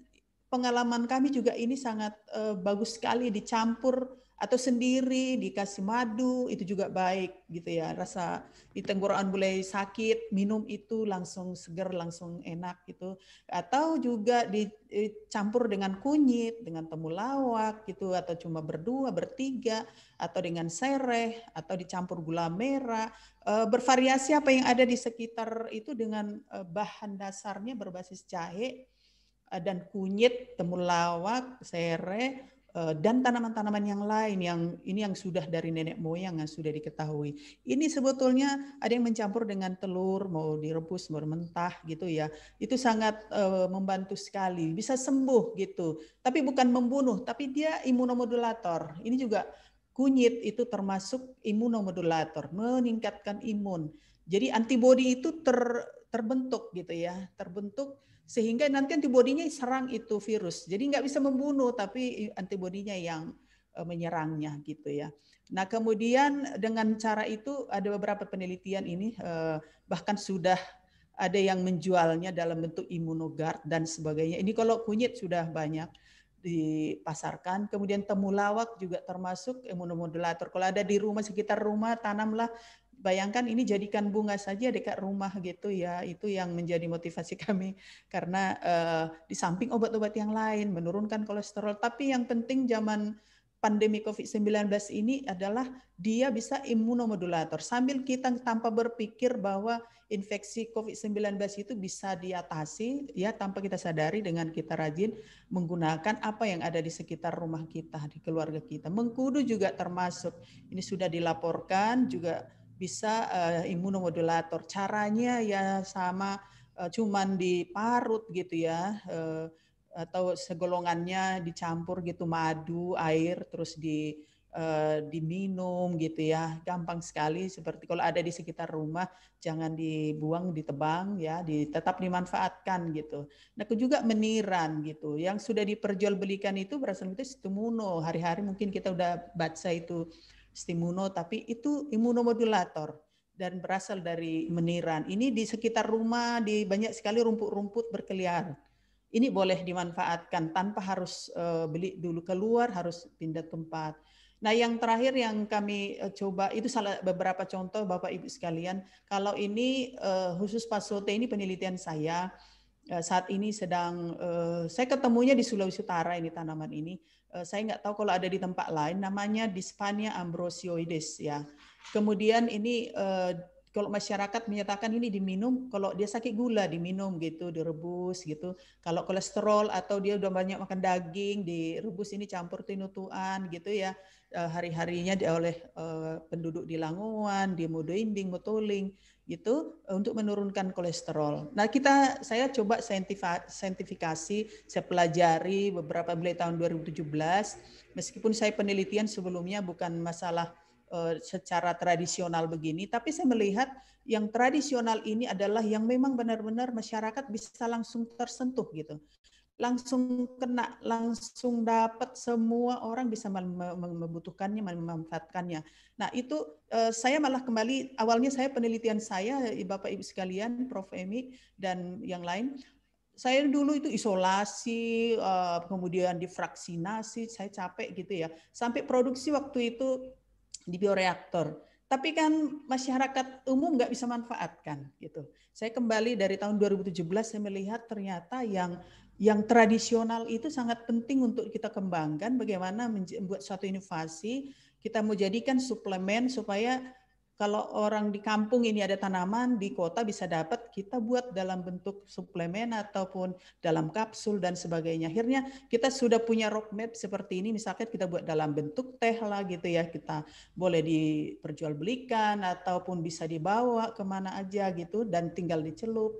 pengalaman kami juga ini sangat uh, bagus sekali dicampur atau sendiri dikasih madu itu juga baik gitu ya rasa di tenggorokan mulai sakit minum itu langsung seger langsung enak gitu atau juga dicampur dengan kunyit dengan temulawak gitu atau cuma berdua bertiga atau dengan sereh atau dicampur gula merah eh, bervariasi apa yang ada di sekitar itu dengan eh, bahan dasarnya berbasis jahe eh, dan kunyit temulawak sereh Eh, dan tanaman-tanaman yang lain yang ini yang sudah dari nenek moyang yang sudah diketahui. Ini sebetulnya ada yang mencampur dengan telur mau direbus mau mentah gitu ya. Itu sangat uh, membantu sekali, bisa sembuh gitu. Tapi bukan membunuh, tapi dia imunomodulator. Ini juga kunyit itu termasuk imunomodulator, meningkatkan imun. Jadi antibodi itu ter, terbentuk gitu ya, terbentuk sehingga nanti antibodinya serang itu virus. Jadi nggak bisa membunuh, tapi antibodinya yang eh, menyerangnya gitu ya. Nah kemudian dengan cara itu ada beberapa penelitian ini eh, bahkan sudah ada yang menjualnya dalam bentuk imunogard dan sebagainya. Ini kalau kunyit sudah banyak dipasarkan. Kemudian temulawak juga termasuk imunomodulator. Kalau ada di rumah sekitar rumah tanamlah bayangkan ini jadikan bunga saja dekat rumah gitu ya. Itu yang menjadi motivasi kami karena uh, di samping obat-obat yang lain menurunkan kolesterol, tapi yang penting zaman pandemi COVID-19 ini adalah dia bisa imunomodulator. Sambil kita tanpa berpikir bahwa infeksi COVID-19 itu bisa diatasi ya tanpa kita sadari dengan kita rajin menggunakan apa yang ada di sekitar rumah kita, di keluarga kita. Mengkudu juga termasuk. Ini sudah dilaporkan juga bisa uh, imunomodulator. Caranya ya sama uh, cuman diparut gitu ya uh, atau segolongannya dicampur gitu madu, air terus di diminum gitu ya. Gampang sekali seperti kalau ada di sekitar rumah jangan dibuang, ditebang ya, tetap dimanfaatkan gitu. Nah, juga meniran gitu. Yang sudah diperjualbelikan itu berasal itu situmuno. Hari-hari mungkin kita udah baca itu stimuno, tapi itu imunomodulator dan berasal dari meniran. Ini di sekitar rumah, di banyak sekali rumput-rumput berkeliaran. Ini boleh dimanfaatkan tanpa harus eh, beli dulu keluar, harus pindah tempat. Nah, yang terakhir yang kami eh, coba itu salah beberapa contoh Bapak Ibu sekalian. Kalau ini eh, khusus pasote ini penelitian saya saat ini sedang saya ketemunya di Sulawesi Utara ini tanaman ini. Eh, saya nggak tahu kalau ada di tempat lain namanya Dyspania ambrosioides ya. Kemudian ini eh, kalau masyarakat menyatakan ini diminum kalau dia sakit gula diminum gitu direbus gitu. Kalau kolesterol atau dia udah banyak makan daging direbus ini campur tinutuan gitu ya. Eh, hari-harinya oleh penduduk di Langoan, di Mudoinding Motoling gitu untuk menurunkan kolesterol. Nah kita saya coba saintifikasi, saya pelajari beberapa beli tahun 2017. Meskipun saya penelitian sebelumnya bukan masalah uh, secara tradisional begini, tapi saya melihat yang tradisional ini adalah yang memang benar-benar masyarakat bisa langsung tersentuh gitu langsung kena, langsung dapat semua orang bisa membutuhkannya, memanfaatkannya. Nah itu eh, saya malah kembali awalnya saya penelitian saya eh, Bapak Ibu sekalian, Prof Emi dan yang lain. Saya dulu itu isolasi, eh, kemudian difraksinasi saya capek gitu ya. Sampai produksi waktu itu di bioreaktor tapi kan masyarakat umum nggak bisa manfaatkan gitu. Saya kembali dari tahun 2017 saya melihat ternyata yang yang tradisional itu sangat penting untuk kita kembangkan bagaimana membuat suatu inovasi kita mau jadikan suplemen supaya kalau orang di kampung ini ada tanaman di kota bisa dapat kita buat dalam bentuk suplemen ataupun dalam kapsul dan sebagainya akhirnya kita sudah punya roadmap seperti ini misalkan kita buat dalam bentuk teh lah gitu ya kita boleh diperjualbelikan ataupun bisa dibawa kemana aja gitu dan tinggal dicelup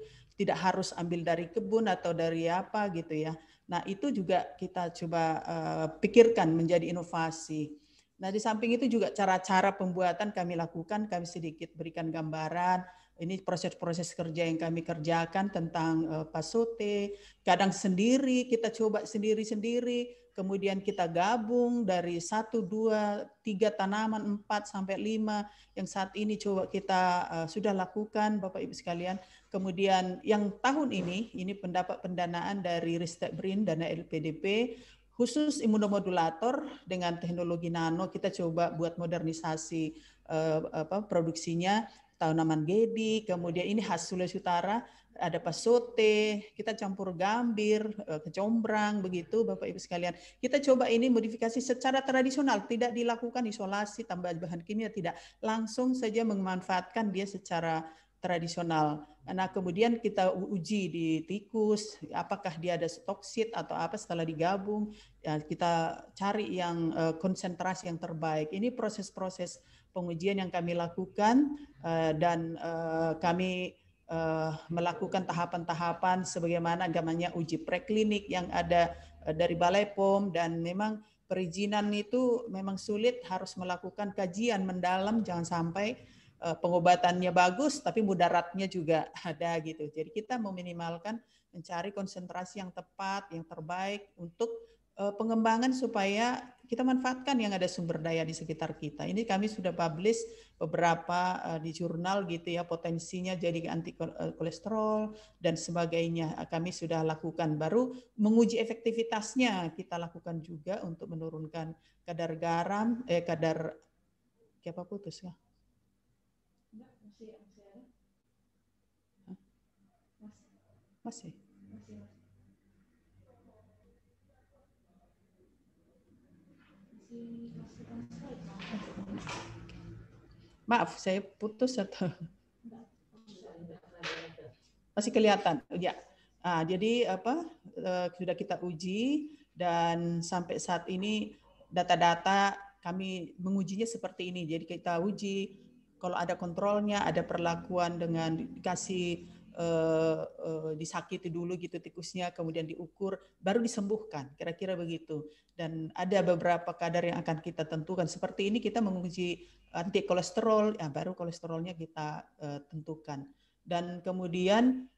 tidak harus ambil dari kebun atau dari apa gitu ya. Nah itu juga kita coba uh, pikirkan menjadi inovasi. Nah di samping itu juga cara-cara pembuatan kami lakukan, kami sedikit berikan gambaran. Ini proses-proses kerja yang kami kerjakan tentang uh, eh, pasote. Kadang sendiri kita coba sendiri-sendiri kemudian kita gabung dari satu, dua, tiga tanaman, empat sampai lima yang saat ini coba kita uh, sudah lakukan, Bapak Ibu sekalian. Kemudian yang tahun ini, ini pendapat pendanaan dari Ristek Brin dana LPDP khusus imunomodulator dengan teknologi nano kita coba buat modernisasi uh, apa, produksinya tanaman gedi, kemudian ini khas Sulawesi Utara ada pasote, kita campur gambir, eh, kecombrang begitu Bapak Ibu sekalian. Kita coba ini modifikasi secara tradisional, tidak dilakukan isolasi tambah bahan kimia tidak, langsung saja memanfaatkan dia secara tradisional. Nah, kemudian kita uji di tikus, apakah dia ada stoksit atau apa setelah digabung, ya, kita cari yang eh, konsentrasi yang terbaik. Ini proses-proses pengujian yang kami lakukan eh, dan eh, kami eh, melakukan tahapan-tahapan sebagaimana gamanya uji preklinik yang ada dari Balai POM dan memang perizinan itu memang sulit harus melakukan kajian mendalam jangan sampai pengobatannya bagus tapi mudaratnya juga ada gitu. Jadi kita meminimalkan mencari konsentrasi yang tepat, yang terbaik untuk Eh, pengembangan supaya kita manfaatkan yang ada sumber daya di sekitar kita. Ini kami sudah publish beberapa eh, di jurnal gitu ya potensinya jadi anti eh, kolesterol dan sebagainya. Kami sudah lakukan baru menguji efektivitasnya kita lakukan juga untuk menurunkan kadar garam eh kadar siapa putus ya? Masih. Masih. Maaf, saya putus atau masih kelihatan. Oh, ya. Ah, jadi apa eh, sudah kita uji dan sampai saat ini data-data kami mengujinya seperti ini. Jadi kita uji kalau ada kontrolnya, ada perlakuan dengan dikasih Eh, eh, disakiti dulu gitu tikusnya, kemudian diukur, baru disembuhkan, kira-kira begitu. Dan ada beberapa kadar yang akan kita tentukan. Seperti ini kita menguji anti kolesterol, ya baru kolesterolnya kita eh, tentukan. Dan kemudian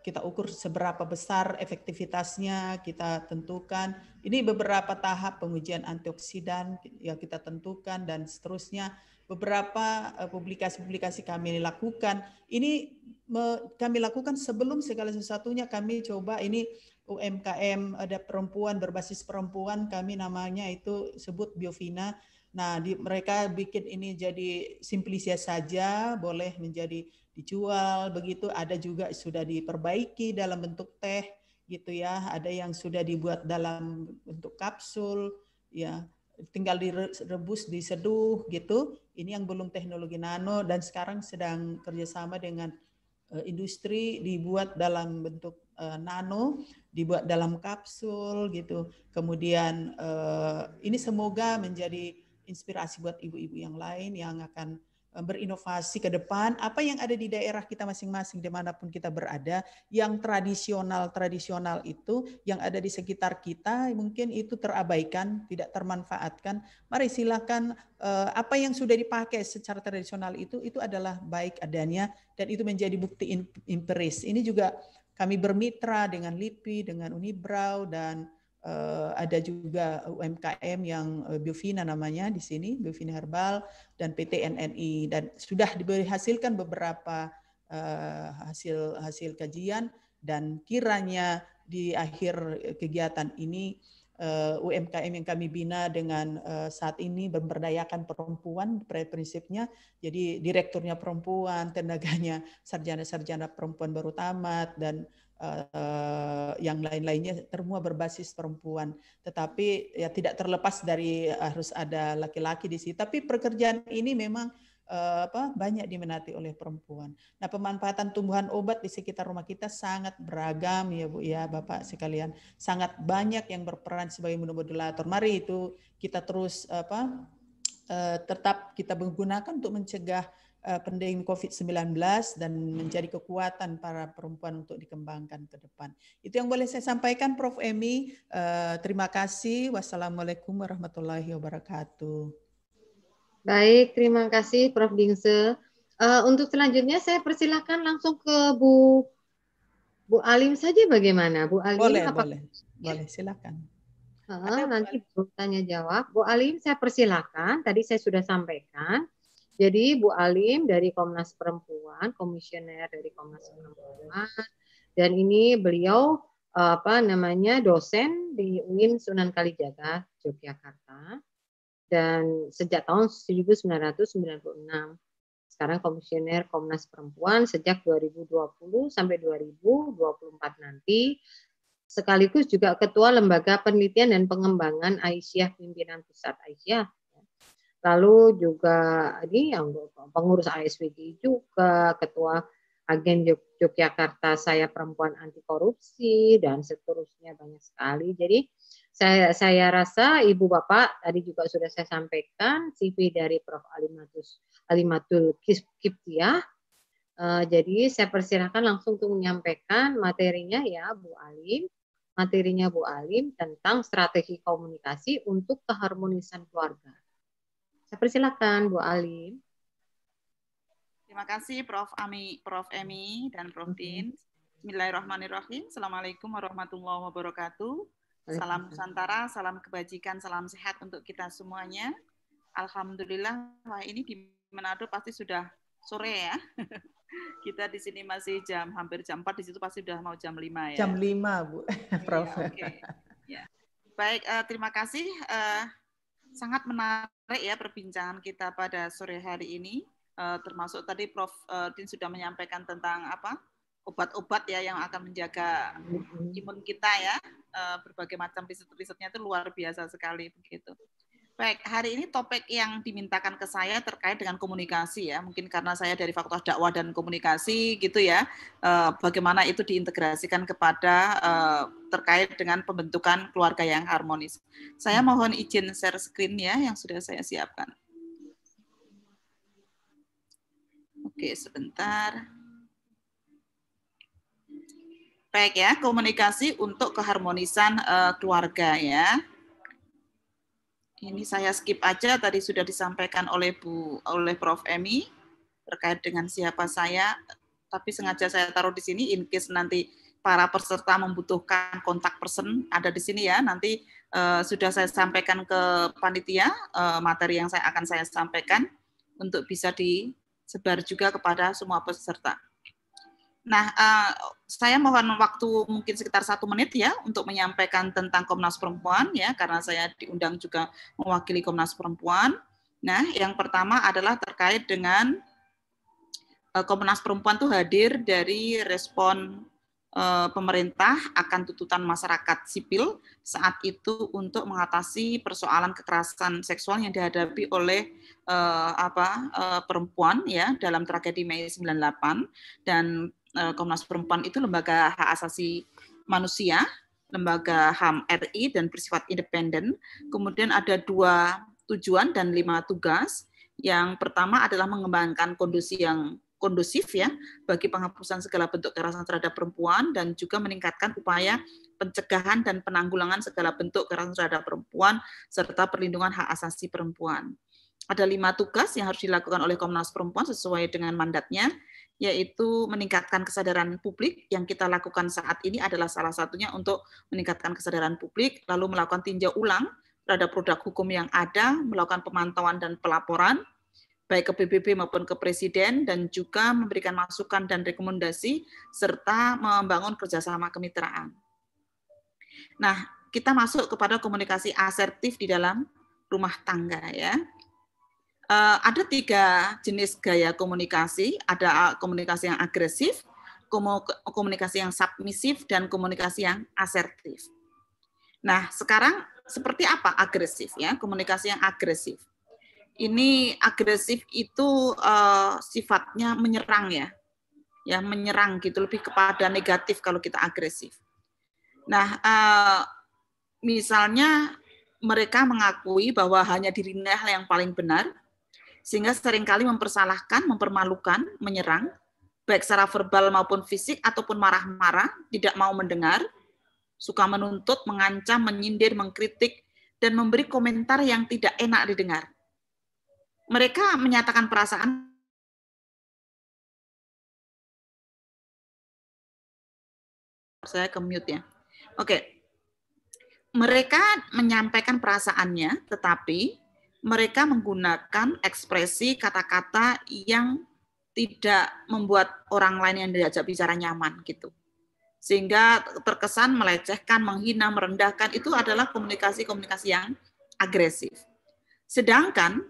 kita ukur seberapa besar efektivitasnya kita tentukan. Ini beberapa tahap pengujian antioksidan ya kita tentukan dan seterusnya beberapa eh, publikasi-publikasi kami lakukan. Ini kami lakukan sebelum segala sesuatunya kami coba ini UMKM ada perempuan berbasis perempuan kami namanya itu sebut Biovina. Nah, di, mereka bikin ini jadi simplisia saja, boleh menjadi dijual begitu. Ada juga sudah diperbaiki dalam bentuk teh gitu ya. Ada yang sudah dibuat dalam bentuk kapsul ya tinggal direbus diseduh gitu ini yang belum teknologi nano dan sekarang sedang kerjasama dengan eh, industri dibuat dalam bentuk eh, nano, dibuat dalam kapsul gitu. Kemudian eh, ini semoga menjadi inspirasi buat ibu-ibu yang lain yang akan Eh, berinovasi ke depan, apa yang ada di daerah kita masing-masing, dimanapun kita berada, yang tradisional-tradisional itu, yang ada di sekitar kita, mungkin itu terabaikan, tidak termanfaatkan. Mari silakan eh, apa yang sudah dipakai secara tradisional itu, itu adalah baik adanya, dan itu menjadi bukti empiris. Ini juga kami bermitra dengan LIPI, dengan Unibrau, dan Eh, ada juga UMKM yang eh, Biofina namanya di sini, Biofina Herbal dan PT NNI dan sudah dihasilkan beberapa eh, hasil hasil kajian dan kiranya di akhir kegiatan ini UMKM yang kami bina dengan saat ini memberdayakan perempuan prinsipnya jadi direkturnya perempuan tenaganya sarjana-sarjana perempuan baru tamat dan Eh, yang lain-lainnya semua berbasis perempuan. Tetapi ya tidak terlepas dari eh, harus ada laki-laki di sini. Tapi pekerjaan ini memang eh, apa banyak diminati oleh perempuan. Nah, pemanfaatan tumbuhan obat di sekitar rumah kita sangat beragam ya Bu ya, Bapak sekalian. Sangat banyak yang berperan sebagai modulator. Mari itu kita terus apa tetap kita menggunakan untuk mencegah Eh, pandemi COVID-19 dan menjadi kekuatan para perempuan untuk dikembangkan ke depan. Itu yang boleh saya sampaikan, Prof. Emi. Eh, terima kasih. Wassalamualaikum warahmatullahi wabarakatuh. Baik, terima kasih Prof. Dingse. Eh, untuk selanjutnya saya persilahkan langsung ke Bu Bu Alim saja bagaimana? Bu Alim boleh, apa? Boleh, boleh, silakan. Ha, nanti Bu tanya jawab. Bu Alim, saya persilakan. Tadi saya sudah sampaikan jadi Bu Alim dari Komnas Perempuan, komisioner dari Komnas Perempuan, dan ini beliau eh, apa namanya dosen di UIN Sunan Kalijaga Yogyakarta dan sejak tahun 1996 sekarang komisioner Komnas Perempuan sejak 2020 sampai 2024 nanti sekaligus juga ketua lembaga penelitian dan pengembangan Aisyah pimpinan pusat Aisyah lalu juga ini yang pengurus ASWG juga, ketua agen Yogyakarta saya perempuan anti korupsi dan seterusnya banyak sekali. Jadi saya saya rasa Ibu Bapak tadi juga sudah saya sampaikan CV dari Prof Alimatus Alimatul Kiptiah. Uh, jadi saya persilahkan langsung untuk menyampaikan materinya ya Bu Alim. Materinya Bu Alim tentang strategi komunikasi untuk keharmonisan keluarga. Saya persilakan Bu Alim. Terima kasih Prof. Ami, Prof. Emi dan Prof. Tin. Mhm. Bismillahirrahmanirrahim. Assalamualaikum warahmatullahi wabarakatuh. Salam Nusantara, salam kebajikan, salam sehat untuk kita semuanya. Alhamdulillah, wah ini di Manado pasti sudah sore ya. Kita di sini masih jam hampir jam 4, di situ pasti sudah mau jam 5 ya. Jam 5, Bu. Prof. Ya, okay. ya. Baik, uh, terima kasih uh, sangat menarik ya perbincangan kita pada sore hari ini. Uh, termasuk tadi Prof. Uh, Din sudah menyampaikan tentang apa obat-obat ya yang akan menjaga imun kita ya. Uh, berbagai macam riset-risetnya itu luar biasa sekali begitu. Baik, hari ini topik yang dimintakan ke saya terkait dengan komunikasi ya. Mungkin karena saya dari Fakultas Dakwah dan Komunikasi gitu ya. Eh, bagaimana itu diintegrasikan kepada eh, terkait dengan pembentukan keluarga yang harmonis. Saya hmm. mohon izin share screen ya yang sudah saya siapkan. Oke, sebentar. Baik ya, komunikasi untuk keharmonisan eh, keluarga ya ini saya skip aja tadi sudah disampaikan oleh Bu oleh Prof Emi terkait dengan siapa saya, tapi sengaja saya taruh di sini in case nanti para peserta membutuhkan kontak person ada di sini ya. Nanti uh, sudah saya sampaikan ke panitia uh, materi yang saya akan saya sampaikan untuk bisa disebar juga kepada semua peserta. Nah, uh, saya mohon waktu mungkin sekitar satu menit ya untuk menyampaikan tentang Komnas Perempuan ya, karena saya diundang juga mewakili Komnas Perempuan. Nah, yang pertama adalah terkait dengan uh, Komnas Perempuan itu hadir dari respon uh, pemerintah akan tuntutan masyarakat sipil saat itu untuk mengatasi persoalan kekerasan seksual yang dihadapi oleh uh, apa uh, perempuan ya dalam tragedi Mei 98 dan Eh, Komnas Perempuan itu lembaga hak asasi manusia, lembaga HAM RI dan bersifat independen. Kemudian ada dua tujuan dan lima tugas. Yang pertama adalah mengembangkan kondisi yang kondusif ya bagi penghapusan segala bentuk kekerasan terhadap perempuan dan juga meningkatkan upaya pencegahan dan penanggulangan segala bentuk kekerasan terhadap perempuan serta perlindungan hak asasi perempuan. Ada lima tugas yang harus dilakukan oleh Komnas Perempuan sesuai dengan mandatnya, yaitu meningkatkan kesadaran publik yang kita lakukan saat ini adalah salah satunya untuk meningkatkan kesadaran publik, lalu melakukan tinjau ulang terhadap produk hukum yang ada, melakukan pemantauan dan pelaporan, baik ke PBB maupun ke Presiden, dan juga memberikan masukan dan rekomendasi, serta membangun kerjasama kemitraan. Nah, kita masuk kepada komunikasi asertif di dalam rumah tangga ya. Uh, ada tiga jenis gaya komunikasi. Ada komunikasi yang agresif, komunikasi yang submisif, dan komunikasi yang asertif. Nah, sekarang seperti apa agresif ya? Komunikasi yang agresif. Ini agresif itu uh, sifatnya menyerang ya, ya menyerang gitu lebih kepada negatif kalau kita agresif. Nah, uh, misalnya mereka mengakui bahwa hanya dirinya yang paling benar, sehingga seringkali mempersalahkan, mempermalukan, menyerang, baik secara verbal maupun fisik ataupun marah-marah, tidak mau mendengar, suka menuntut, mengancam, menyindir, mengkritik, dan memberi komentar yang tidak enak didengar. Mereka menyatakan perasaan saya ke mute ya. Oke. Mereka menyampaikan perasaannya, tetapi mereka menggunakan ekspresi kata-kata yang tidak membuat orang lain yang diajak bicara nyaman gitu. Sehingga terkesan melecehkan, menghina, merendahkan itu adalah komunikasi-komunikasi yang agresif. Sedangkan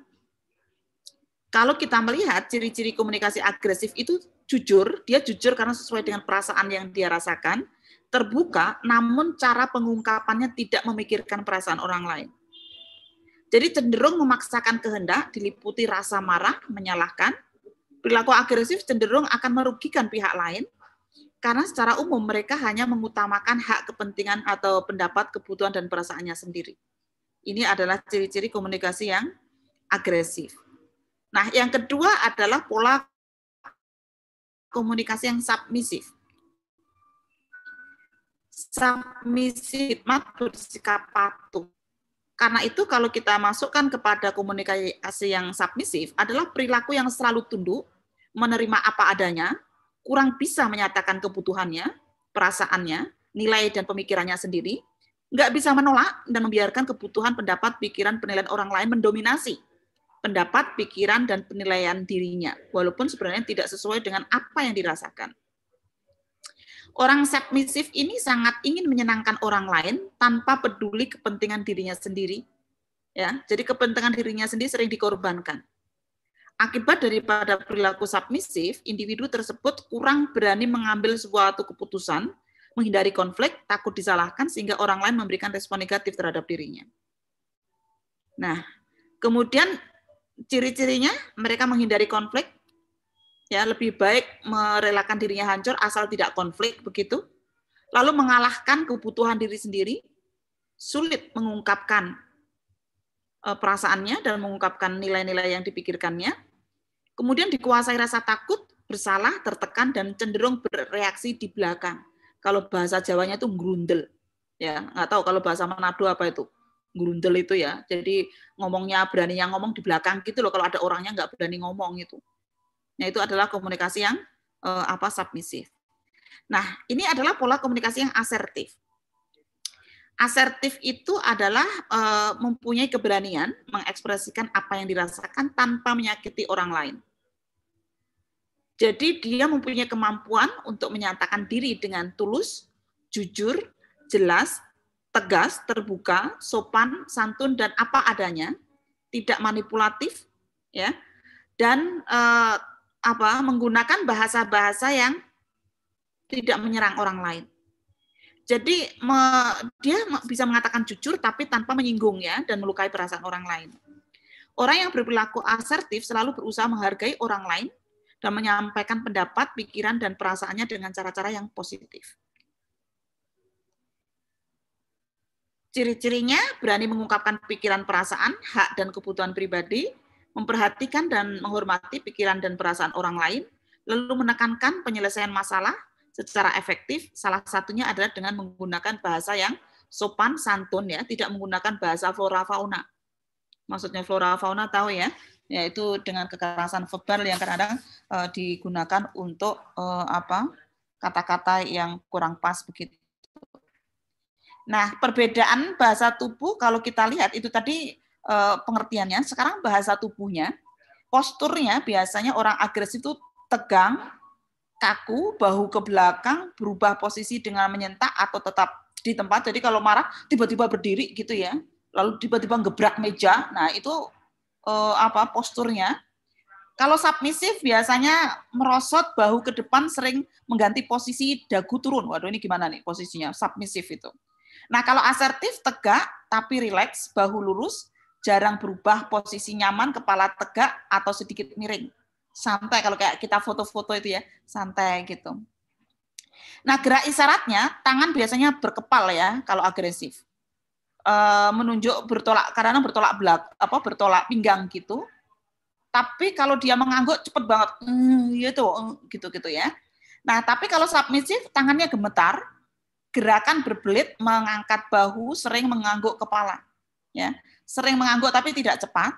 kalau kita melihat ciri-ciri komunikasi agresif itu jujur, dia jujur karena sesuai dengan perasaan yang dia rasakan, terbuka namun cara pengungkapannya tidak memikirkan perasaan orang lain jadi cenderung memaksakan kehendak, diliputi rasa marah, menyalahkan. Perilaku agresif cenderung akan merugikan pihak lain, karena secara umum mereka hanya mengutamakan hak kepentingan atau pendapat, kebutuhan, dan perasaannya sendiri. Ini adalah ciri-ciri komunikasi yang agresif. Nah, yang kedua adalah pola komunikasi yang submisif. Submisif bersikap patuh karena itu kalau kita masukkan kepada komunikasi yang submisif adalah perilaku yang selalu tunduk, menerima apa adanya, kurang bisa menyatakan kebutuhannya, perasaannya, nilai dan pemikirannya sendiri, nggak bisa menolak dan membiarkan kebutuhan pendapat, pikiran, penilaian orang lain mendominasi pendapat, pikiran, dan penilaian dirinya, walaupun sebenarnya tidak sesuai dengan apa yang dirasakan. Orang submisif ini sangat ingin menyenangkan orang lain tanpa peduli kepentingan dirinya sendiri. Ya, jadi kepentingan dirinya sendiri sering dikorbankan. Akibat daripada perilaku submisif, individu tersebut kurang berani mengambil suatu keputusan, menghindari konflik, takut disalahkan sehingga orang lain memberikan respon negatif terhadap dirinya. Nah, kemudian ciri-cirinya mereka menghindari konflik, ya lebih baik merelakan dirinya hancur asal tidak konflik begitu lalu mengalahkan kebutuhan diri sendiri sulit mengungkapkan e, perasaannya dan mengungkapkan nilai-nilai yang dipikirkannya kemudian dikuasai rasa takut bersalah tertekan dan cenderung bereaksi di belakang kalau bahasa Jawanya itu grundel ya nggak tahu kalau bahasa Manado apa itu grundel itu ya jadi ngomongnya berani yang ngomong di belakang gitu loh kalau ada orangnya nggak berani ngomong itu Nah, itu adalah komunikasi yang uh, apa submisif. Nah, ini adalah pola komunikasi yang asertif. Asertif itu adalah uh, mempunyai keberanian mengekspresikan apa yang dirasakan tanpa menyakiti orang lain. Jadi dia mempunyai kemampuan untuk menyatakan diri dengan tulus, jujur, jelas, tegas, terbuka, sopan, santun dan apa adanya, tidak manipulatif, ya, dan uh, apa menggunakan bahasa-bahasa yang tidak menyerang orang lain. Jadi me, dia bisa mengatakan jujur tapi tanpa menyinggung ya dan melukai perasaan orang lain. Orang yang berperilaku asertif selalu berusaha menghargai orang lain dan menyampaikan pendapat, pikiran dan perasaannya dengan cara-cara yang positif. Ciri-cirinya berani mengungkapkan pikiran, perasaan, hak dan kebutuhan pribadi, memperhatikan dan menghormati pikiran dan perasaan orang lain, lalu menekankan penyelesaian masalah secara efektif, salah satunya adalah dengan menggunakan bahasa yang sopan santun ya, tidak menggunakan bahasa flora fauna. Maksudnya flora fauna tahu ya, yaitu dengan kekerasan verbal yang kadang-kadang e, digunakan untuk e, apa? kata-kata yang kurang pas begitu. Nah, perbedaan bahasa tubuh kalau kita lihat itu tadi Eh, pengertiannya. Sekarang bahasa tubuhnya, posturnya biasanya orang agresif itu tegang, kaku, bahu ke belakang, berubah posisi dengan menyentak atau tetap di tempat. Jadi kalau marah tiba-tiba berdiri gitu ya, lalu tiba-tiba gebrak meja. Nah itu eh, apa posturnya? Kalau submisif biasanya merosot bahu ke depan sering mengganti posisi dagu turun. Waduh ini gimana nih posisinya submisif itu. Nah kalau asertif tegak tapi rileks, bahu lurus, jarang berubah posisi nyaman, kepala tegak atau sedikit miring. Santai kalau kayak kita foto-foto itu ya, santai gitu. Nah, gerak isyaratnya tangan biasanya berkepal ya kalau agresif. Eh, menunjuk bertolak karena bertolak belak apa bertolak pinggang gitu. Tapi kalau dia mengangguk cepet banget gitu gitu-gitu ya. Nah, tapi kalau submisif tangannya gemetar, gerakan berbelit, mengangkat bahu, sering mengangguk kepala. Ya, sering mengangguk tapi tidak cepat.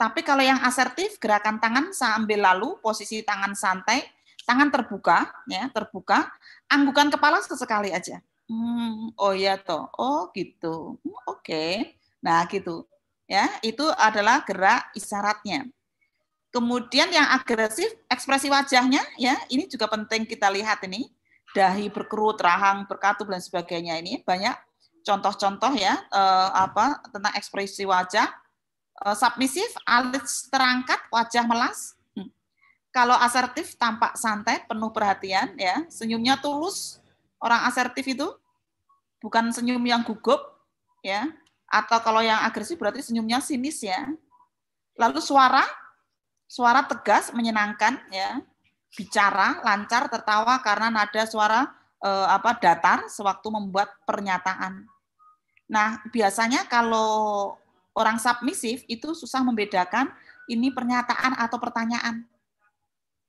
Tapi kalau yang asertif, gerakan tangan sambil lalu, posisi tangan santai, tangan terbuka, ya terbuka, anggukan kepala sesekali aja. Hmm, oh ya toh, oh gitu, hmm, oke, okay. nah gitu. Ya, itu adalah gerak isyaratnya. Kemudian yang agresif, ekspresi wajahnya, ya ini juga penting kita lihat ini, dahi berkerut, rahang berkatup dan sebagainya ini banyak contoh-contoh ya uh, apa tentang ekspresi wajah uh, eh, submisif alis terangkat wajah melas hmm. kalau asertif tampak santai penuh perhatian ya senyumnya tulus orang asertif itu bukan senyum yang gugup ya atau kalau yang agresif berarti senyumnya sinis ya lalu suara suara tegas menyenangkan ya bicara lancar tertawa karena nada suara eh, apa datar sewaktu membuat pernyataan. Nah, biasanya kalau orang submisif itu susah membedakan ini pernyataan atau pertanyaan.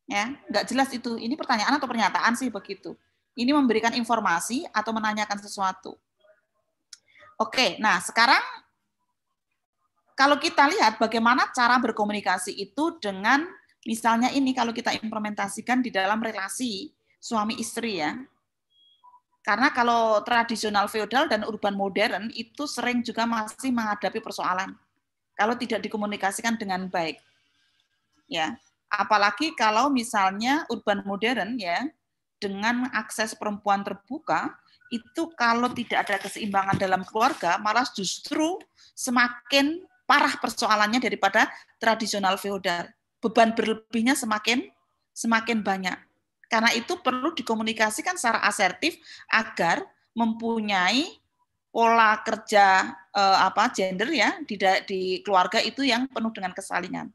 Ya, nggak jelas itu. Ini pertanyaan atau pernyataan sih begitu. Ini memberikan informasi atau menanyakan sesuatu. Oke, nah sekarang kalau kita lihat bagaimana cara berkomunikasi itu dengan misalnya ini kalau kita implementasikan di dalam relasi suami istri ya. Karena kalau tradisional feodal dan urban modern itu sering juga masih menghadapi persoalan kalau tidak dikomunikasikan dengan baik. Ya, apalagi kalau misalnya urban modern ya dengan akses perempuan terbuka itu kalau tidak ada keseimbangan dalam keluarga malah justru semakin parah persoalannya daripada tradisional feodal. Beban berlebihnya semakin semakin banyak karena itu perlu dikomunikasikan secara asertif agar mempunyai pola kerja eh, apa gender ya di di keluarga itu yang penuh dengan kesalingan.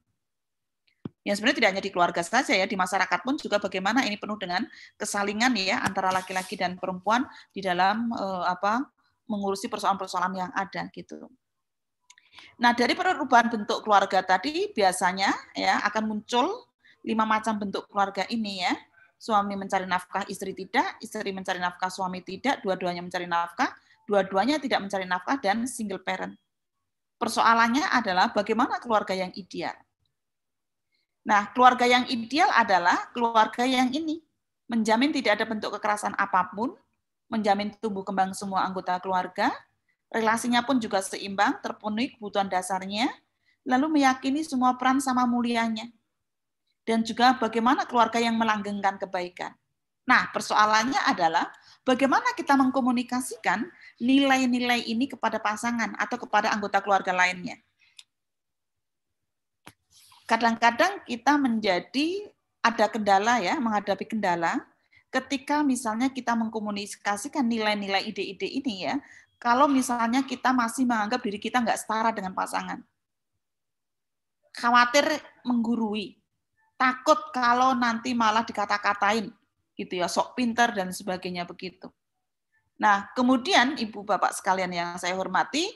Yang sebenarnya tidak hanya di keluarga saja ya, di masyarakat pun juga bagaimana ini penuh dengan kesalingan ya antara laki-laki dan perempuan di dalam eh, apa mengurusi persoalan-persoalan yang ada gitu. Nah, dari perubahan bentuk keluarga tadi biasanya ya akan muncul lima macam bentuk keluarga ini ya suami mencari nafkah, istri tidak, istri mencari nafkah, suami tidak, dua-duanya mencari nafkah, dua-duanya tidak mencari nafkah, dan single parent. Persoalannya adalah bagaimana keluarga yang ideal. Nah, keluarga yang ideal adalah keluarga yang ini. Menjamin tidak ada bentuk kekerasan apapun, menjamin tumbuh kembang semua anggota keluarga, relasinya pun juga seimbang, terpenuhi kebutuhan dasarnya, lalu meyakini semua peran sama mulianya dan juga bagaimana keluarga yang melanggengkan kebaikan. Nah, persoalannya adalah bagaimana kita mengkomunikasikan nilai-nilai ini kepada pasangan atau kepada anggota keluarga lainnya. Kadang-kadang kita menjadi ada kendala ya, menghadapi kendala ketika misalnya kita mengkomunikasikan nilai-nilai ide-ide ini ya, kalau misalnya kita masih menganggap diri kita nggak setara dengan pasangan. Khawatir menggurui, takut kalau nanti malah dikata-katain gitu ya, sok pinter dan sebagainya begitu. Nah, kemudian Ibu Bapak sekalian yang saya hormati,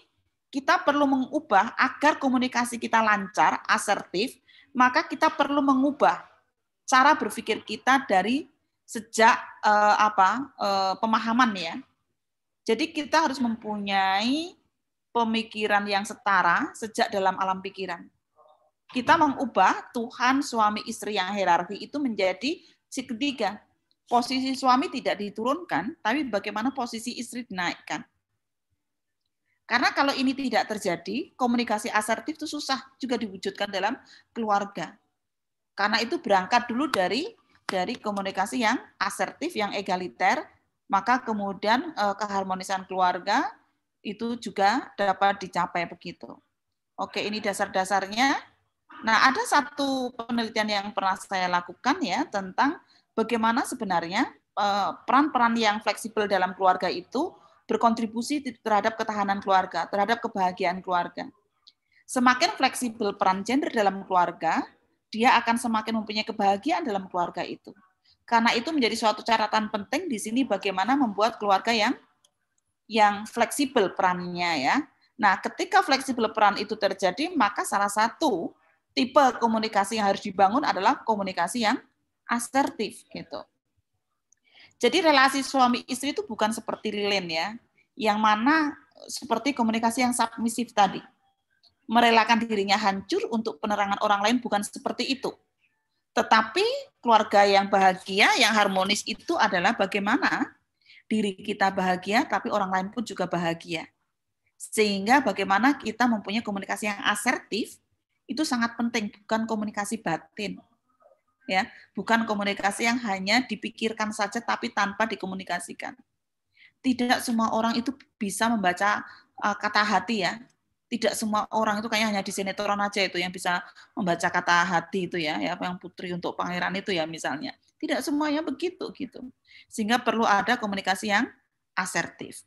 kita perlu mengubah agar komunikasi kita lancar, asertif, maka kita perlu mengubah cara berpikir kita dari sejak eh, apa eh, pemahaman ya. Jadi kita harus mempunyai pemikiran yang setara sejak dalam alam pikiran kita mengubah Tuhan suami istri yang hierarki itu menjadi si ketiga. Posisi suami tidak diturunkan, tapi bagaimana posisi istri dinaikkan. Karena kalau ini tidak terjadi, komunikasi asertif itu susah juga diwujudkan dalam keluarga. Karena itu berangkat dulu dari dari komunikasi yang asertif, yang egaliter, maka kemudian eh, keharmonisan keluarga itu juga dapat dicapai begitu. Oke, ini dasar-dasarnya. Nah, ada satu penelitian yang pernah saya lakukan ya tentang bagaimana sebenarnya eh, peran-peran yang fleksibel dalam keluarga itu berkontribusi terhadap ketahanan keluarga, terhadap kebahagiaan keluarga. Semakin fleksibel peran gender dalam keluarga, dia akan semakin mempunyai kebahagiaan dalam keluarga itu. Karena itu menjadi suatu catatan penting di sini bagaimana membuat keluarga yang yang fleksibel perannya ya. Nah, ketika fleksibel peran itu terjadi, maka salah satu tipe komunikasi yang harus dibangun adalah komunikasi yang asertif gitu. Jadi relasi suami istri itu bukan seperti lilin ya, yang mana seperti komunikasi yang submisif tadi. Merelakan dirinya hancur untuk penerangan orang lain bukan seperti itu. Tetapi keluarga yang bahagia, yang harmonis itu adalah bagaimana diri kita bahagia tapi orang lain pun juga bahagia. Sehingga bagaimana kita mempunyai komunikasi yang asertif itu sangat penting bukan komunikasi batin ya bukan komunikasi yang hanya dipikirkan saja tapi tanpa dikomunikasikan tidak semua orang itu bisa membaca uh, kata hati ya tidak semua orang itu kayaknya hanya di sinetron aja itu yang bisa membaca kata hati itu ya ya yang putri untuk pangeran itu ya misalnya tidak semuanya begitu gitu sehingga perlu ada komunikasi yang asertif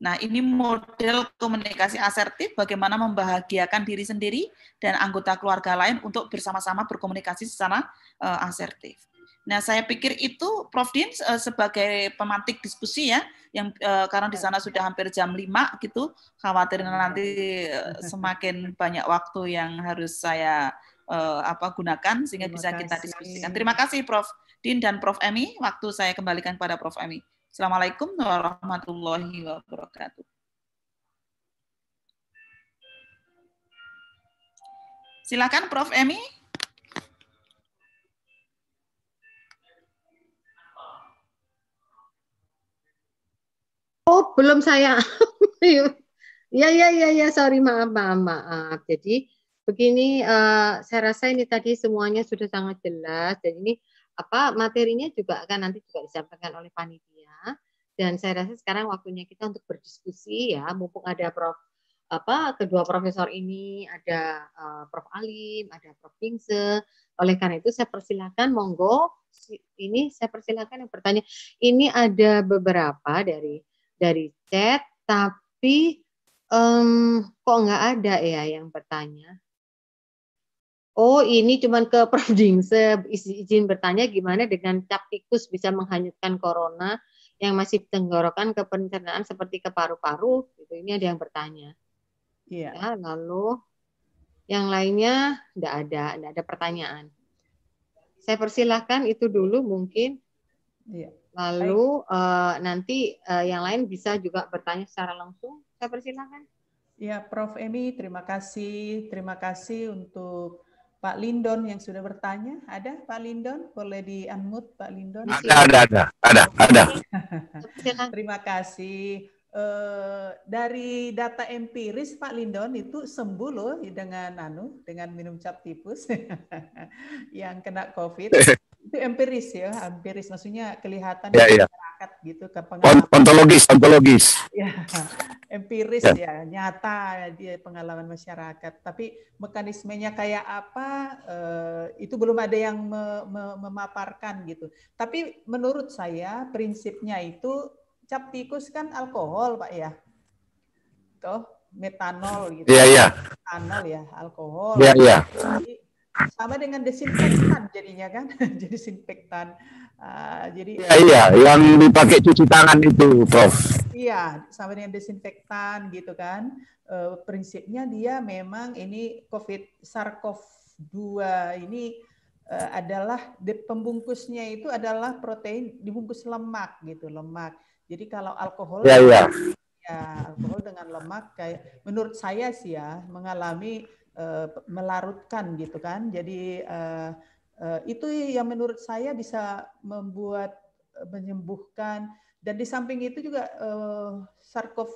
Nah, ini model komunikasi asertif bagaimana membahagiakan diri sendiri dan anggota keluarga lain untuk bersama-sama berkomunikasi secara uh, asertif. Nah, saya pikir itu Prof Din uh, sebagai pemantik diskusi ya yang uh, karena di sana sudah hampir jam 5 gitu, khawatir nanti uh, semakin banyak waktu yang harus saya uh, apa gunakan sehingga Terima bisa kasih. kita diskusikan. Terima kasih Prof Din dan Prof Emi, waktu saya kembalikan kepada Prof Emi. Assalamualaikum warahmatullahi wabarakatuh. Silakan Prof. Emi. Oh, belum saya. ya, ya, ya, ya, sorry, maaf, maaf, maaf. Jadi, begini, uh, saya rasa ini tadi semuanya sudah sangat jelas, dan ini apa materinya juga akan nanti juga disampaikan oleh panitia dan saya rasa sekarang waktunya kita untuk berdiskusi ya mumpung ada Prof apa kedua profesor ini ada uh, Prof Alim, ada Prof Bingse. Oleh karena itu saya persilahkan monggo ini saya persilahkan yang bertanya. Ini ada beberapa dari dari chat tapi um, kok nggak ada ya yang bertanya. Oh ini cuman ke Prof Dingse izin bertanya gimana dengan cap tikus bisa menghanyutkan corona yang masih tenggorokan ke pencernaan seperti ke paru-paru gitu ini ada yang bertanya yeah. Ya, lalu yang lainnya tidak ada tidak ada pertanyaan saya persilahkan itu dulu mungkin yeah. lalu eh, nanti uh, yang lain bisa juga bertanya secara langsung saya persilahkan ya Prof Emi terima kasih terima kasih untuk Pak Lindon yang sudah bertanya, ada Pak Lindon? Boleh di unmute Pak Lindon? Ada, ada, ada, ada, ada. Terima kasih. E, dari data empiris Pak Lindon itu sembuh loh dengan anu, dengan minum cap tipus yang kena COVID. itu empiris ya, empiris maksudnya kelihatan yeah, yeah, masyarakat gitu ke pengalaman. Ontologis, ontologis. Ya, empiris ya. Yeah. ya, nyata dia pengalaman masyarakat. Tapi mekanismenya kayak apa eh, itu belum ada yang memaparkan gitu. Tapi menurut saya prinsipnya itu cap tikus kan alkohol, Pak ya. Toh metanol gitu. Iya, iya. Metanol ya, alkohol. Iya, iya. Yeah sama dengan desinfektan jadinya kan ah, jadi desinfektan uh, jadi ya, iya yang dipakai cuci tangan itu prof iya sama dengan desinfektan gitu kan uh, prinsipnya dia memang ini covid sarkov 2 ini uh, adalah di pembungkusnya itu adalah protein dibungkus lemak gitu lemak jadi kalau alkohol ya, iya ya alkohol dengan lemak kayak menurut saya sih ya mengalami Eh, melarutkan gitu kan. Jadi eh, eh, itu yang menurut saya bisa membuat menyembuhkan dan di samping itu juga sarkof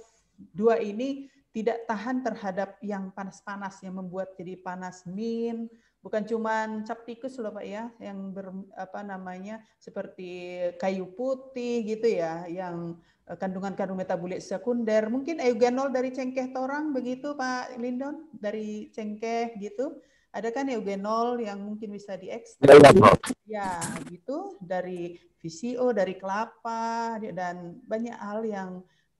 dua ini tidak tahan terhadap yang panas-panas yang membuat jadi panas min, bukan cuma cap tikus loh Pak ya yang ber, apa namanya seperti kayu putih gitu ya yang eh, kandungan kandungan metabolit sekunder mungkin eugenol dari cengkeh torang begitu Pak Lindon dari cengkeh gitu ada kan eugenol yang mungkin bisa diekstrak iya, iya, ya gitu dari VCO dari kelapa dan banyak hal yang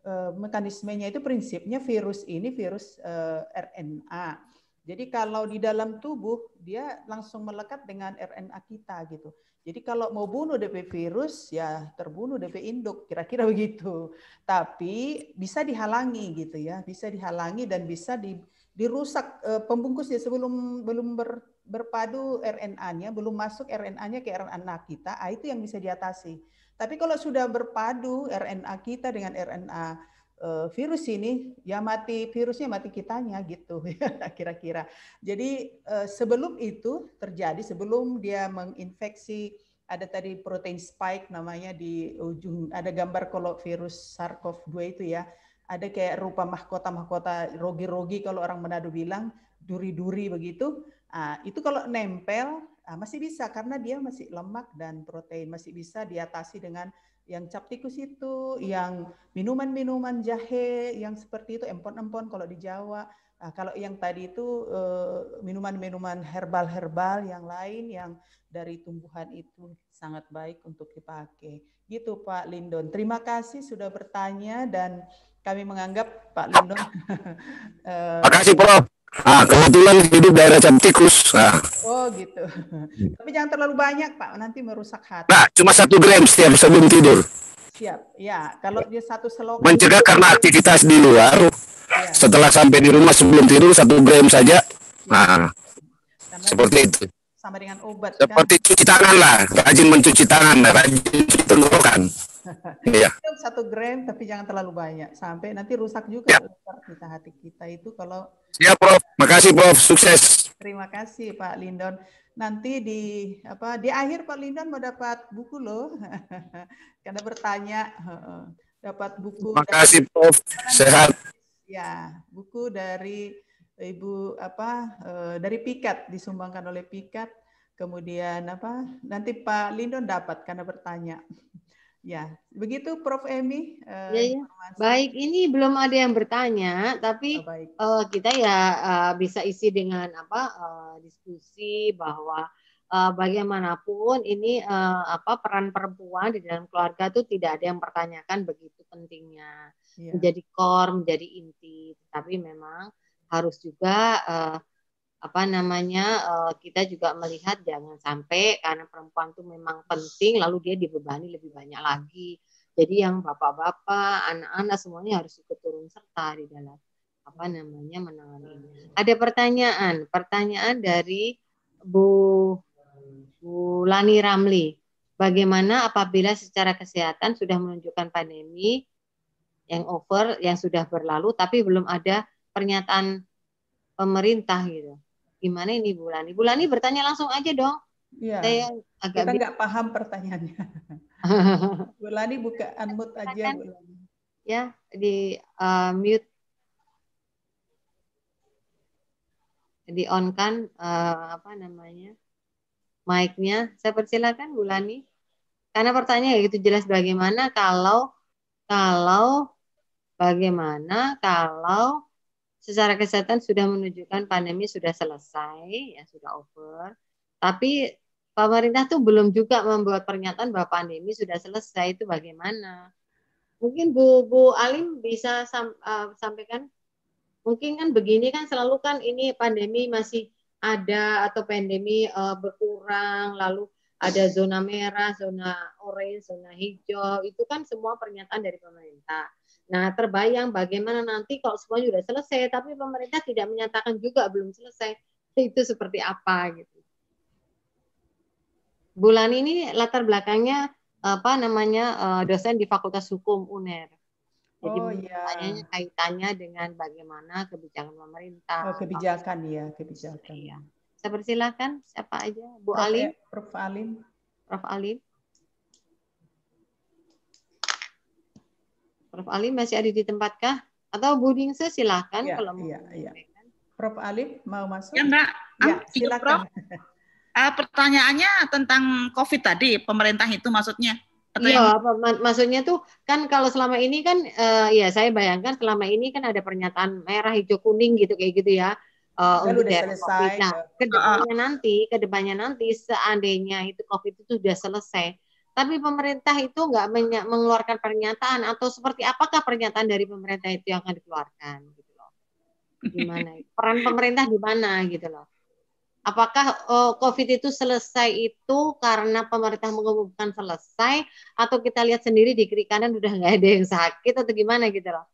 eh, mekanismenya itu prinsipnya virus ini virus eh, RNA jadi kalau di dalam tubuh dia langsung melekat dengan RNA kita gitu. Jadi kalau mau bunuh DP virus ya terbunuh DP induk kira-kira begitu. Tapi bisa dihalangi gitu ya, bisa dihalangi dan bisa di, dirusak eh, pembungkusnya sebelum belum ber, berpadu RNA-nya, belum masuk RNA-nya ke RNA kita, ah, itu yang bisa diatasi. Tapi kalau sudah berpadu RNA kita dengan RNA Eh, virus ini ya mati virusnya mati kitanya gitu ya, kira-kira. Jadi eh, sebelum itu terjadi sebelum dia menginfeksi ada tadi protein spike namanya di ujung ada gambar kalau virus SARS-CoV-2 itu ya ada kayak rupa mahkota-mahkota rogi-rogi kalau orang Manado bilang duri-duri begitu. Nah, itu kalau nempel ah, masih bisa karena dia masih lemak dan protein masih bisa diatasi dengan yang cap tikus itu, yang minuman-minuman jahe, yang seperti itu, empon-empon kalau di Jawa. Nah, kalau yang tadi itu eh, minuman-minuman herbal-herbal yang lain yang dari tumbuhan itu sangat baik untuk dipakai. Gitu Pak Lindon. Terima kasih sudah bertanya dan kami menganggap Pak Lindon. Eh, Terima kasih Prof. Ah, kebetulan hidup daerah jam tikus. Ah. Oh gitu. Hmm. Tapi jangan terlalu banyak Pak, nanti merusak hati. Nah, cuma satu gram setiap sebelum tidur. Siap, ya. Kalau dia satu selok. Mencegah itu... karena aktivitas di luar. Ya. Setelah sampai di rumah sebelum tidur satu gram saja. Ya. Nah, Sama seperti itu. Sama dengan obat. Kan? Seperti kan? cuci tangan lah, rajin mencuci tangan, rajin cuci tenggorokan. Iya. Satu gram tapi jangan terlalu banyak sampai nanti rusak juga iya. kita hati kita itu kalau. Iya Prof. Makasih, Prof. Sukses. Terima kasih, Pak Lindon. Nanti di apa di akhir Pak Lindon mau dapat buku loh. Karena bertanya dapat buku. Makasih, dari, Prof. Sehat. Ya, buku dari Ibu apa eh, dari Pikat disumbangkan oleh Pikat kemudian apa nanti Pak Lindon dapat karena bertanya. Ya, begitu Prof. Emi. Uh, ya, ya. Baik, ini belum ada yang bertanya, tapi oh, uh, kita ya uh, bisa isi dengan apa uh, diskusi bahwa uh, bagaimanapun ini uh, apa peran perempuan di dalam keluarga itu tidak ada yang pertanyakan begitu pentingnya ya. menjadi core, menjadi inti, tapi memang harus juga uh, apa namanya eh, kita juga melihat jangan sampai karena perempuan itu memang penting lalu dia dibebani lebih banyak lagi jadi yang bapak-bapak anak-anak semuanya harus ikut turun serta di dalam apa namanya menangani hmm. ada pertanyaan pertanyaan dari Bu Bu Lani Ramli bagaimana apabila secara kesehatan sudah menunjukkan pandemi yang over yang sudah berlalu tapi belum ada pernyataan pemerintah gitu gimana ini Bu Lani? Bu Lani bertanya langsung aja dong. Iya. Saya agak kita nggak paham pertanyaannya. Bu Lani buka unmute aja kan Bu Ya, di uh, mute di on kan uh, apa namanya mic-nya. Saya persilakan Bu Lani. Karena pertanyaan itu jelas bagaimana kalau kalau bagaimana kalau secara kesehatan sudah menunjukkan pandemi sudah selesai, ya sudah over. Tapi pemerintah tuh belum juga membuat pernyataan bahwa pandemi sudah selesai itu bagaimana? Mungkin Bu Bu Alim bisa sam, uh, sampaikan. Mungkin kan begini kan selalu kan ini pandemi masih ada atau pandemi uh, berkurang lalu ada zona merah, zona orange, zona hijau, itu kan semua pernyataan dari pemerintah. Nah, terbayang bagaimana nanti kalau semuanya sudah selesai, tapi pemerintah tidak menyatakan juga belum selesai, itu seperti apa gitu. Bulan ini latar belakangnya apa namanya eh, dosen di Fakultas Hukum UNER. Jadi oh, iya. pertanyaannya kaitannya dengan bagaimana kebijakan pemerintah. Oh, kebijakan ya, kebijakan. Iya. Saya persilahkan siapa aja, Bu Prof, Alim. Ya, Prof Alim. Prof Alim. Prof. Ali masih ada di tempatkah? Atau Bu Ningse silahkan ya, kalau mau. Ya, ya. Prof. Ali mau masuk? Ya Mbak, ya, silakan. Prof. Uh, pertanyaannya tentang COVID tadi, pemerintah itu maksudnya? Iya, yang... maksudnya tuh kan kalau selama ini kan, uh, ya saya bayangkan selama ini kan ada pernyataan merah, hijau, kuning gitu kayak gitu ya uh, untuk udah selesai. COVID. Nah, kedepannya uh, nanti, kedepannya nanti seandainya itu COVID itu sudah selesai, tapi pemerintah itu nggak mengeluarkan pernyataan atau seperti apakah pernyataan dari pemerintah itu yang akan dikeluarkan gitu loh gimana peran pemerintah di mana gitu loh apakah oh, COVID itu selesai itu karena pemerintah mengumumkan selesai atau kita lihat sendiri di kiri kanan udah nggak ada yang sakit atau gimana gitu loh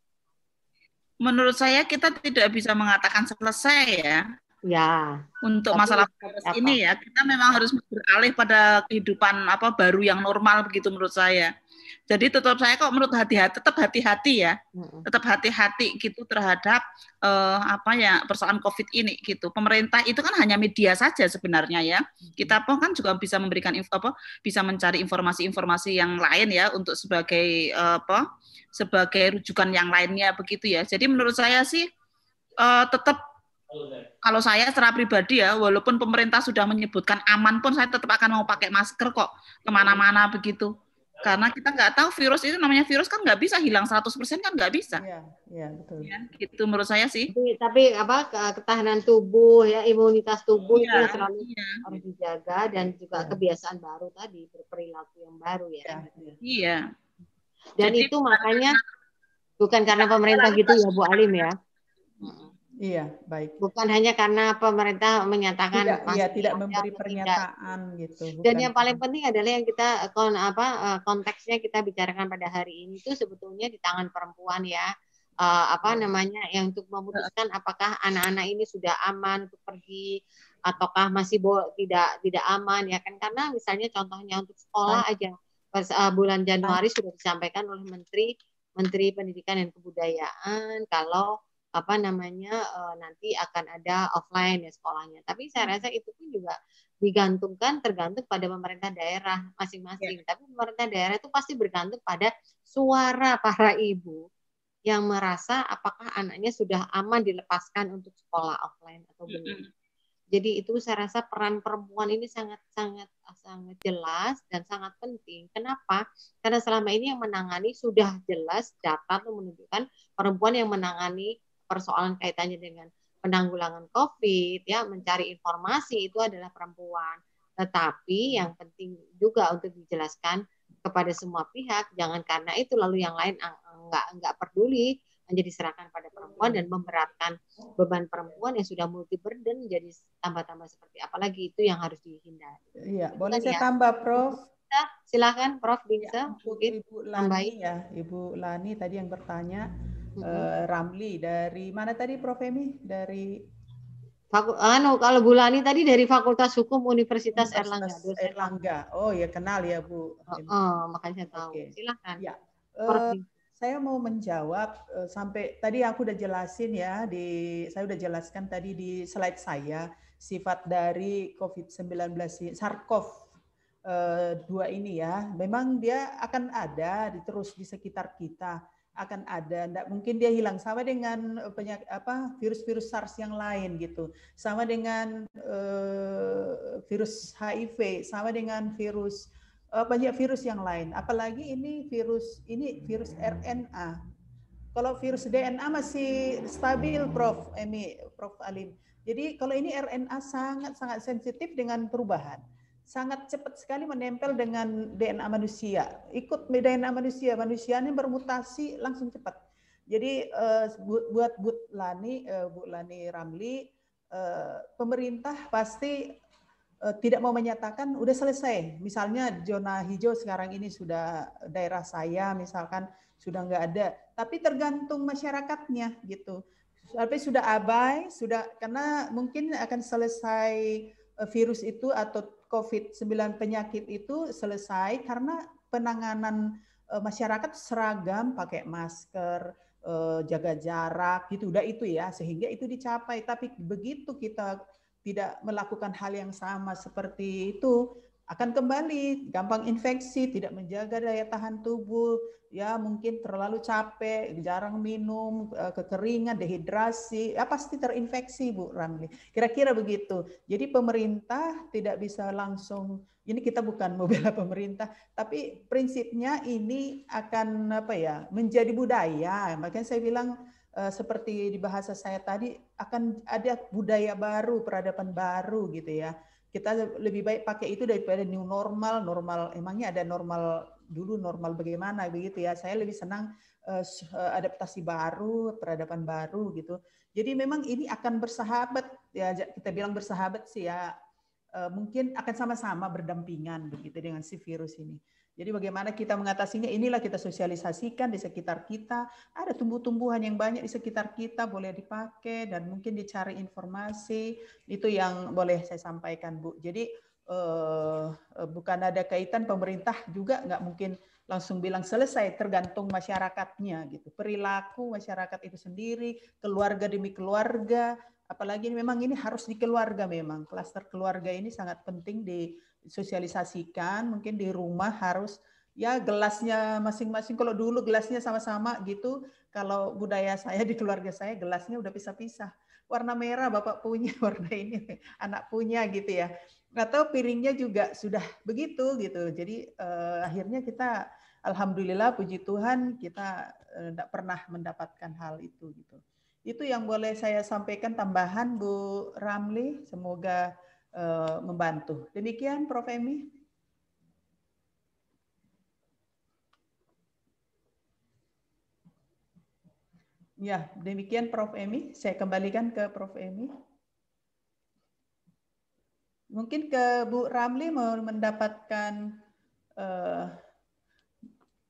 menurut saya kita tidak bisa mengatakan selesai ya Ya. Untuk Tapi masalah apa? ini ya, kita memang harus beralih pada kehidupan apa baru yang normal begitu menurut saya. Jadi tetap saya kok menurut hati-hati, tetap hati-hati ya, tetap hati-hati gitu terhadap eh, apa ya persoalan COVID ini gitu. Pemerintah itu kan hanya media saja sebenarnya ya. Kita pun kan juga bisa memberikan info, apa, bisa mencari informasi-informasi yang lain ya untuk sebagai eh, apa sebagai rujukan yang lainnya begitu ya. Jadi menurut saya sih eh, tetap kalau saya secara pribadi ya, walaupun pemerintah sudah menyebutkan aman pun saya tetap akan mau pakai masker kok kemana-mana begitu. Karena kita nggak tahu virus itu namanya virus kan nggak bisa hilang 100% kan nggak bisa. Iya, ya, betul. Ya, gitu menurut saya sih. Tapi, tapi apa ketahanan tubuh ya imunitas tubuh ya, itu iya, selalu ya. harus dijaga dan juga ya. kebiasaan baru tadi berperilaku yang baru ya. Iya. iya. Dan Jadi, itu makanya bukan karena iya, pemerintah gitu ya Bu Alim ya. Iya, baik. Bukan hanya karena pemerintah menyatakan tidak, iya, tidak memberi pernyataan tidak. gitu. Bukan. Dan yang paling penting adalah yang kita kon apa eh, konteksnya kita bicarakan pada hari ini itu sebetulnya di tangan perempuan ya. Uh, apa namanya yang untuk memutuskan apakah anak-anak ini sudah aman untuk pergi ataukah masih tidak tidak aman ya kan karena misalnya contohnya untuk sekolah ah. aja pas uh, bulan ah. Januari sudah disampaikan oleh Menteri Menteri Pendidikan dan Kebudayaan kalau apa namanya uh, nanti akan ada offline ya sekolahnya. Tapi saya hmm. rasa itu pun juga digantungkan tergantung pada pemerintah daerah masing-masing. Ya. Tapi pemerintah daerah itu pasti bergantung pada suara para ibu yang merasa apakah anaknya sudah aman dilepaskan untuk sekolah offline atau belum. Ya. Jadi itu saya rasa peran perempuan ini sangat sangat sangat jelas dan sangat penting. Kenapa? Karena selama ini yang menangani sudah jelas data menunjukkan perempuan yang menangani persoalan kaitannya dengan penanggulangan COVID, ya mencari informasi itu adalah perempuan. Tetapi yang penting juga untuk dijelaskan kepada semua pihak, jangan karena itu lalu yang lain enggak enggak peduli hanya diserahkan pada perempuan dan memberatkan beban perempuan yang sudah multi burden jadi tambah-tambah seperti apalagi itu yang harus dihindari. Iya, boleh kan saya ya. tambah, Prof? Silahkan, silakan Prof Bisa. ya, mungkin Ibu Lani tambahin. ya, Ibu Lani tadi yang bertanya uh, Ramli dari mana tadi Prof Emi dari Faku, anu kalau Bu Lani tadi dari Fakultas Hukum Universitas, Universitas Erlangga. Erlangga. Oh ya kenal ya Bu. Oh, oh makanya tahu. Okay. Silakan. Ya. Eh, saya mau menjawab eh, sampai tadi aku udah jelasin ya di saya udah jelaskan tadi di slide saya sifat dari COVID-19 sarkov cov dua ini ya. Memang dia akan ada di terus di sekitar kita akan ada. tidak mungkin dia hilang. Sama dengan eh, penyak, apa virus-virus SARS yang lain gitu. Sama dengan uh, virus HIV, sama dengan virus uh, banyak virus yang lain. Apalagi ini virus ini virus RNA. Kalau virus DNA masih stabil, Prof. Emi, Prof. Alim. Jadi kalau ini RNA sangat-sangat sensitif dengan perubahan sangat cepat sekali menempel dengan DNA manusia. Ikut DNA manusia, manusia ini bermutasi langsung cepat. Jadi eh, buat Bu Lani, eh, Bu Lani Ramli, eh, pemerintah pasti tidak mau menyatakan udah selesai. Misalnya zona hijau sekarang ini sudah daerah saya misalkan sudah nggak ada. Tapi tergantung masyarakatnya gitu tapi sudah abai, sudah karena mungkin akan selesai virus itu atau COVID-19 penyakit itu selesai karena penanganan eh, masyarakat seragam, pakai masker, eh, jaga jarak gitu udah itu ya sehingga itu dicapai tapi begitu kita tidak melakukan hal yang sama seperti itu akan kembali gampang infeksi, tidak menjaga daya tahan tubuh, ya mungkin terlalu capek, jarang minum, eh, kekeringan, dehidrasi, ya pasti terinfeksi Bu Ramli. Kira-kira begitu. Jadi pemerintah tidak bisa langsung ini kita bukan membela pemerintah, tapi prinsipnya ini akan apa ya, menjadi budaya. Makanya saya bilang eh, seperti di bahasa saya tadi akan ada budaya baru, peradaban baru gitu ya kita lebih baik pakai itu daripada new normal normal emangnya ada normal dulu normal bagaimana begitu ya saya lebih senang uh, adaptasi baru peradaban baru gitu jadi memang ini akan bersahabat ya kita bilang bersahabat sih ya uh, mungkin akan sama-sama berdampingan begitu dengan si virus ini jadi bagaimana kita mengatasinya? Inilah kita sosialisasikan di sekitar kita. Ada tumbuh-tumbuhan yang banyak di sekitar kita boleh dipakai dan mungkin dicari informasi. Itu yang boleh saya sampaikan, Bu. Jadi eh, bukan ada kaitan pemerintah juga nggak mungkin langsung bilang selesai tergantung masyarakatnya gitu perilaku masyarakat itu sendiri keluarga demi keluarga apalagi memang ini harus di keluarga memang klaster keluarga ini sangat penting di sosialisasikan mungkin di rumah harus ya gelasnya masing-masing kalau dulu gelasnya sama-sama gitu kalau budaya saya di keluarga saya gelasnya udah pisah-pisah warna merah bapak punya warna ini anak punya gitu ya atau piringnya juga sudah begitu gitu jadi eh, akhirnya kita alhamdulillah puji Tuhan kita tidak eh, pernah mendapatkan hal itu gitu itu yang boleh saya sampaikan tambahan Bu Ramli semoga Eh, membantu. Demikian Prof. Emi. Ya, demikian Prof. Emi. Saya kembalikan ke Prof. Emi. Mungkin ke Bu Ramli mau mendapatkan uh,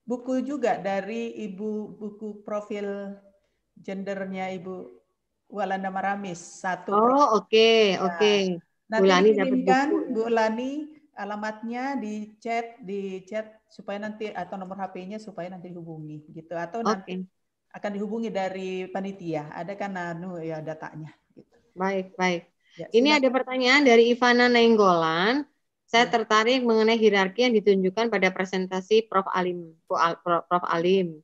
buku juga dari Ibu buku profil gendernya Ibu Walanda Maramis satu. Oh, oke, okay, ya. oke. Okay. Nanti Bu Lani kirimkan Bu Lani alamatnya di chat di chat supaya nanti atau nomor HP-nya supaya nanti dihubungi gitu atau okay. nanti akan dihubungi dari panitia. Ada kan anu ya datanya gitu. Baik, baik. Ya, Ini ada pertanyaan dari Ivana Nenggolan Saya ya. tertarik mengenai hierarki yang ditunjukkan pada presentasi Prof. Alim, Prof. Prof. Alim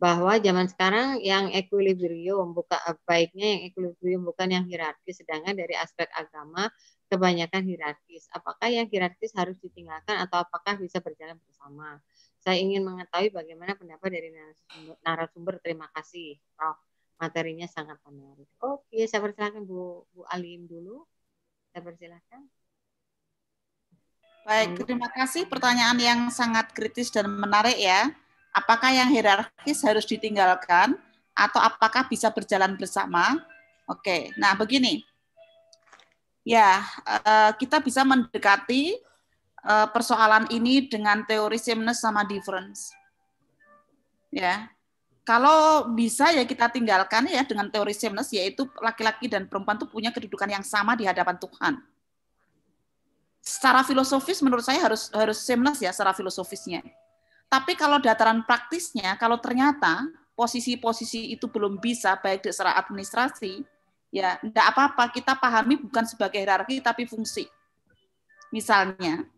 bahwa zaman sekarang yang equilibrium bukan baiknya yang equilibrium bukan yang hierarki sedangkan dari aspek agama kebanyakan hierarkis. Apakah yang hierarkis harus ditinggalkan atau apakah bisa berjalan bersama? Saya ingin mengetahui bagaimana pendapat dari narasumber. narasumber. Terima kasih, Prof. Materinya sangat menarik. Oke, saya persilahkan Bu, Bu Alim dulu. Saya persilahkan. Baik, terima kasih pertanyaan yang sangat kritis dan menarik ya. Apakah yang hierarkis harus ditinggalkan atau apakah bisa berjalan bersama? Oke, nah begini ya uh, kita bisa mendekati uh, persoalan ini dengan teori sameness sama difference. Ya. Kalau bisa ya kita tinggalkan ya dengan teori sameness yaitu laki-laki dan perempuan itu punya kedudukan yang sama di hadapan Tuhan. Secara filosofis menurut saya harus harus sameness ya secara filosofisnya. Tapi kalau dataran praktisnya, kalau ternyata posisi-posisi itu belum bisa baik secara administrasi Ya, tidak apa-apa kita pahami bukan sebagai hierarki tapi fungsi. Misalnya,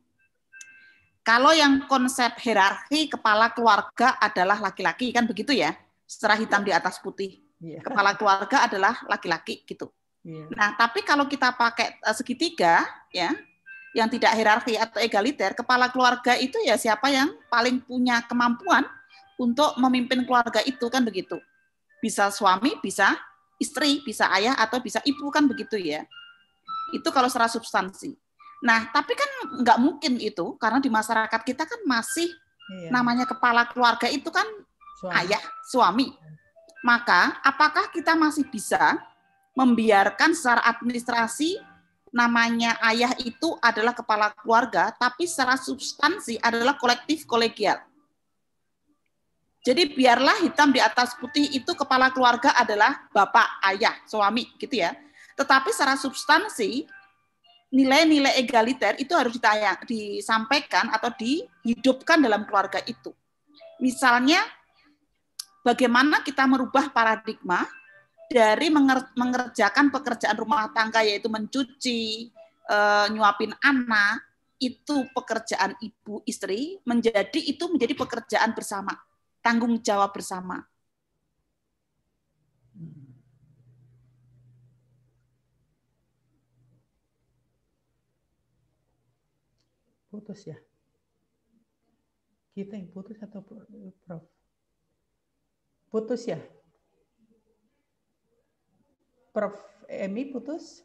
kalau yang konsep hierarki kepala keluarga adalah laki-laki kan begitu ya, secara hitam di atas putih. Iya. Kepala keluarga adalah laki-laki gitu. Iya. Nah, tapi kalau kita pakai eh, segitiga ya, yang tidak hierarki atau egaliter, kepala keluarga itu ya siapa yang paling punya kemampuan untuk memimpin keluarga itu kan begitu. Bisa suami, bisa istri, bisa ayah atau bisa ibu kan begitu ya. Itu kalau secara substansi. Nah, tapi kan nggak mungkin itu karena di masyarakat kita kan masih iya. namanya kepala keluarga itu kan suami. ayah, suami. Maka apakah kita masih bisa membiarkan secara administrasi namanya ayah itu adalah kepala keluarga, tapi secara substansi adalah kolektif kolegial. Jadi biarlah hitam di atas putih itu kepala keluarga adalah bapak, ayah, suami gitu ya. Tetapi secara substansi nilai-nilai egaliter itu harus ditayang, disampaikan atau dihidupkan dalam keluarga itu. Misalnya bagaimana kita merubah paradigma dari mengerjakan pekerjaan rumah tangga yaitu mencuci, e, nyuapin anak, itu pekerjaan ibu istri menjadi itu menjadi pekerjaan bersama tanggung jawab bersama. Putus ya? Kita yang putus atau Prof? Putus ya? Prof Emi putus?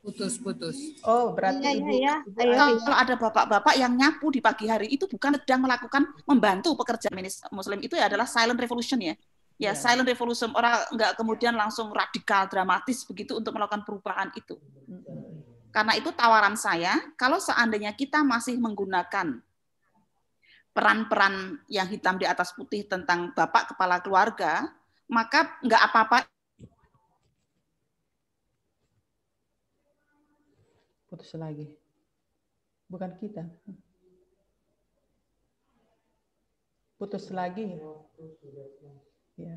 Putus-putus. Oh, berarti ya, ya, ya. Ayo. kalau ada bapak-bapak yang nyapu di pagi hari itu bukan sedang melakukan membantu pekerja muslim itu ya adalah iya. silent revolution ya. Ya, ya. silent revolution orang nggak kemudian langsung radikal dramatis begitu untuk melakukan perubahan itu. Karena itu tawaran saya, kalau seandainya kita masih menggunakan peran-peran yang hitam di atas putih tentang bapak kepala keluarga, maka nggak apa-apa putus lagi. Bukan kita. Putus lagi. Ya.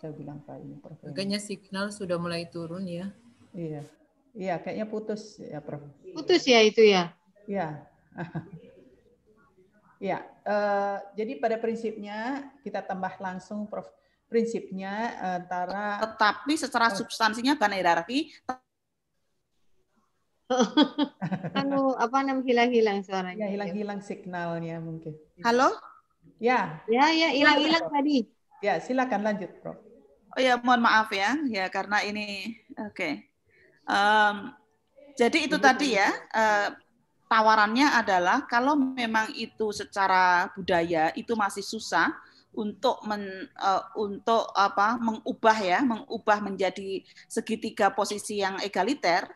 Saya bilang Pak ini Prof. Kayaknya signal sudah mulai turun ya. Iya. Iya, kayaknya putus ya Prof. Putus ya itu ya. Iya. Ya, uh, jadi pada prinsipnya kita tambah langsung Prof prinsipnya eh, antara tetapi secara oh. substansinya bukan hierarki anu apa namanya hilang-hilang suaranya ya, ya hilang-hilang signalnya mungkin halo ya ya ya hilang-hilang ya. tadi ya silakan lanjut prof oh ya mohon maaf ya ya karena ini oke okay. um, jadi itu tadi ya uh, tawarannya adalah kalau memang itu secara budaya itu masih susah untuk men, uh, untuk apa mengubah ya mengubah menjadi segitiga posisi yang egaliter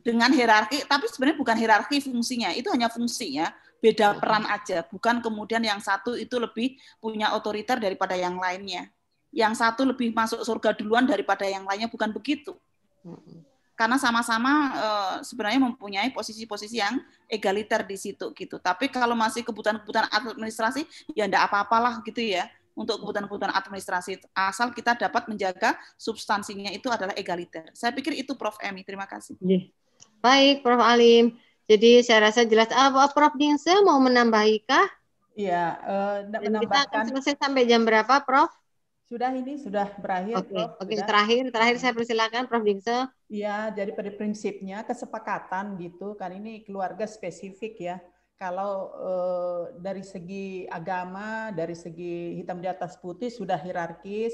dengan hierarki tapi sebenarnya bukan hierarki fungsinya itu hanya fungsinya beda mm-hmm. peran aja bukan kemudian yang satu itu lebih punya otoriter daripada yang lainnya yang satu lebih masuk surga duluan daripada yang lainnya bukan begitu mm-hmm karena sama-sama uh, sebenarnya mempunyai posisi-posisi yang egaliter di situ gitu. Tapi kalau masih kebutuhan-kebutuhan administrasi ya enggak apa-apalah gitu ya untuk kebutuhan-kebutuhan administrasi asal kita dapat menjaga substansinya itu adalah egaliter. Saya pikir itu Prof. Emi. Terima kasih. Iya. Baik, Prof. Alim. Jadi saya rasa jelas. Ah, Prof. Dingse mau menambahikah? Iya, uh, eh, menambahkan. Kita akan selesai sampai jam berapa, Prof? Sudah ini sudah berakhir. Oke, okay. okay. terakhir terakhir saya persilakan Prof Dingse. Iya, jadi pada prinsipnya kesepakatan gitu kan ini keluarga spesifik ya. Kalau eh, dari segi agama, dari segi hitam di atas putih sudah hierarkis,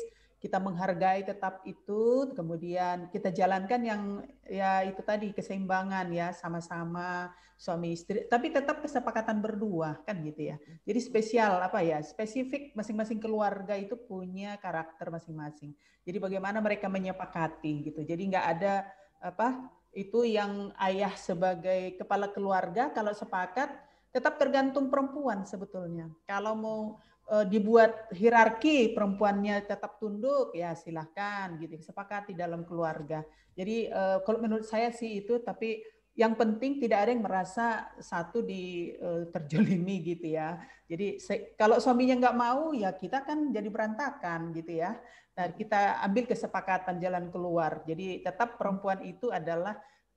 kita menghargai tetap itu, kemudian kita jalankan yang ya itu tadi keseimbangan ya sama-sama suami istri, tapi tetap kesepakatan berdua kan gitu ya. Mm-hmm. Jadi spesial apa ya, spesifik masing-masing keluarga itu punya karakter masing-masing. Jadi bagaimana mereka menyepakati gitu. Jadi nggak ada apa itu yang ayah sebagai kepala keluarga kalau sepakat tetap tergantung perempuan sebetulnya. Kalau mau Eh, dibuat hierarki perempuannya tetap tunduk ya silahkan gitu sepakati dalam keluarga jadi eh, kalau menurut saya sih itu tapi yang penting tidak ada yang merasa satu di eh, terjolimi gitu ya jadi kalau suaminya nggak mau ya kita kan jadi berantakan gitu ya nah kita ambil kesepakatan jalan keluar jadi tetap perempuan itu adalah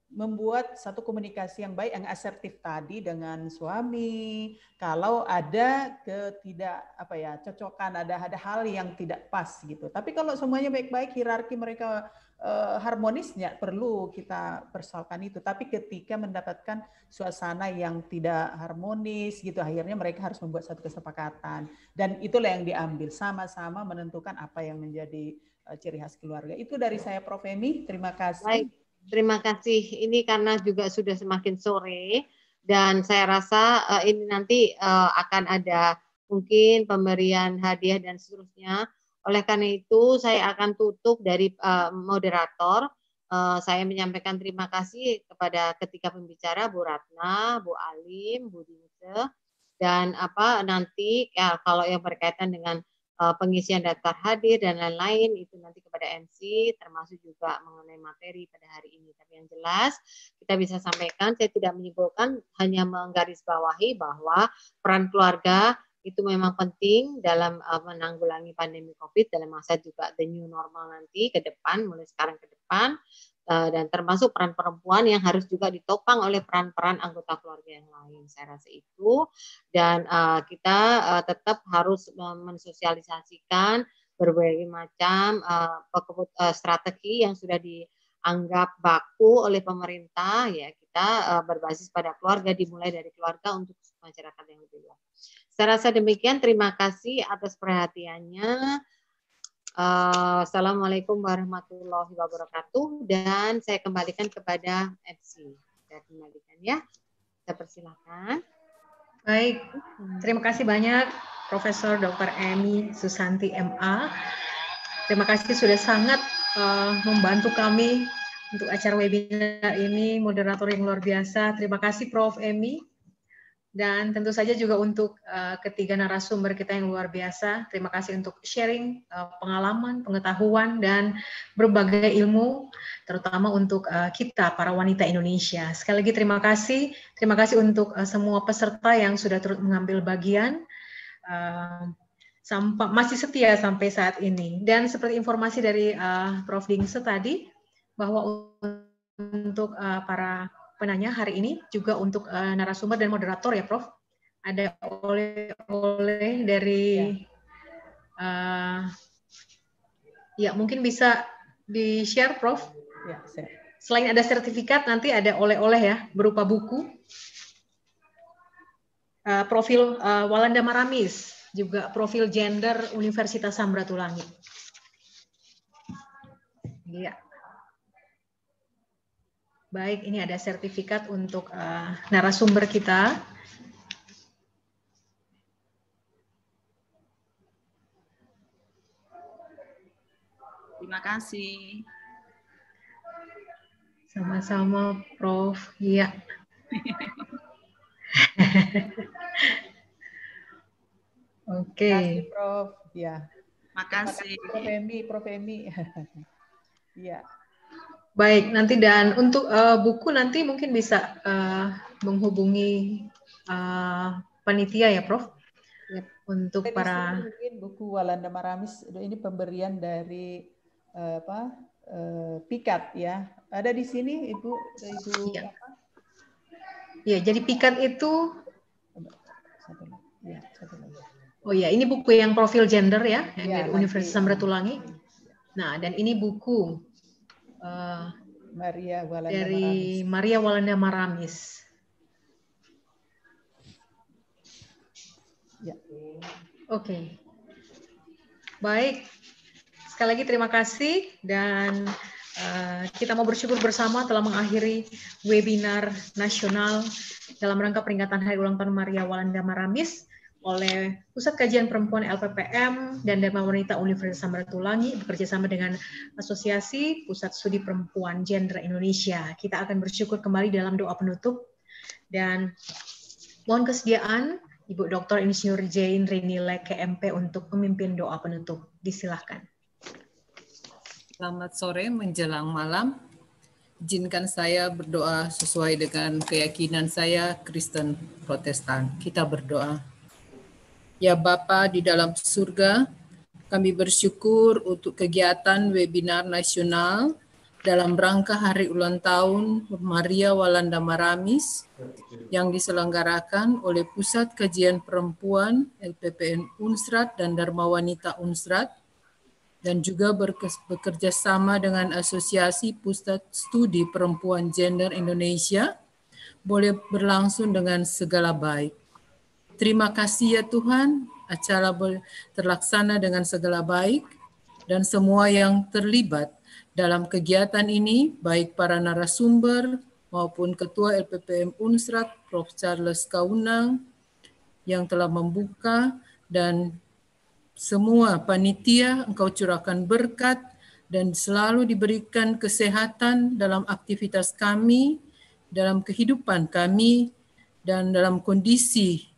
membuat satu komunikasi yang baik yang asertif tadi dengan suami kalau ada ketidak apa ya cocokan ada ada hal yang tidak pas gitu tapi kalau semuanya baik-baik hierarki mereka eh, harmonis nggak perlu kita persoalkan itu tapi ketika mendapatkan suasana yang tidak harmonis gitu akhirnya mereka harus membuat satu kesepakatan dan itulah yang diambil sama-sama menentukan apa yang menjadi eh, ciri khas keluarga itu dari saya Prof Emi terima kasih Baik terima kasih. Ini karena juga sudah semakin sore dan saya rasa uh, ini nanti uh, akan ada mungkin pemberian hadiah dan seterusnya. Oleh karena itu saya akan tutup dari uh, moderator. Uh, saya menyampaikan terima kasih kepada ketiga pembicara Bu Ratna, Bu Alim, Bu Dinte dan apa nanti ya, kalau yang berkaitan dengan Eh, pengisian daftar hadir dan lain-lain itu nanti kepada MC termasuk juga mengenai materi pada hari ini. Tapi yang jelas kita bisa sampaikan saya tidak menyimpulkan hanya menggarisbawahi bahwa peran keluarga itu memang penting dalam eh, menanggulangi pandemi Covid dalam masa juga the new normal nanti ke depan mulai sekarang ke depan Eh, dan termasuk peran perempuan yang harus juga ditopang oleh peran-peran anggota keluarga yang lain. Saya rasa itu dan uh, kita uh, tetap harus mensosialisasikan berbagai macam uh, strategi yang sudah dianggap baku oleh pemerintah ya kita uh, berbasis pada keluarga dimulai dari keluarga untuk masyarakat yang lebih luas. Saya rasa demikian terima kasih atas perhatiannya. Eh, Assalamualaikum warahmatullahi wabarakatuh dan saya kembalikan kepada MC. Saya kembalikan ya. Saya persilahkan. Baik, hmm. terima kasih banyak Profesor Dr. Emi Susanti MA. Terima kasih sudah sangat uh, membantu kami untuk acara webinar ini, moderator yang luar biasa. Terima kasih Prof. Emi. Dan tentu saja juga untuk eh, ketiga narasumber kita yang luar biasa. Terima kasih untuk sharing uh, pengalaman, pengetahuan, dan berbagai ilmu, terutama untuk eh, kita para wanita Indonesia. Sekali lagi terima kasih. Terima kasih untuk semua peserta yang sudah turut mengambil bagian. sampai, masih setia sampai saat ini. Dan seperti informasi dari Prof. Dingse tadi, bahwa untuk para penanya hari ini juga untuk uh, narasumber dan moderator ya, Prof. Ada oleh-oleh dari ya. Uh, ya mungkin bisa di share, Prof. Ya, share. Selain ada sertifikat, nanti ada oleh-oleh ya berupa buku. Uh, profil uh, Walanda Maramis juga profil gender Universitas Samratulangi. Iya. Yeah. Baik, ini ada sertifikat untuk uh, narasumber kita. Terima kasih. Sama-sama, Prof. Iya. Oke. Okay. Prof. Ya. Makasih. Prof. Emi, Prof. Emi. Iya. Baik, nanti dan untuk uh, buku nanti mungkin bisa uh, menghubungi uh, panitia ya, Prof. Yep. Untuk Jadi, para mungkin buku Walanda Maramis ini pemberian dari uh, apa? Uh, Pikat ya. Ada di sini Ibu Ibu ya. Ya, jadi Pikat itu iya, Oh ya, ini buku yang profil gender ya, ya dari Universitas Samratulangi. Iya. Nah, dan ini buku Eh, Maria Walanda dari Maramis. Maria Walanda Maramis. Ya. Oke. Okay. Baik. Sekali lagi terima kasih dan uh, kita mau bersyukur bersama telah mengakhiri webinar nasional dalam rangka peringatan Hari Ulang Tahun Maria Walanda Maramis oleh Pusat Kajian Perempuan LPPM dan Dharma Wanita Universitas Samratulangi bekerja sama dengan Asosiasi Pusat Studi Perempuan Gender Indonesia. Kita akan bersyukur kembali dalam doa penutup dan mohon kesediaan Ibu Dr. Insinyur Jane Renile KMP untuk memimpin doa penutup. Disilahkan. Selamat sore menjelang malam. Izinkan saya berdoa sesuai dengan keyakinan saya Kristen Protestan. Kita berdoa. Ya Bapa di dalam surga, kami bersyukur untuk kegiatan webinar nasional dalam rangka hari ulang tahun Maria Walanda Maramis yang diselenggarakan oleh Pusat Kajian Perempuan LPPN Unsrat dan Dharma Wanita Unsrat dan juga bekerjasama dengan Asosiasi Pusat Studi Perempuan Gender Indonesia boleh berlangsung dengan segala baik. Terima kasih ya Tuhan, acara terlaksana dengan segala baik dan semua yang terlibat dalam kegiatan ini, baik para narasumber maupun Ketua LPPM Unsrat, Prof. Charles Kaunang, yang telah membuka dan semua panitia, engkau curahkan berkat dan selalu diberikan kesehatan dalam aktivitas kami, dalam kehidupan kami, dan dalam kondisi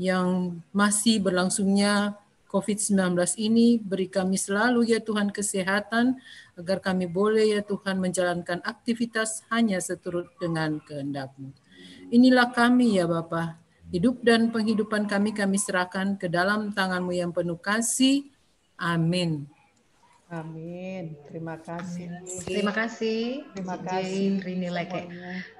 yang masih berlangsungnya COVID-19 ini, beri kami selalu ya Tuhan kesehatan, agar kami boleh ya Tuhan menjalankan aktivitas hanya seturut dengan kehendak-Mu. Inilah kami ya Bapa, hidup dan penghidupan kami kami serahkan ke dalam tangan-Mu yang penuh kasih. Amin. Amin. Terima kasih. Amin. Terima kasih. Terima kasih. Rini Leke.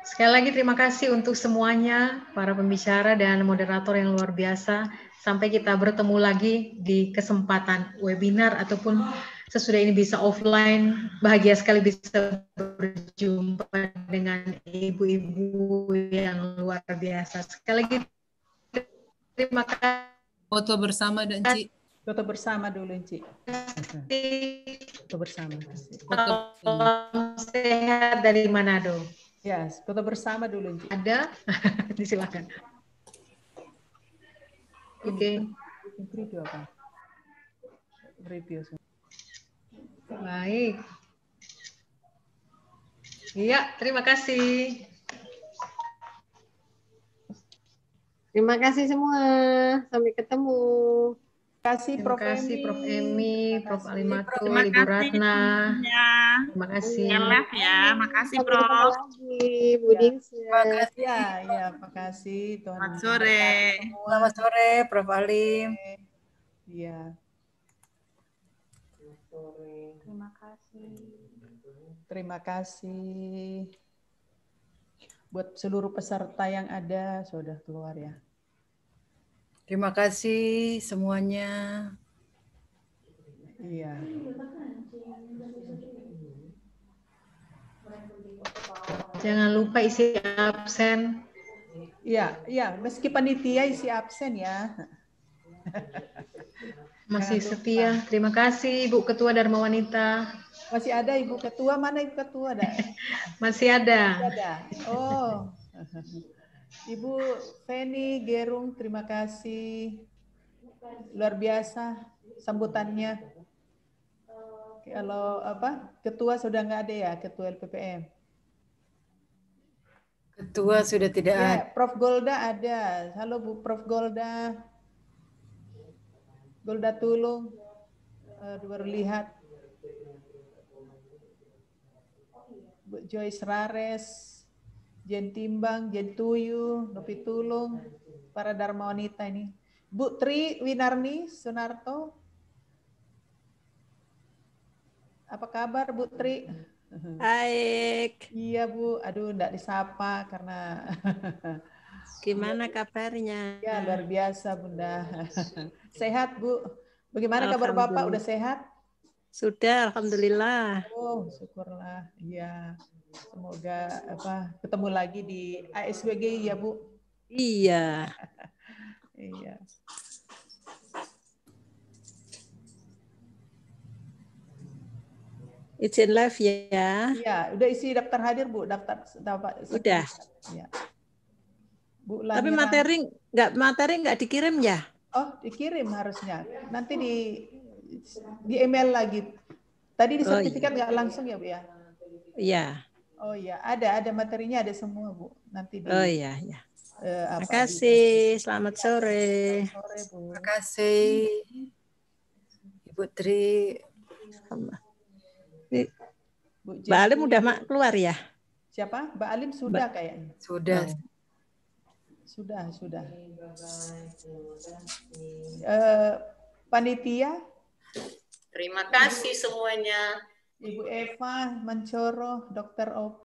Sekali lagi terima kasih untuk semuanya, para pembicara dan moderator yang luar biasa. Sampai kita bertemu lagi di kesempatan webinar ataupun sesudah ini bisa offline. Bahagia sekali bisa berjumpa dengan ibu-ibu yang luar biasa. Sekali lagi terima kasih. Foto bersama dan Cik. Foto bersama dulu, Ci. Foto bersama. Foto sehat dari Manado. Yes, foto bersama dulu, Ci. Ada? Disilakan. Oke. Okay. Review apa? Review. Baik. Iya, terima kasih. Terima kasih semua. Sampai ketemu kasih Prof. Terima kasih Prof. Emi, Prof. Alimatul, Ibu Ratna. Iya. Terima kasih. Iya, ya, terima kasih Prof. Bu iya. Dingsi. Terima kasih. Ya, ya, terima kasih. Selamat sore. Selamat sore Prof. Alim. Iya. Terima kasih. Terima kasih. Buat seluruh peserta yang ada, sudah keluar ya. Terima kasih semuanya. Iya. Jangan lupa isi absen. Iya, iya, meski panitia isi absen ya. Masih setia. Terima kasih Ibu Ketua Dharma Wanita. Masih ada Ibu Ketua, mana Ibu Ketua ada? Masih ada. Masih ada. Oh. Ibu Feni Gerung, terima kasih. Luar biasa sambutannya. Kalau apa? Ketua sudah nggak ada ya, Ketua LPPM. Ketua sudah tidak ya, ada. Prof Golda ada. Halo Bu Prof Golda. Golda Tulung. Uh, eh, baru lihat. Bu Joyce Rares. Jen Timbang, Jen Tuyu, nopi Tulung, para Dharma Wanita ini. Bu Tri Winarni Sunarto. Apa kabar Bu Tri? Baik. Iya Bu, aduh enggak disapa karena Gimana kabarnya? Ya, luar biasa Bunda. Sehat Bu. Bagaimana kabar Bapak? Udah sehat? Sudah, alhamdulillah. Oh, syukurlah. Iya. Semoga apa ketemu lagi di ASWG ya Bu. Iya. iya. It's in life ya. Iya, udah isi daftar hadir Bu, daftar dapat. Udah. Ya. Bu Tapi materi nggak materi nggak dikirim ya? Oh, dikirim harusnya. Nanti di di email lagi. Tadi di oh, sertifikat iya. nggak oh, iya. langsung ya Bu ya? Iya. Oh iya, ada ada materinya ada semua Bu. Nanti di Oh iya, iya. Eh, Terima kasih. Selamat sore. sore Bu. Terima kasih. Ibu Tri. Bu Mbak Alim udah mak keluar ya? Siapa? Mbak Alim sudah ba kayaknya. Sudah. Oh. Sudah, sudah. Eh, panitia. Terima kasih semuanya. Ibu Eva Mencoro, Dokter OP,